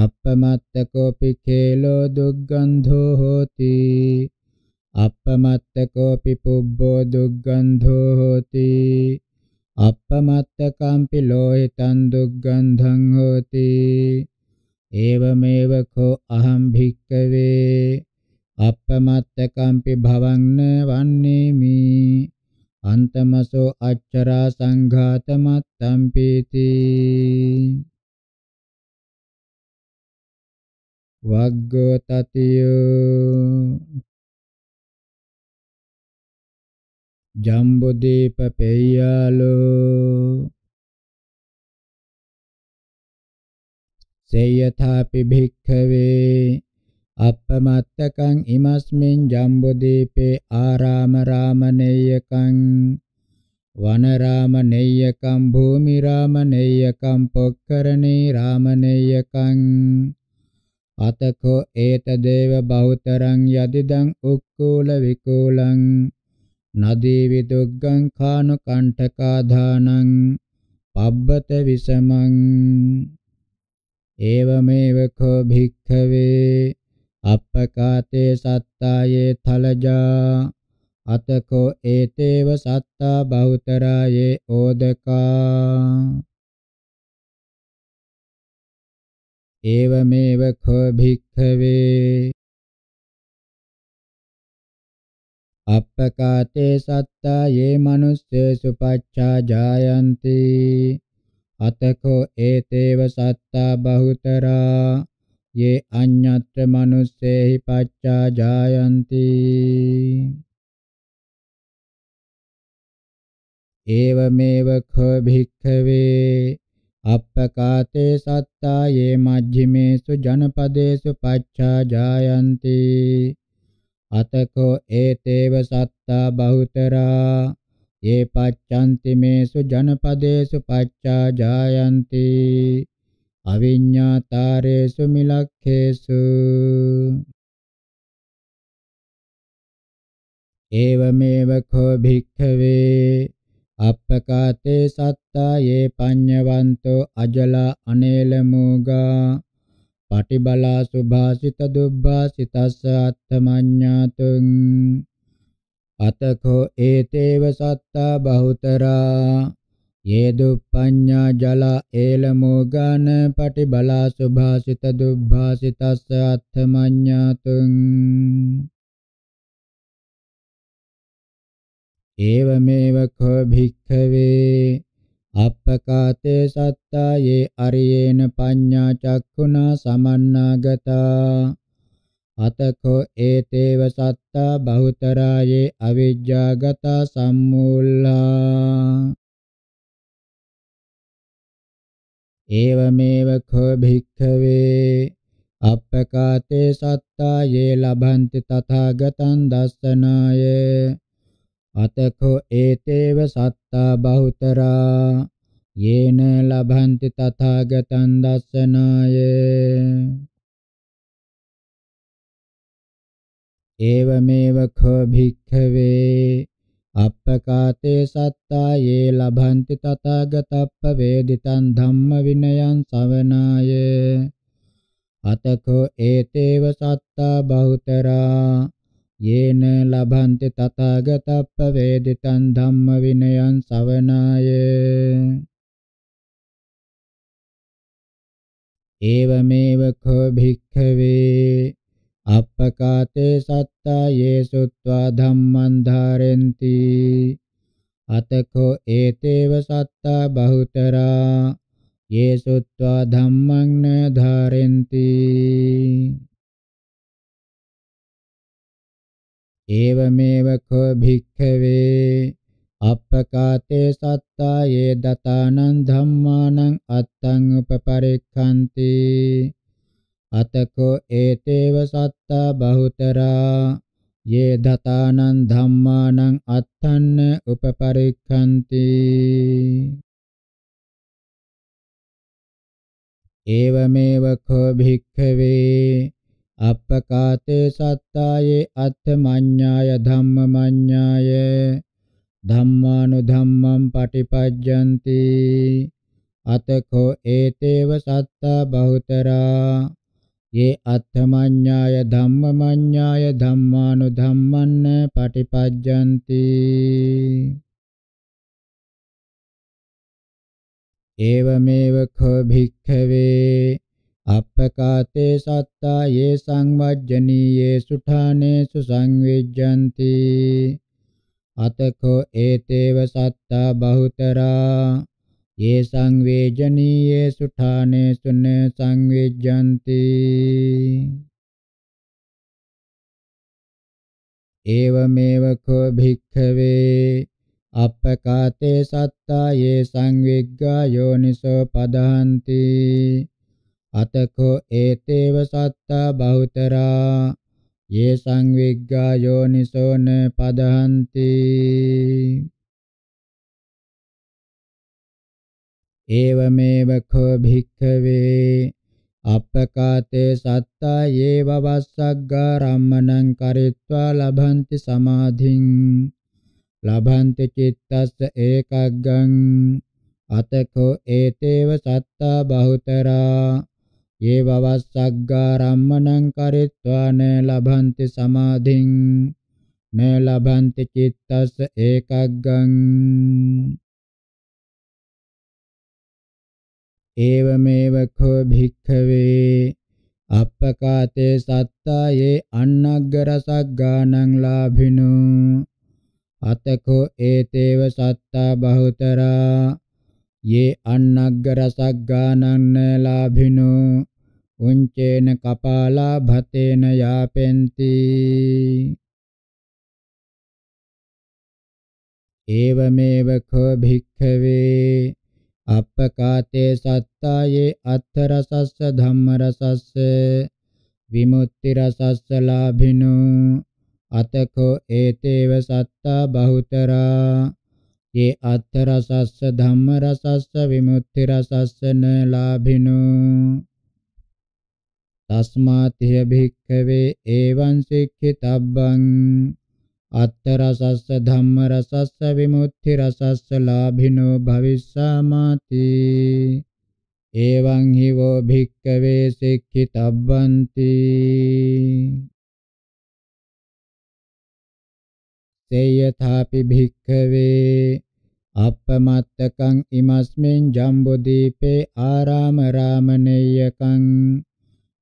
අපමත්තකෝපි ඛේලෝ දුග්ගන්ධෝ හෝති අපමත්තකෝපි පුබ්බෝ දුග්ගන්ධෝ හෝති අපමත්තකම්පි ලෝහිතං දුග්ගන්ධං හෝති ඒවමේව කෝ අහං භික්කවේ අපමත්තකම්පි භවං වන්නේමි අන්තමසෝ අච්චරා සංඝාතමත්තම් පීති වග්ගෝ තතියෝ ජම්බුදීප පෙය්‍යාලෝ සේයථාපි භික්ඛවේ අපමත්තකං ඉමස්මින් ජම්බුදීපේ ආරාම රාමනේයකං වන රාමනේයකං භූමි රාමනේයකං පොක්කරණේ රාමනේයකං අතකෝ ඒතදේව බහුතරං යදිදං උක්කූල විකූලං නදී විදුග්ගං කානු කණ්ඨකාධානං පබ්බත විසමං ඒවමේව කෝ භික්ඛවේ අප්පකාතේ සත්තායේ තලජා අතකෝ ඒතේව සත්තා බහුතරායේ ඕදකා एवमेव खो भिक्खवे අපකාතේ සත්තා යේ මනුස්සේසු පච්චා ජායන්ති අතකෝ ඒතේව සත්තා බහුතරා යේ අඤ්ඤත්‍ර මනුස්සේහි පච්චා ජායන්ති ඒවමේව ඛ භික්ඛවේ අප්පකාතේ සත්තායේ මජ්ජිමේසු ජනපදේසු පච්චා ජායන්ති අතකෝ ඒතේව සත්තා බහුතරා යේ පච්ඡන්ති මේසු ජනපදේසු පච්චා ජායන්ති අවිඤ්ඤාතාරේසු මිලක්ඛේසු ඒවමේව කෝ භික්ඛවේ අප්පකාතේ සත්තායේ පඤ්ඤවන්තෝ අජලා අනේල මෝගා පටිබලා සුභාසිත දුබ්බාසිතස්ස අත්තමඤ්ඤාතුං අතකෝ ඒතේව සත්තා බහුතරා ये दुपञ्ञा जल एलमोगन पटिबला सुभाषित दुर्भाषितस्य अर्थमज्ञातुम् एवमेव ख भिक्खवे අපකාතේ සත්තායේ අරියේන පඤ්ඤා චක්ඛුනා සමන්නාගතා අතකෝ ඒතේව සත්තා බහුතරායේ අවිජ්ජාගත සම්මූල්ලා ඒවමේව ඛ භික්ඛවේ අපකාතේ සත්තායේ ලබන්ති තථාගතං දස්සනායේ අතඛෝ ඒතේව සත්තා බහුතරා යේන ලබන්ති තථාගතං දස්සනාය ඒවමේව ඛෝ භික්ඛවේ අප්පකාතේ සත්තා යේ ලබන්ති තථාගතප්ප වේදිතං ධම්ම විනයං සවනාය අතඛෝ ඒතේව සත්තා බහුතරා යේන ලබන්ති තථාගතප්ප වේදිතං ධම්ම විනයං සවනාය ඒවමේව කෝ භික්ඛවේ අප්පකාතේ සත්තා යේසුත්වා ධම්මං ධාරෙන්ති අතකෝ ඒතේව සත්තා බහුතරා යේසුත්වා ධම්මං න ධාරෙන්ති एवमेव खो भिक्खवे අප්පකාතේ සත්තායේ දතානං ධම්මානං අත්තං උපපරික්ඛන්ති අතකෝ ඒතේව සත්තා බහුතරා යේ දතානං ධම්මානං අත්තන්න උපපරික්ඛන්ති ඒවමේව කෝ භික්ඛවේ අපකාතේ සත්තායේ අත්ථමඤ්ඤාය ධම්මමඤ්ඤාය ධම්මානුධම්මං පටිපජ්ජಂತಿ අතකෝ ඒතේව සත්තා බහුතරා යේ අත්ථමඤ්ඤාය ධම්මමඤ්ඤාය ධම්මානුධම්මන්න පටිපජ්ජಂತಿ ඒවමේව කෝ භික්ඛවේ අපකාතේ සත්තා යේ සංවජ්ජනීයේ සුඨානේසු සංවිජ්ජಂತಿ අතකෝ ඒතේව සත්තා බහුතරා යේ සංවේජනීයේ සුඨානේසු න සංවිජ්ජಂತಿ ඒවමේව කෝ භික්ඛවේ අපකාතේ සත්තා යේ සංවිග්ගා යෝනිසෝ පදහන්ති අතකෝ ඒතේව සත්තා බහුතරා යේ සංවිග්ගා යෝනිසෝන පදහන්ති ඒවමේව කෝ භික්ඛවේ අපකාතේ සත්තා යේව වස්සග්ගා රම්මණං කරිත්වා ලබන්ති සමාධින් ලබන්ති චිත්තස්ස ඒකග්ගං අතකෝ ඒතේව සත්තා බහුතරා ये भवसग्गारम्मणं करित्वा न लभन्ति समाधिं न लभन्ति चित्तस्य एकग्गं एवमेव खो भिक्खवे අපකාතේ සත්තායේ අන්නග්ගර සග්ගානං ලාභිනෝ අතකෝ ඒතේව සත්තා බහුතරා යේ අන්නග්ගර සග්ගානං ලාභිනෝ උංචේන කපාලා භතේන යාපෙන්ති ඒවමේව කෝ භික්ඛවේ අපකාතේ සත්තායේ අත්ථ රසස්ස ධම්ම රසස්ස විමුක්ති රසස්ස ලාභිනෝ අතකෝ ඒතේව සත්තා බහුතරා යේ අත්ථ රසස්ස ධම්ම රසස්ස විමුක්ති රසස්ස න ලාභිනෝ තස්මාත්‍ය භික්ඛවේ එවං සික්ඛිතබ්බං අත්තරසස්ස ධම්ම රසස්ස විමුක්ති රසස්ස ලාභිනෝ භවිස්සාමාති එවං හිවෝ භික්කවේ සික්ඛිතබ්බන්ති සේයථාපි භික්ඛවේ අපමත්තකං ඉමස්මින් ජම්බුදීපේ ආරාම රාමනේයකං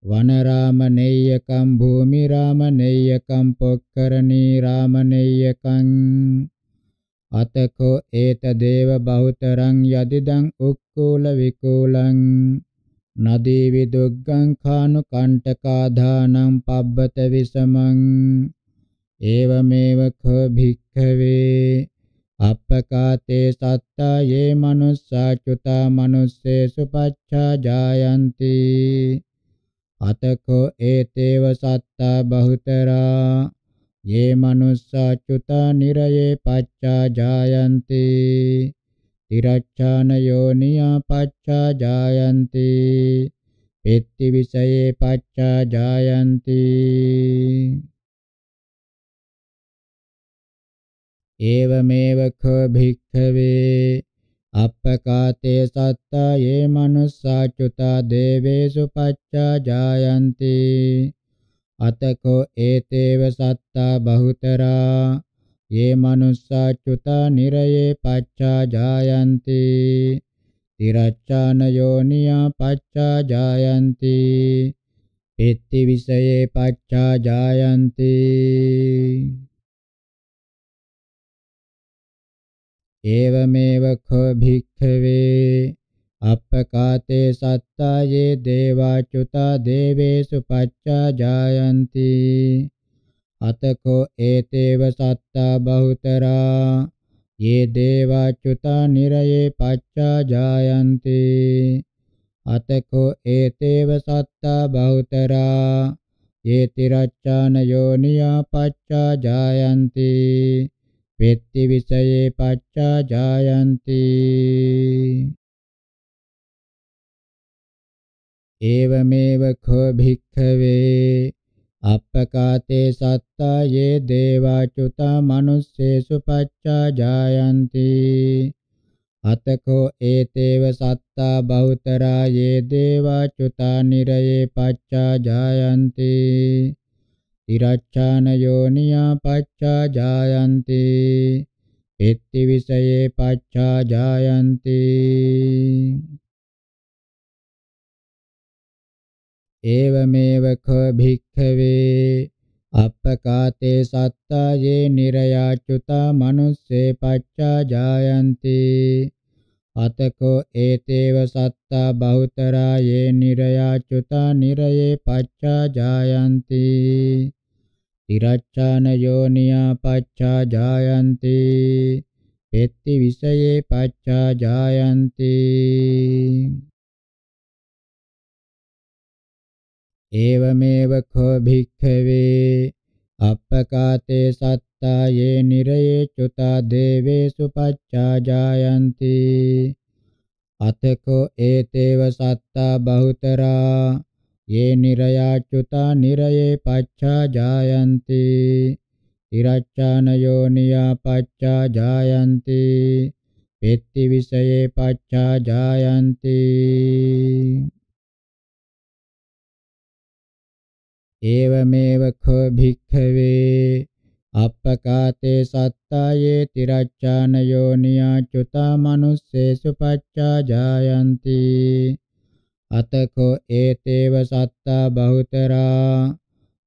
වනරාමනේයකම් භූමිරාමනේයකම් පොක්කරණී රාමනේයකම් අතකෝ ඒත දේව බහුතරං යදිදං උක්කූල විකූලං නදී විදුග්ගං කානු කණ්ඨකාධානං පබ්බත විසමං ඒවමේව ඛ භික්ඛවේ අපකාතේ සත්තා යේ මනුස්සා චුතා මනුස්සේසු පච්ඡා ජායන්ති අතකෝ ඒතේව සත්තා බහුතරා යේ මනුස්සා චුතා නිරයේ පච්චා ජායන්ති තිරච්ඡාන යෝනියා පච්චා ජායන්ති පෙත්ති විසයේ පච්චා ජායන්ති ඒවමේව ඛ භික්ඛවේ අප්පකාතේ සත්තා යේ මනුස්සාචුතා දේවේසු පච්චා ජායන්ති අතකෝ ඒතේව සත්තා බහුතරා යේ මනුස්සාචුතා නිරයේ පච්චා ජායන්ති තිරච්ඡාන යෝනියා පච්චා ජායන්ති පිට්ටි විසයේ පච්චා ජායන්ති एवमेव खो भिक्खवे अपकाते सत्ता ये देवाच्युता देवेषु पच्चा जायन्ति अतको एतेव सत्ता बहुतरा ये देवाच्युता निरये पच्चा जायन्ति अतको एतेव सत्ता बहुतरा ये तिरच्चान योनिया पच्चा जायन्ति වෙත්ති විසයේ පච්චා ජායන්ති ඒවමේව කෝ භික්ඛවේ අපකාතේ සත්තා යේ දේවාචුතා මනුස්සේසු පච්චා ජායන්ති අතකෝ ඒතේව සත්තා බහුතරා යේ දේවාචුතා නිරයේ පච්චා ජායන්ති योनिया पच्छा जायन्ति विषय पच्छा जायन्ति एवमेव ख भिक्खवे अपकाते सत्ता ये निरयाच्युता मनुष्य पच्छा जायन्ति अत एतेव सत्ता बहुतरा ये निरयाच्युता निरये पच्छा जायन्ति තිරච්ඡාන යෝනියා පච්චා ජායන්ති පෙත්ති විසයේ පච්චා ජායන්ති එවමෙව කෝ භික්ඛවේ අපකාතේ සත්තා යේ නිරයේ චුතා දේවේසු පච්චා ජායන්ති අතකෝ ඒතේව සත්තා බහුතරා ये निरयाच्युता निरये पच्छा जायन्ति तिरच्चानयोनिया पच्छा जायन्ति पित्तिविषये पच्छा जायन्ति एवमेव खो भिक्खवे अपकाते सत्ताये तिरच्चानयोनिया च्युता मनुष्येषु पच्छा जायन्ति අතකෝ ඒතේව සත්තා බහුතරා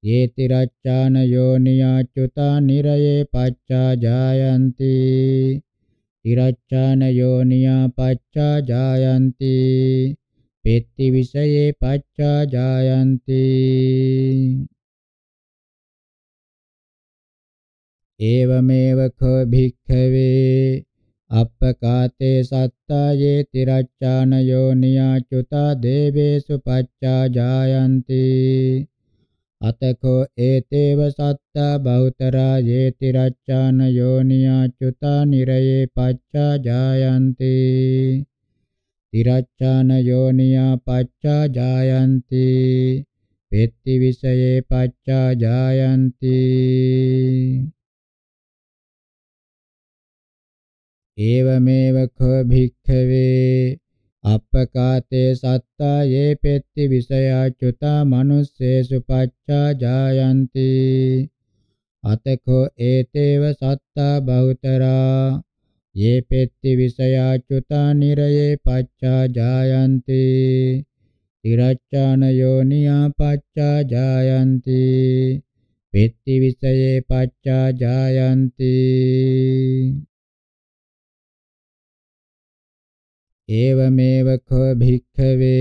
යේති රච්ඡාන යෝනියාචුතා නිරයේ පච්චා ජායන්ති තිරච්ඡාන යෝනියා පච්චා ජායන්ති පෙත්ති විසයේ පච්චා ජායන්ති ඒවමේව කෝ භික්ඛවේ අප්පකාතේ සත්තායේ තිරච්ඡාන යෝනියා චුතා දේවේසු පච්චා ජායන්ති අතකෝ ඒතේව සත්තා බෞතරා යේ තිරච්ඡාන යෝනියා චුතා නිරයේ පච්චා ජායන්ති තිරච්ඡාන යෝනියා පච්චා ජායන්ති පෙත්ති විසයේ පච්චා ජායන්ති ඒවමේව ඛ භික්ඛවේ අපකාතේ සත්තා යේ පෙත්ති විසයාචුතා මනුස්සේසු පච්චා ජායන්ති අතකෝ ඒතේව සත්තා බහුතරා යේ පෙත්ති විසයාචුතා නිරයේ පච්චා ජායන්ති තිරච්ඡාන යෝනියා පච්චා ජායන්ති පෙත්ති විසයේ පච්චා ජායන්ති एवमेव ख भिक्खवे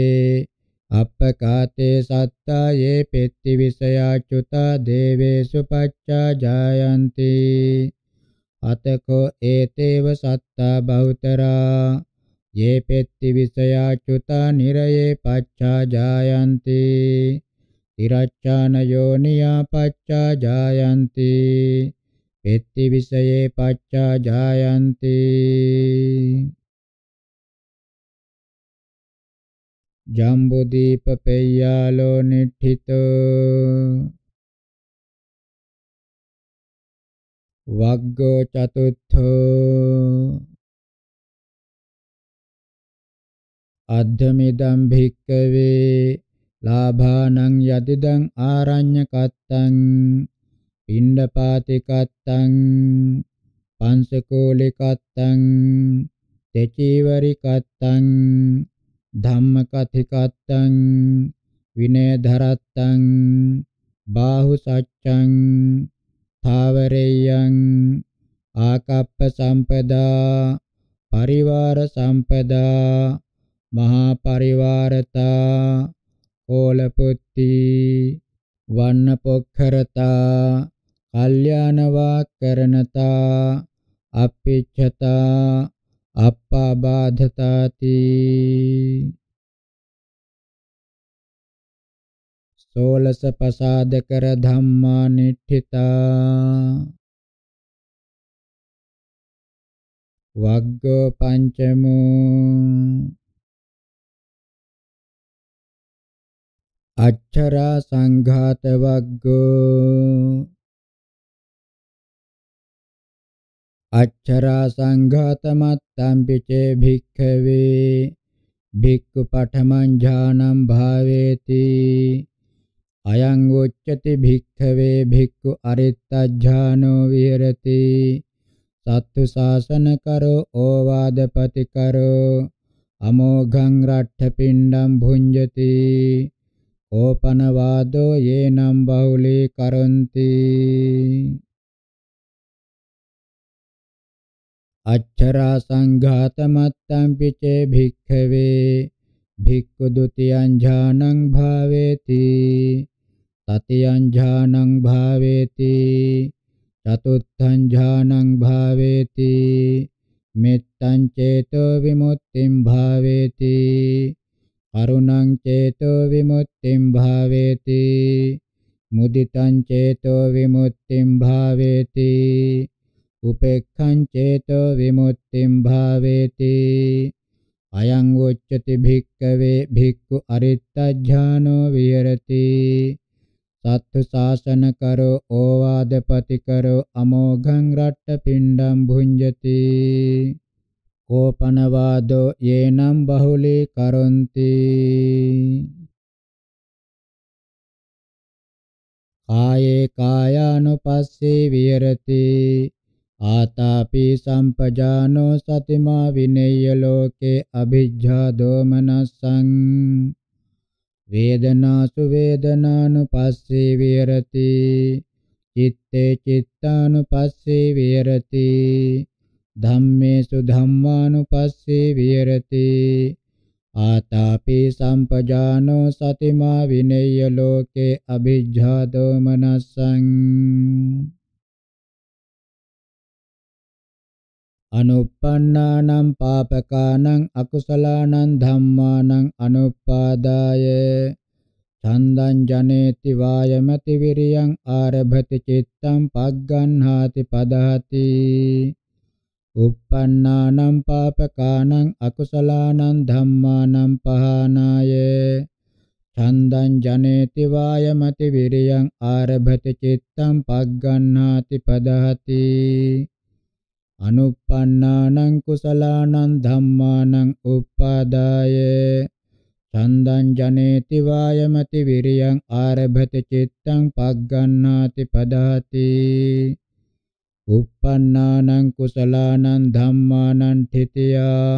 अपकाते सत्ता ये पेत्ति पितृविषयाच्युता देवेषु पच्चा जायन्ति अतको एतेव सत्ता बहुतरा ये पेत्ति पेत्तिविषयाच्युता निरये पच्चा जायन्ति तिरच्चानयोनिया पच्चा जायन्ति पेत्ति विषये पच्चा जायन्ति ජම්බුදීප පෙය්‍යාලෝ නිට්ඨිතෝ වග්ගෝ චතුත්ථෝ අද්ධමිදම් භික්කවේ ලාභානං යතිදං ආරඤ්‍යකත්තං පිණ්ඩපාතිකත්තං පංසකෝලිකත්තං තෙචීවරිකත්තං ධම්මකථිකත්තං විනයධරත්තං බාහු සච්ඡං ථාවරේයං ආකප්ප සම්පදා පරිවාර සම්පදා මහා පරිවාරතා කෝලපුත්ති වන්නපොක්ඛරතා කල්යාණවා කරණතා අපිච්ඡතා අප්පාබාධතාති සෝලස පසාද කර ධම්මා නිට්ඨිතා වග්ගෝ පංචමෝ අච්චරා සංඝාත වග්ගෝ අච්චරා සංඝාතමත්තං පිචේ භික්ඛවේ භික්ඛු පඨමං ඥානං භාවේති අයං උච්චති භික්ඛවේ භික්ඛු අරිත්තඥානෝ විහෙරති සත්තු ශාසන කරෝ ඕවාදපති කරෝ අමෝඝං රට්ඨපිණ්ඩම් භුඤ්ජති ඕපනවාදෝ යේනම් බහුලී කරොන්ති අච්චරා සංඝාතමත්තං පිචේ භික්ඛවේ භික්ඛු ဒ ුතියං ඥානං භාවේති තතියං ඥානං භාවේති චතුත්ථං ඥානං භාවේති මෙත්තං චේතෝ විමුක්තිං භාවේති කරුණං චේතෝ විමුක්තිං භාවේති මුදිතං චේතෝ විමුක්තිං භාවේති උපේක්ඛං චේතෝ විමුක්තිම් භාවේති අයං උච්චති භික්කවේ භික්ඛු අරිත්තඥානෝ විහෙරති සත්තු ශාසන කරෝ ඕවාදපති කරෝ අමෝඝං රට්ඨ පිණ්ඩම් භුඤ්ජති කෝපනවාදෝ යේනම් බහුලී කරොන්ති කායේ කායානුපස්සේ විහෙරති ආතාපි සම්පජානෝ සතිමා විනේය ලෝකේ අභිජ්ජා දෝමනසං වේදනාසු වේදනානුපස්සේ විහෙරති චිත්තේ චිත්තානුපස්සේ විහෙරති ධම්මේසු ධම්මානුපස්සේ විහෙරති ආතාපි සම්පජානෝ සතිමා විනේය ලෝකේ අභිජ්ජා දෝමනසං අනුප්පන්නානං පාපකානං අකුසලානං ධම්මානං අනුපාදාය ඡන්දං ජනේති වායමති විරියං ආරභති චිත්තං පග්ගන්හාති පදහති uppannānaṁ pāpakānaṁ akusalaanaṁ dhammānaṁ pahānāye ඡන්දං ජනේති වායමති විරියං ආරභති චිත්තං පග්ගන්හාති පදහති අනුප්පන්නානං කුසලානං ධම්මානං උප්පාදාය චන්දං ජනේති වායමති විරියං ආරභති චිත්තං පග්ගණ්ණාති පදාති උප්පන්නානං කුසලානං ධම්මානං ඨිතියා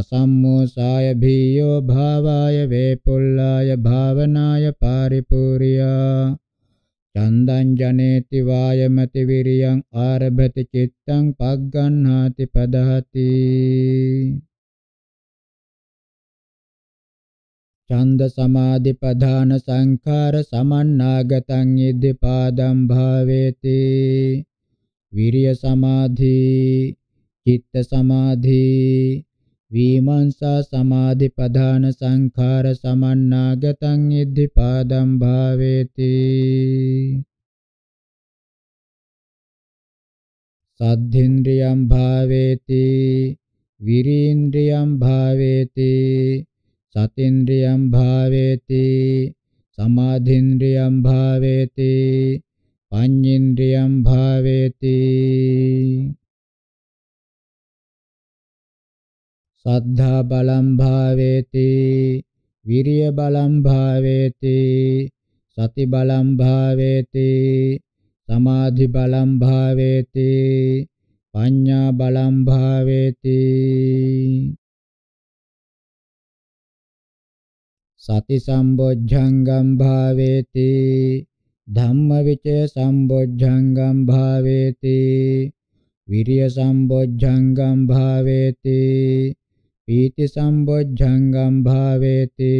අසම්මෝසාය භීයෝ භාවාය වේපුල්ලාය භාවනාය පාරිපූර්යා චන්දං ජනේති වායමති විරියං ආරභති චිත්තං පග්ගණ්හාති පදහති ඡන්ද සමාධි ප්‍රධාන සංඛාර සමන්නාගතං ඉද්ධිපාදම් භාවේති විරිය සමාධි චිත්ත සමාධි වීමංසා සමාධි ප්‍රධාන සංඛාර සමන්නාගතං ඉද්ධි පාදම් භාවේති සද්ධින්ද්‍රියම් භාවේති විරීන්ද්‍රියම් භාවේති සතින්ද්‍රියම් භාවේති සමාධින්ද්‍රියම් භාවේති පඤ්ඤේන්ද්‍රියම් භාවේති සද්ධා බලම් භාවේති විරිය බලම් භාවේති සති බලම් භාවේති සමාධි බලම් භාවේති පඤ්ඤා බලම් භාවේති සති සම්බොජ්ජංගම් භාවේති ධම්ම විචේ සම්බොජ්ජංගම් භාවේති විරිය සම්බොජ්ජංගම් භාවේති පීති සම්බොජ්ජංගම් භාවේති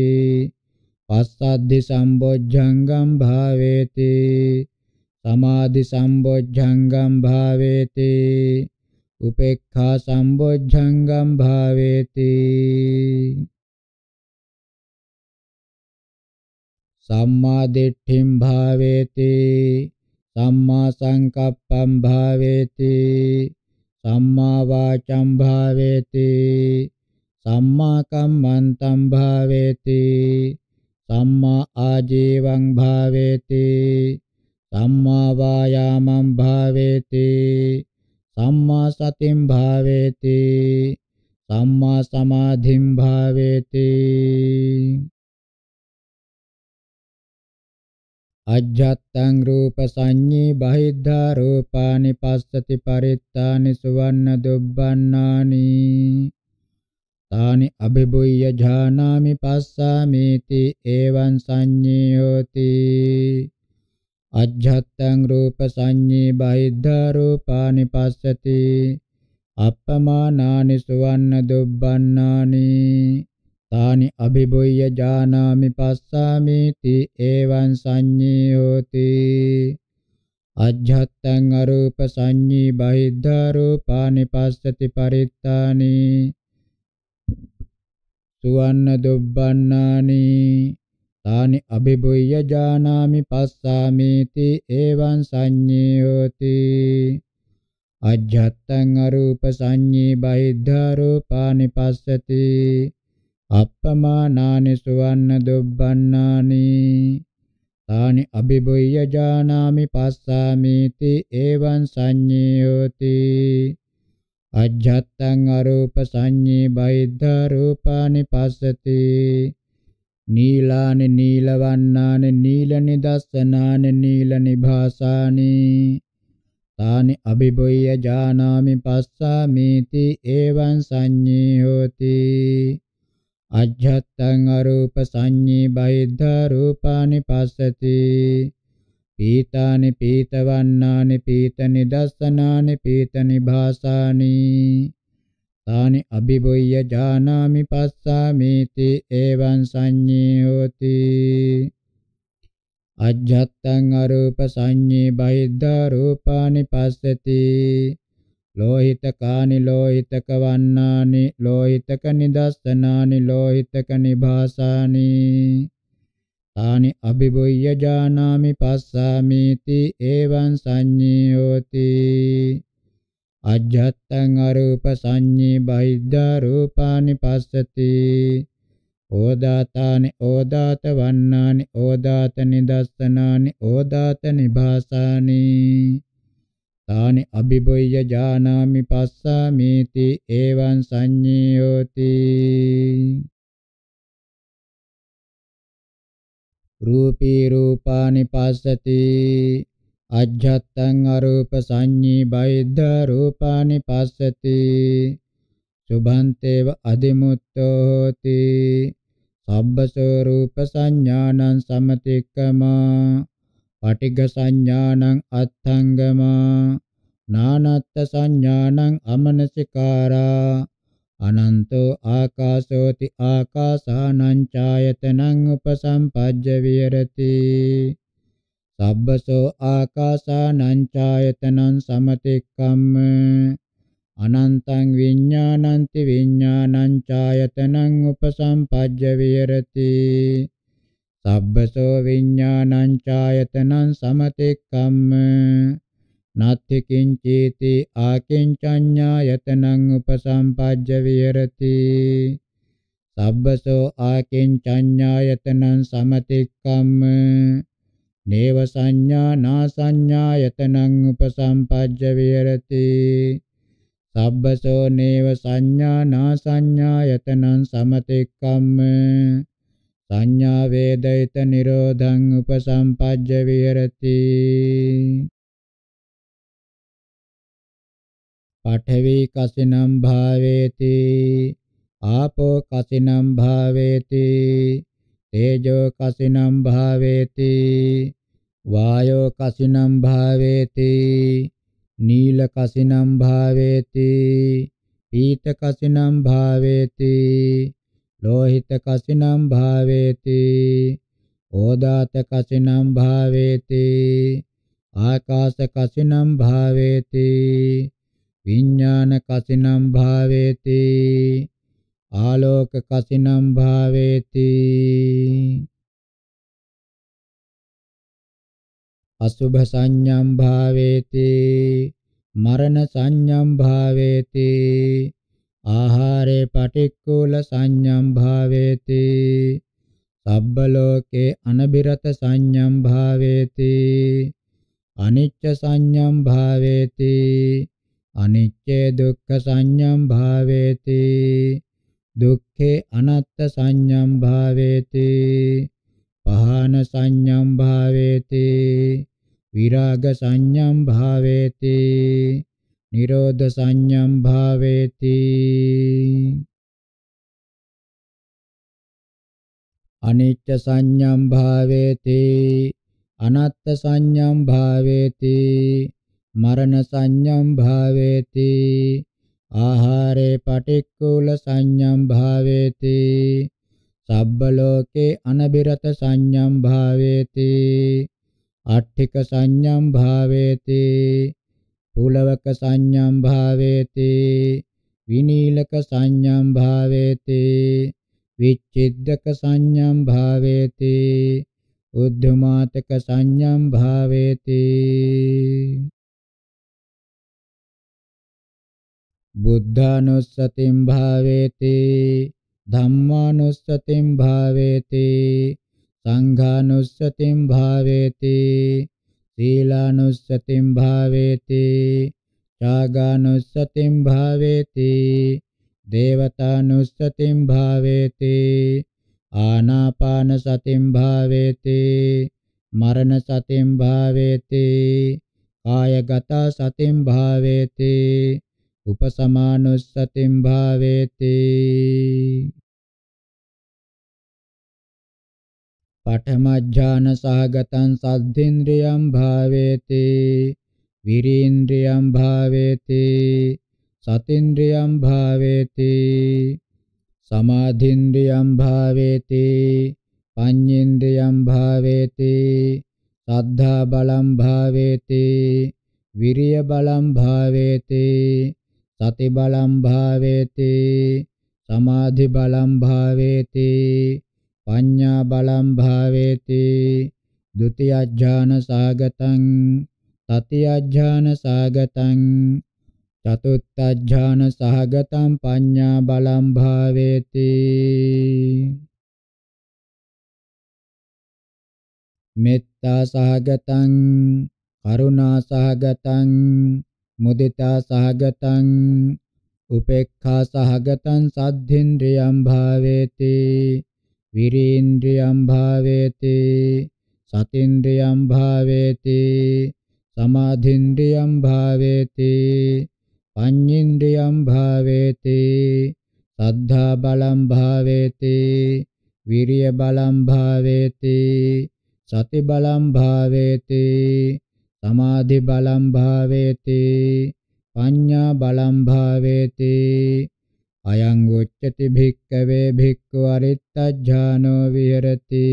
පස්සද්ධි සම්බොජ්ජංගම් භාවේති සමාධි සම්බොජ්ජංගම් භාවේති උපේක්ඛා සම්බොජ්ජංගම් භාවේති සම්මා දිට්ඨිම් භාවේති සම්මා සංකප්පම් භාවේති සම්මා වාචම් භාවේති සම්මා කම්මන්තං භාවේති සම්මා ආජීවං භාවේති සම්මා වායාමං භාවේති සම්මා සතිං භාවේති සම්මා සමාධිං භාවේති අජ්ජත්තං රූප සංඤේ බහිද්ධා රූපානි පස්සති පරිත්තානි සුවන්න දුබ්බන්නානි තානි අබෙබුය්‍ය ඥානාමි පස්සාමේති එවං සංඤ්ඤයෝති අජ්ජත්තං රූප සංඤේ බහිද්ධා රූපානි පස්සති අප්පමානානි සුවන්න දුබ්බන්නානි තානි අබෙබුය්‍ය ඥානාමි පස්සාමේති එවං සංඤයෝති අජ්ජත්තං අරූප සංඤේ බහිද්ධා රූපානි පස්සති පරිත්තානි සුවන්න දුබ්බන්නානි තානි අභිබුය්‍ය ජානාමි පස්සාමේති එවං සංඤ්ඤයෝති අජ්ජත්තං අරූප සංඤී බහිද්ධා රූපානි පස්සති අප්පමානානි සුවන්න දුබ්බන්නානි තානි අභිබුය්‍ය ජානාමි පස්සාමේති එවං සංඤ්ඤයෝති අජ්ජත්තං අරූප සංඤේ බහිද්ධා රූපානි පස්සති නීලානි නීලවන්නානි නීල නිදස්සනානි නීල නිභාසානි තානි අභිබොය්‍ය ජානාමි පස්සාමීති එවං සංඤී හෝති අජ්ජත්තං අරූප සංඤී බහිද්ධා රූපානි පස්සති පීතානි පීතවන්නානි පීත නිදස්සනානි පීත නිභාසානි තානි අභිබොය්‍ය ජානාමි පස්සාමේති එවං සංඤී හෝති අජ්ජත්තං අරූප සංඤී බහිද්ධා රූපානි පස්සති ලෝහිතකානි ලෝහිතක වන්නානි ලෝහිතක නිදස්සනානි ලෝහිතක නිභාසානි තානි අභිබොය්‍ය ජානාමි පස්සාමේති එවං සංඤ්ඤයෝති අජ්ජත්තං අරූප සංඤේ බහිද්ධා රූපානි පස්සති ඕදාතානි ඕදාත වන්නානි ඕදාත නිදස්සනානි ඕදාත නිභාසානි තානි අභිබොය්‍ය ජානාමි පස්සාමේති එවං සංඤයෝති රූපී රූපානි පස්සති අජ්ජත්තං අරූප සංඤී බයිද්ධ රූපානි පස්සති සුභන්තේව අදිමුත්තෝ හෝති සබ්බ ස්වરૂප සංඥානං සමතික්කමා පටිඝ සංඥානං අත්ථංගමා නානත්ත් සංඥානං අමනසිකාරා අනන්තෝ ආකාශෝති ආකාසානං ඡායතනං උපසම්පජ්ජ විහෙරති සබ්බසෝ ආකාසානං ඡායතනං සමතික්කම්ම අනන්තං විඥානන්ති විඥානං ඡායතනං උපසම්පජ්ජ විහෙරති සබ්බසෝ විඥානං ඡායතනං සමතික්කම්ම නාත්‍යකින් චේති ආකින්චඤ්ඤායතනං උපසම්පජ්ජ විහෙරති සබ්බසෝ ආකින්චඤ්ඤායතනං සමතික්කම්ම නේව සංඥා නා සංඥායතනං උපසම්පජ්ජ විහෙරති සබ්බසෝ නේව සංඥා නා සංඥායතනං සමතික්කම්ම සංඥා වේදිත නිරෝධං උපසම්පජ්ජ විහෙරති පඨවි කසිනම් භාවේති ආපෝ කසිනම් භාවේති තේජෝ කසිනම් භාවේති වායෝ කසිනම් භාවේති නීල කසිනම් භාවේති පීත කසිනම් භාවේති ලෝහිත කසිනම් භාවේති ඕදාත කසිනම් භාවේති ආකාශ කසිනම් භාවේති විඥාන කසිනම් භාවේති ආලෝක කසිනම් භාවේති අසුභ සංඥම් භාවේති මරණ සංඥම් භාවේති ආහාරේ පටික්කුල සංඥම් භාවේති සබ්බ ලෝකේ අනබිරත සංඥම් භාවේති අනිච්ච සංඥම් භාවේති අනිච්චේ දුක්ඛ සංඤම් භාවේති දුක්ඛේ අනත්ත සංඤම් භාවේති පහන සංඤම් භාවේති විරාග සංඤම් භාවේති නිරෝධ සංඤම් භාවේති අනිච්ච සංඤම් භාවේති අනත්ත සංඤම් භාවේති මරණ සංඤම් භාවේති ආහාරේ පටික්කුල සංඤම් භාවේති සබ්බ ලෝකේ අනබිරත සංඤම් භාවේති අට්ඨික සංඤම් භාවේති පුලවක සංඤම් භාවේති විනීලක සංඤම් භාවේති විච්ඡිද්දක සංඤම් භාවේති උද්ධමාතක සංඤම් භාවේති බුද්ධානුස්සතිම් භාවේති ධම්මානුස්සතිම් භාවේති සංඝානුස්සතිම් භාවේති සීලානුස්සතිම් භාවේති ඡාගානුස්සතිම් භාවේති දේවතානුස්සතිම් භාවේති ආනාපාන සතිම් භාවේති මරණ සතිම් භාවේති කායගත සතිම් භාවේති උපසමානුස්සතිම් භාවේති පඨමඥාන සහගතං සද්ධේන්ද්‍රියම් භාවේති විරීන්ද්‍රියම් භාවේති සතින්ද්‍රියම් භාවේති සමාධින්ද්‍රියම් භාවේති පඤ්ඤේන්ද්‍රියම් භාවේති සද්ධා බලම් භාවේති විරිය බලම් භාවේති සති බලම් භාවේති සමාධි බලම් භාවේති පඤ්ඤා බලම් භාවේති ဒ ුතිය ඥාන සාගතං තතිය ඥාන සාගතං චතුත්ථ ඥාන සාගතං පඤ්ඤා බලම් භාවේති මෙත්තා සාගතං කරුණා සාගතං මුදිතා සහගතං උපේක්ඛා සහගතං සද්ධින්ද්‍රියම් භාවේති විරීන්ද්‍රියම් භාවේති සතින්ද්‍රියම් භාවේති සමාධින්ද්‍රියම් භාවේති පඤ්ඤින්ද්‍රියම් භාවේති සද්ධා බලම් භාවේති විරිය බලම් භාවේති සති බලම් භාවේති සමාධි බලම් භාවේති පඤ්ඤා බලම් භාවේති අයං උච්චති භික්ඛවේ භික්ඛු අරිත්තඥානෝ විහෙරති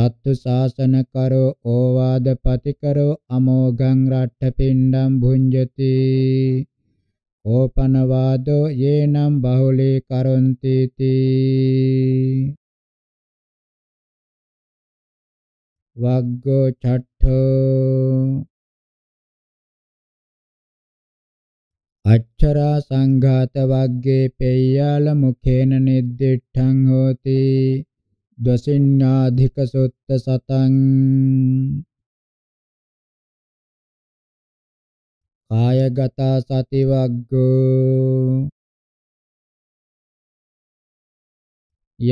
සත්තු ශාසන කරෝ ඕවාද පතිකරෝ අමෝඝං රට්ඨපිණ්ඩම් භුඤ්ජති ඕපනවාදෝ යේනම් බහුලී කරොන්ති තී වග්ගෝ චට්ඨ අච්චරා සංඝාත වග්ගේ පෙය්‍යාල මුඛේන නිද්දිඨං හෝති දසින්නාධික සොත්ත සතං කායගත සති වග්ගෝ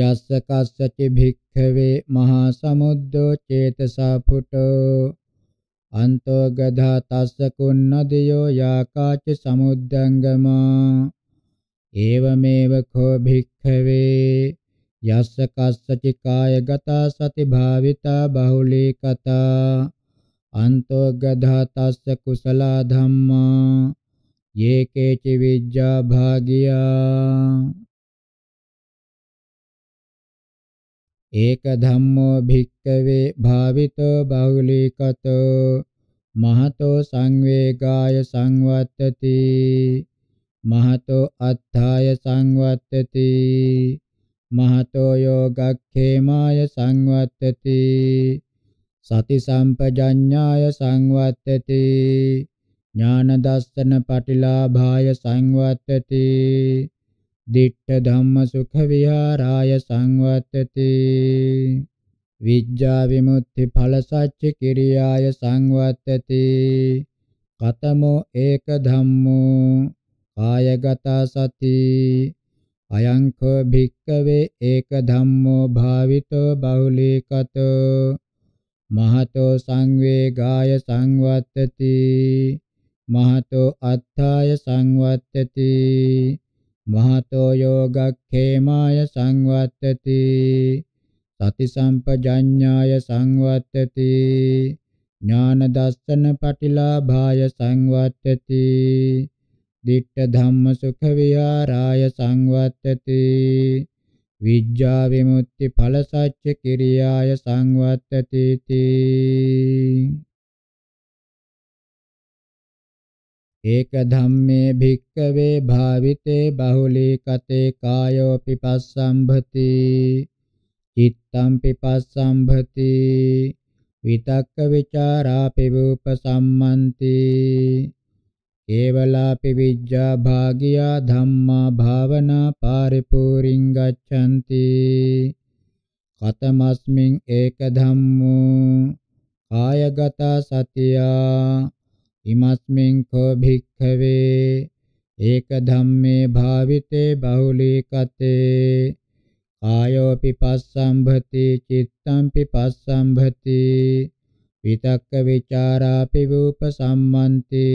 යස්ස කස්සචි භික්ඛවේ මහා සමුද්දෝ චේතසා පුටෝ අන්තෝ ගධා තස්ස කුන්නදියෝ යාකාච සමුද්දංගමා ඒවමේව කෝ භික්ඛවේ යස්ස කස්සචි කායගතා සති භාවිතා බහුලී කතා අන්තෝ ගධා තස්ස කුසලා ධම්මා යේකේච විජ්ජා භාගියා ඒක ධම්මෝ භික්කවේ භාවිතෝ බහුලීකතෝ මහතෝ සංවේගාය සංවත්තති මහතෝ අත්ථාය සංවත්තති මහතෝ යෝගක්ඛේමාය සංවත්තති සති සම්පජඤ්ඤාය සංවත්තති ඥාන දස්සන පටිලාභාය සංවත්තති දිට්ඨ ධම්ම සුඛ විහාරාය සංවත්තති විඥා විමුක්ති ඵල සච්ච කිරියාය සංවත්තති කතමෝ ඒක ධම්මෝ කායගත සති අයං කෝ භික්කවේ ඒක ධම්මෝ භාවිතෝ බහුලීකතෝ මහතෝ සංවේගාය සංවත්තති මහතෝ අත්ථාය සංවත්තති මහතෝ යෝගක්ඛේමාය සංවත්තති සති සම්පජඤ්ඤාය සංවත්තති ඥාන දස්සන පටිලාභාය සංවත්තති දිට්ඨ ධම්ම සුඛ විහාරාය සංවත්තති විඥා විමුක්ති ඵල සච්ච කිරියාය සංවත්තති තී ඒක ධම්මේ භික්කවේ භාවිතේ බහුලී කතේ කායෝ පිපස්සම්භති චිත්තම් පිපස්සම්භති විතක්ක විචාරා පිවූප සම්මන්ති කේවලාපි විජ්ජා භාගියා ධම්මා භාවනා පාරිපූර්ණං ගච්ඡanti කතමස්මින් ඒක ධම්මෝ කායගත සතියා ඉමස්මින් කෝ භික්ඛවේ ඒක ධම්මේ භාවිතේ බහුලීකතේ කායෝපි පස්සම්භති චිත්තම්පි පස්සම්භති විතක්ක විචාරාපි රූප සම්මන්ති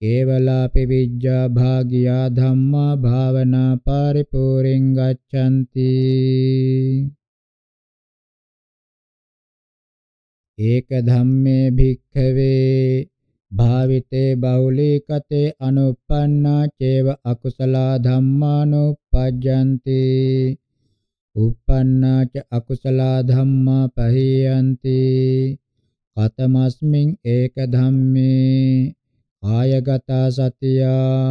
කේවලාපි විජ්ජා භාගියා ධම්මා භාවනා පරිපූර්ණං ගච්ඡanti ඒක ධම්මේ භික්ඛවේ භාවිතේ බහුලීකතේ අනුප්පන්නා චේව අකුසලා ධම්මානුපජ්ජಂತಿ උප්පන්නා ච අකුසලා ධම්මා පහියಂತಿ කතමස්මින් ඒක ධම්මේ ආයගත සතියා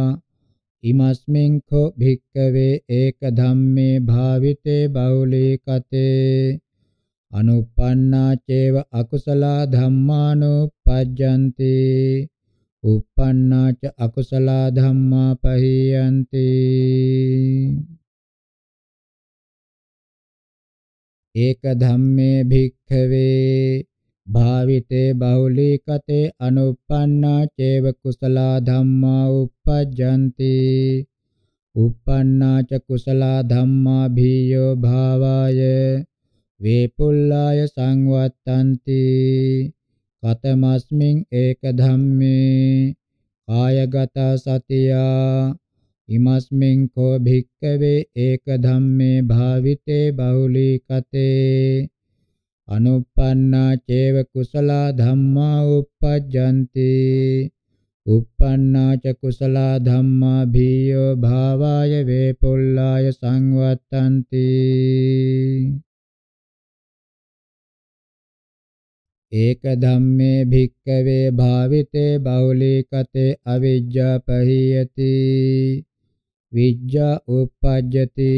ඉමස්මින් කෝ භික්කවේ ඒක ධම්මේ භාවිතේ බහුලීකතේ අනුප්පන්නා චේව අකුසලා ධම්මානුපජ්ජಂತಿ උප්පන්නා ච අකුසලා ධම්මා පහියಂತಿ ඒක ධම්මේ භික්ඛවේ භාවිතේ බහුලීකතේ අනුප්පන්නා චේව කුසලා ධම්මා උපජ්ජಂತಿ උප්පන්නා ච කුසලා ධම්මා භීයෝ භාවාය වේපුල්ලාය සංවත්තන්ති කතමස්මින් ඒක ධම්මේ කායගත සතියා ඉමස්මින් කෝ භික්කවේ ඒක ධම්මේ භාවිතේ බහුලී කතේ අනුප්පන්නා චේව කුසලා ධම්මා uppajjanti uppannā ca kusalā dhammā bhiyo bhāvāya vepulāya samvattanti ඒක ධම්මේ භික්කවේ භාවිතේ බහුලීකතේ අවිජ්ජා පහීයති විජ්ජා උප්පජ්ජති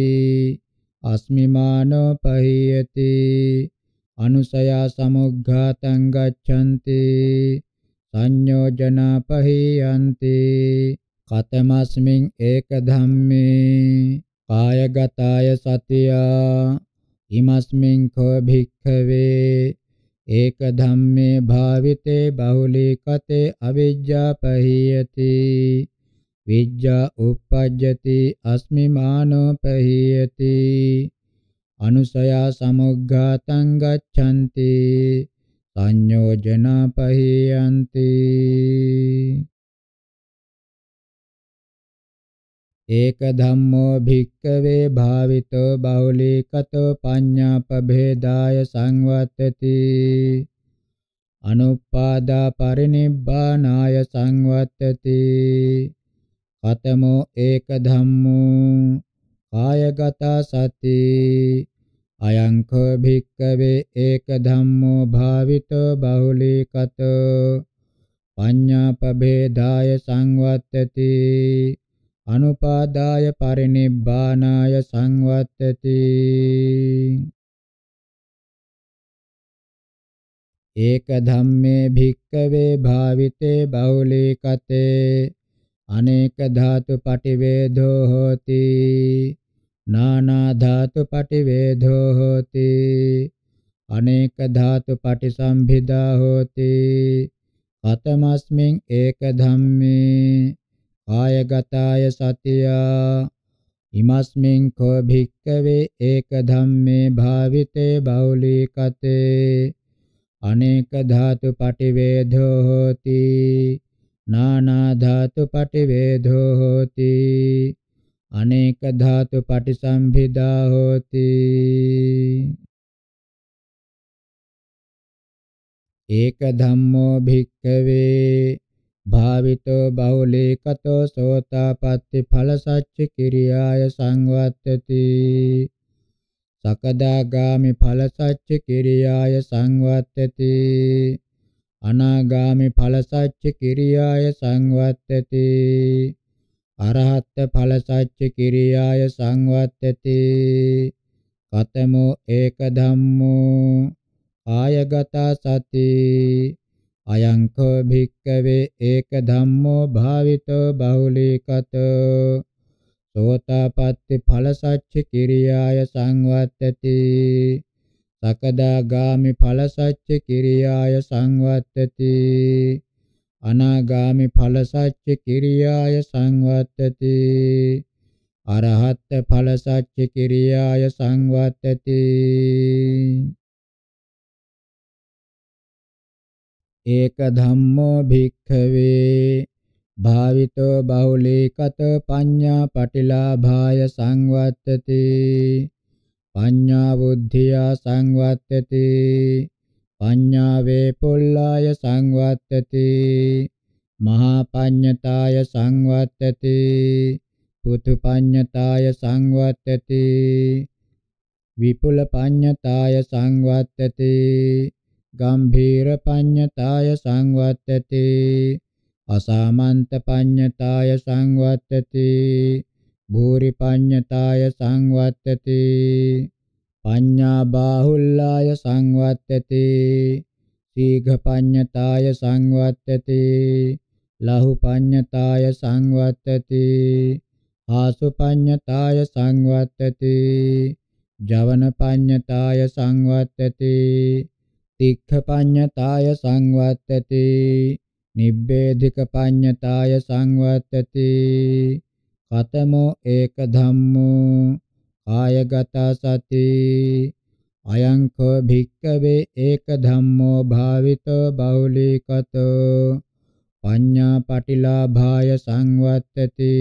අස්මිමානෝ පහීයති අනුසයා සමුග්ඝාතං ගච්ඡanti සංයෝජනා පහීයන්ති කතමස්මින් ඒක ධම්මේ කායගතාය සතියා ඉමස්මින් කෝ භික්ඛවේ ඒක ධම්මේ භාවිතේ බහුලීකතේ අවිජ්ජා පහීයති විජ්ජා උප්පජ්ජති අස්මිමානෝ පහීයති අනුසයා සමුග්ඝාතං ගච්ඡanti සංයෝජනා පහීයන්ති ඒක ධම්මෝ භික්කවේ භාවිතෝ බහුලීකතෝ පඤ්ඤාපභේදාය සංවත්තති අනුපාදා පරිනිබ්බානාය සංවත්තති කතමෝ ඒක ධම්මෝ කායගත සති අයං කෝ භික්කවේ ඒක ධම්මෝ භාවිතෝ බහුලීකතෝ පඤ්ඤාපභේදාය සංවත්තති අනුපාදාය පරිනිබ්බානාය සංවත්තති ඒක ධම්මේ භික්කවේ භාවිතේ බෞලීකතේ අනේක ධාතු පටිවේධෝ හෝති නානා ධාතු පටිවේධෝ හෝති අනේක ධාතු පටිසම්භිදා හෝති අතමස්මින් ඒක ධම්මේ ආයගතාය සතියා ඉමස්මින් කෝ භික්කවේ ඒක ධම්මේ භාවිතේ බෞලිකතේ අනේක ධාතු පටිවේධෝ හෝති නානා ධාතු පටිවේධෝ හෝති අනේක ධාතු පටිසම්භිදා හෝති ඒක ධම්මෝ භික්කවේ භාවිතෝ බහුලීකතෝ සෝතාපට්ටි ඵල සච්ච කිරියාය සංවත්තති සකදාගාමි ඵල සච්ච කිරියාය සංවත්තති අනාගාමි ඵල සච්ච කිරියාය සංවත්තති අරහත් ඵල සච්ච කිරියාය සංවත්තති කතමෝ ඒක ධම්මෝ ආයගත සති අයංකෝ භික්කවේ ඒක ධම්මෝ භාවිතෝ බහුලීකත සෝතාපට්ටි ඵල සච්ච කිරියාය සංවත්තති සකදාගාමි ඵල සච්ච කිරියාය සංවත්තති අනාගාමි ඵල සච්ච කිරියාය සංවත්තති අරහත් ඵල සච්ච කිරියාය සංවත්තති ඒක ධම්මෝ භික්ඛවේ භාවිතෝ බහුලීකත පඤ්ඤා පටිලාභාය සංවත්තති පඤ්ඤා බුද්ධියා සංවත්තති පඤ්ඤා වේපුල්ලාය සංවත්තති මහා පඤ්ඤතාය සංවත්තති පුතු පඤ්ඤතාය සංවත්තති විපුල පඤ්ඤතාය සංවත්තති ගම්භීර පඤ්ඤතාය සංවත්තති අසාමන්ත පඤ්ඤතාය සංවත්තති භූරි පඤ්ඤතාය සංවත්තති පඤ්ඤා බාහුල්ලාය සංවත්තති සීඝ පඤ්ඤතාය සංවත්තති ලහු පඤ්ඤතාය සංවත්තති ආසු පඤ්ඤතාය සංවත්තති ජවන පඤ්ඤතාය සංවත්තති තික්ඛපඤ්ඤතාය සංවත්තති නිබ්බේධික පඤ්ඤතාය සංවත්තති කතමෝ ඒක ධම්මෝ කායගත සති අයං කෝ භික්ඛවේ ඒක ධම්මෝ භාවිතෝ බෞලීකතෝ පඤ්ඤා පටිලාභාය සංවත්තති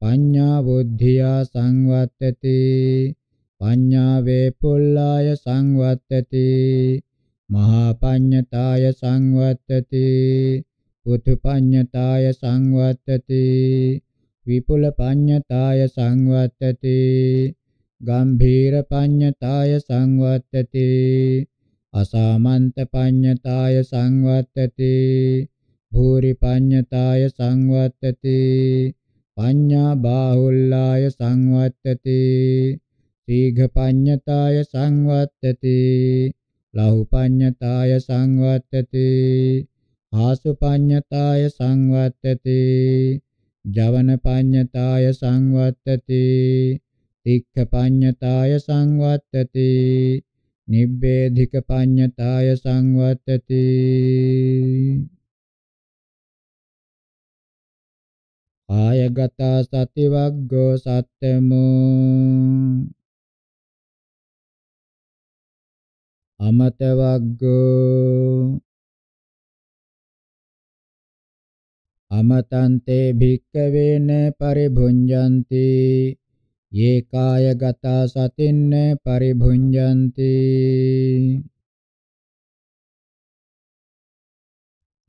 පඤ්ඤා බුද්ධියා සංවත්තති පඤ්ඤා වේපුල්ලාය සංවත්තති මහාපඤ්ඤතාය සංවත්තති පුතුපඤ්ඤතාය සංවත්තති විපුල පඤ්ඤතාය සංවත්තති ගම්භීර පඤ්ඤතාය සංවත්තති අසාමන්ත පඤ්ඤතාය සංවත්තති භූරි පඤ්ඤතාය සංවත්තති පඤ්ඤා බාහුල්ලාය සංවත්තති සීඝ පඤ්ඤතාය සංවත්තති ලහුපඤ්ඤතාය සංවත්තති ආසුපඤ්ඤතාය සංවත්තති ජවනපඤ්ඤතාය සංවත්තති තික්ඛපඤ්ඤතාය සංවත්තති නිබ්බේධික පඤ්ඤතාය සංවත්තති ආයගත සතිවග්ගෝ සත්තමෝ අමතවග්ගෝ අමතන්තේ භික්කවේන පරිභුඤ්ජಂತಿ යේ කායගතා සතින්න පරිභුඤ්ජಂತಿ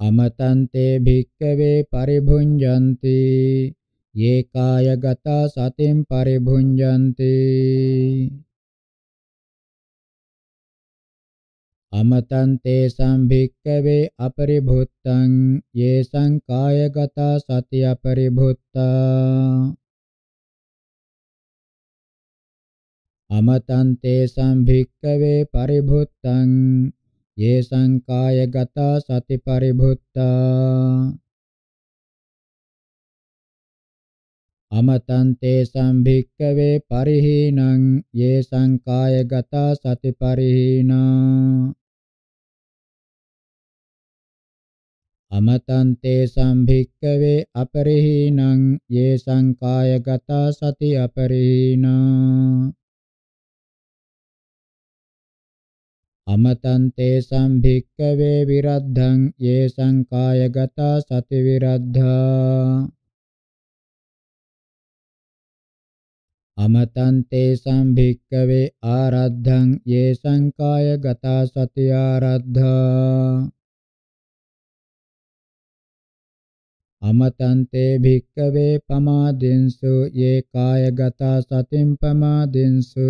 අමතන්තේ භික්කවේ පරිභුඤ්ජಂತಿ යේ කායගතා සතින් පරිභුඤ්ජಂತಿ අමතන්තේ සම්භික්කවේ අපරිභුත්තං යේ සංකායගතා සති අපරිභුත්තා අමතන්තේ සම්භික්කවේ පරිභුත්තං යේ සංකායගතා සති පරිභුත්තා අමතන්තේ සම්භික්කවේ පරිහීනං යේ සංකායගත සති පරිහීනා අමතන්තේ සම්භික්කවේ අපරිහීනං යේ සංකායගත සති අපරිහීනා අමතන්තේ සම්භික්කවේ විරද්ධං යේ සංකායගත සති විරද්ධා අමතන්තේ සම්භික්කවේ ආරද්ධං යේ සංකාය ගතා සති ආරද්ධා අමතන්තේ භික්කවේ පමාදින්සු යේ කායගතා සතින් පමාදින්සු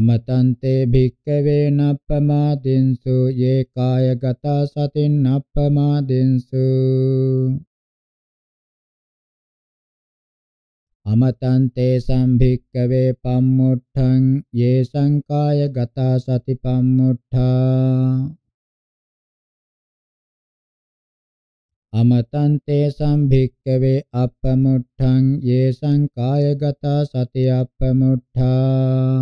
අමතන්තේ භික්කවේ නප්පමාදින්සු යේ කායගතා සතින් නප්පමාදින්සු අමතන්තේ සම්භික්කවේ පම්මුට්ඨං යේ සංකාය ගතා සති පම්මුට්ඨා අමතන්තේ සම්භික්කවේ අප්පමුට්ඨං යේ සංකාය ගතා සති අප්පමුට්ඨා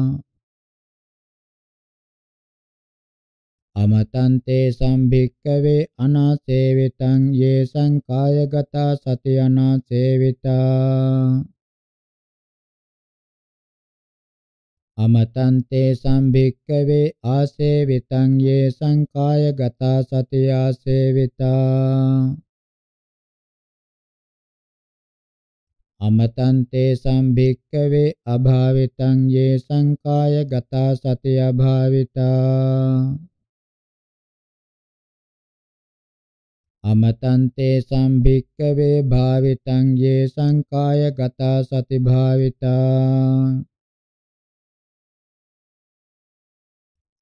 අමතන්තේ සම්භික්කවේ අනාසේවිතං යේ සංකාය ගතා සති අනාසේවිතා අමතන්තේ සම්භික්කවේ ආසේවිතං යේ සංකාය ගතා සති ආසේවිතා අමතන්තේ සම්භික්කවේ අභාවිතං යේ සංකාය ගතා සති අභාවිතා අමතන්තේ සම්භික්කවේ භාවිතං යේ සංකාය ගතා සති භාවිතා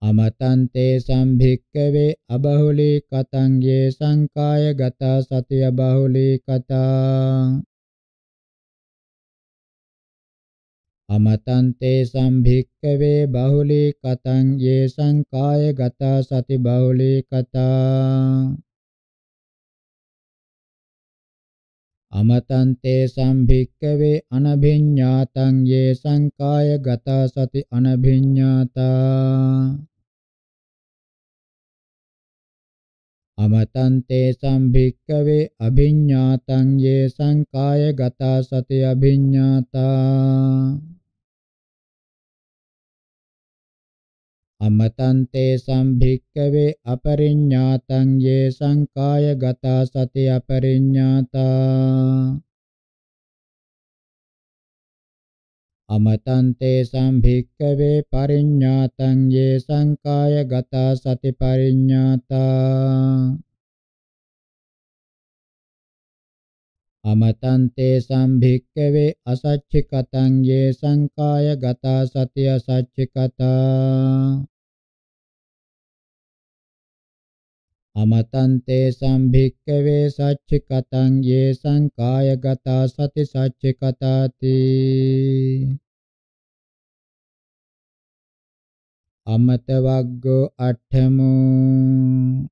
අමතන්තේ සම්භික්කවේ අබහුලී කතං යේ සංකාය ගත සතිය බහුලී කතා අමතන්තේ සම්භික්කවේ බහුලී කතං යේ සංකාය ගත සති බහුලී කතා අමතන්තේ සම්භික්කවේ අනභිඤ්ඤාතං යේ සංකාය ගත සති අනභිඤ්ඤාතා අමතන්තේ සම්භික්කවේ අභිඤ්ඤාතං යේ සංකාය ගතා සති අභිඤ්ඤාතා අමතන්තේ සම්භික්කවේ අපරිඤ්ඤාතං යේ සංකාය ගතා සති අපරිඤ්ඤාතා අමතන්තේ සම්භික්කවේ පරිඤ්ඤාතං යේ සංකාය ගතා සති පරිඤ්ඤාතා අමතන්තේ සම්භික්කවේ අසච්චිකතං යේ සංකාය ගතා සති අසච්චිකතා අමතන්තේ සම්භික්කවේ සච්චිකතං යේ සංකායගතා සති සච්චිකතාති අමත වග්ගෝ අට්ඨමෝ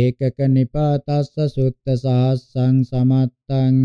ඒකක නිපාතස්ස සුත්ත සහස්සං සමත්තං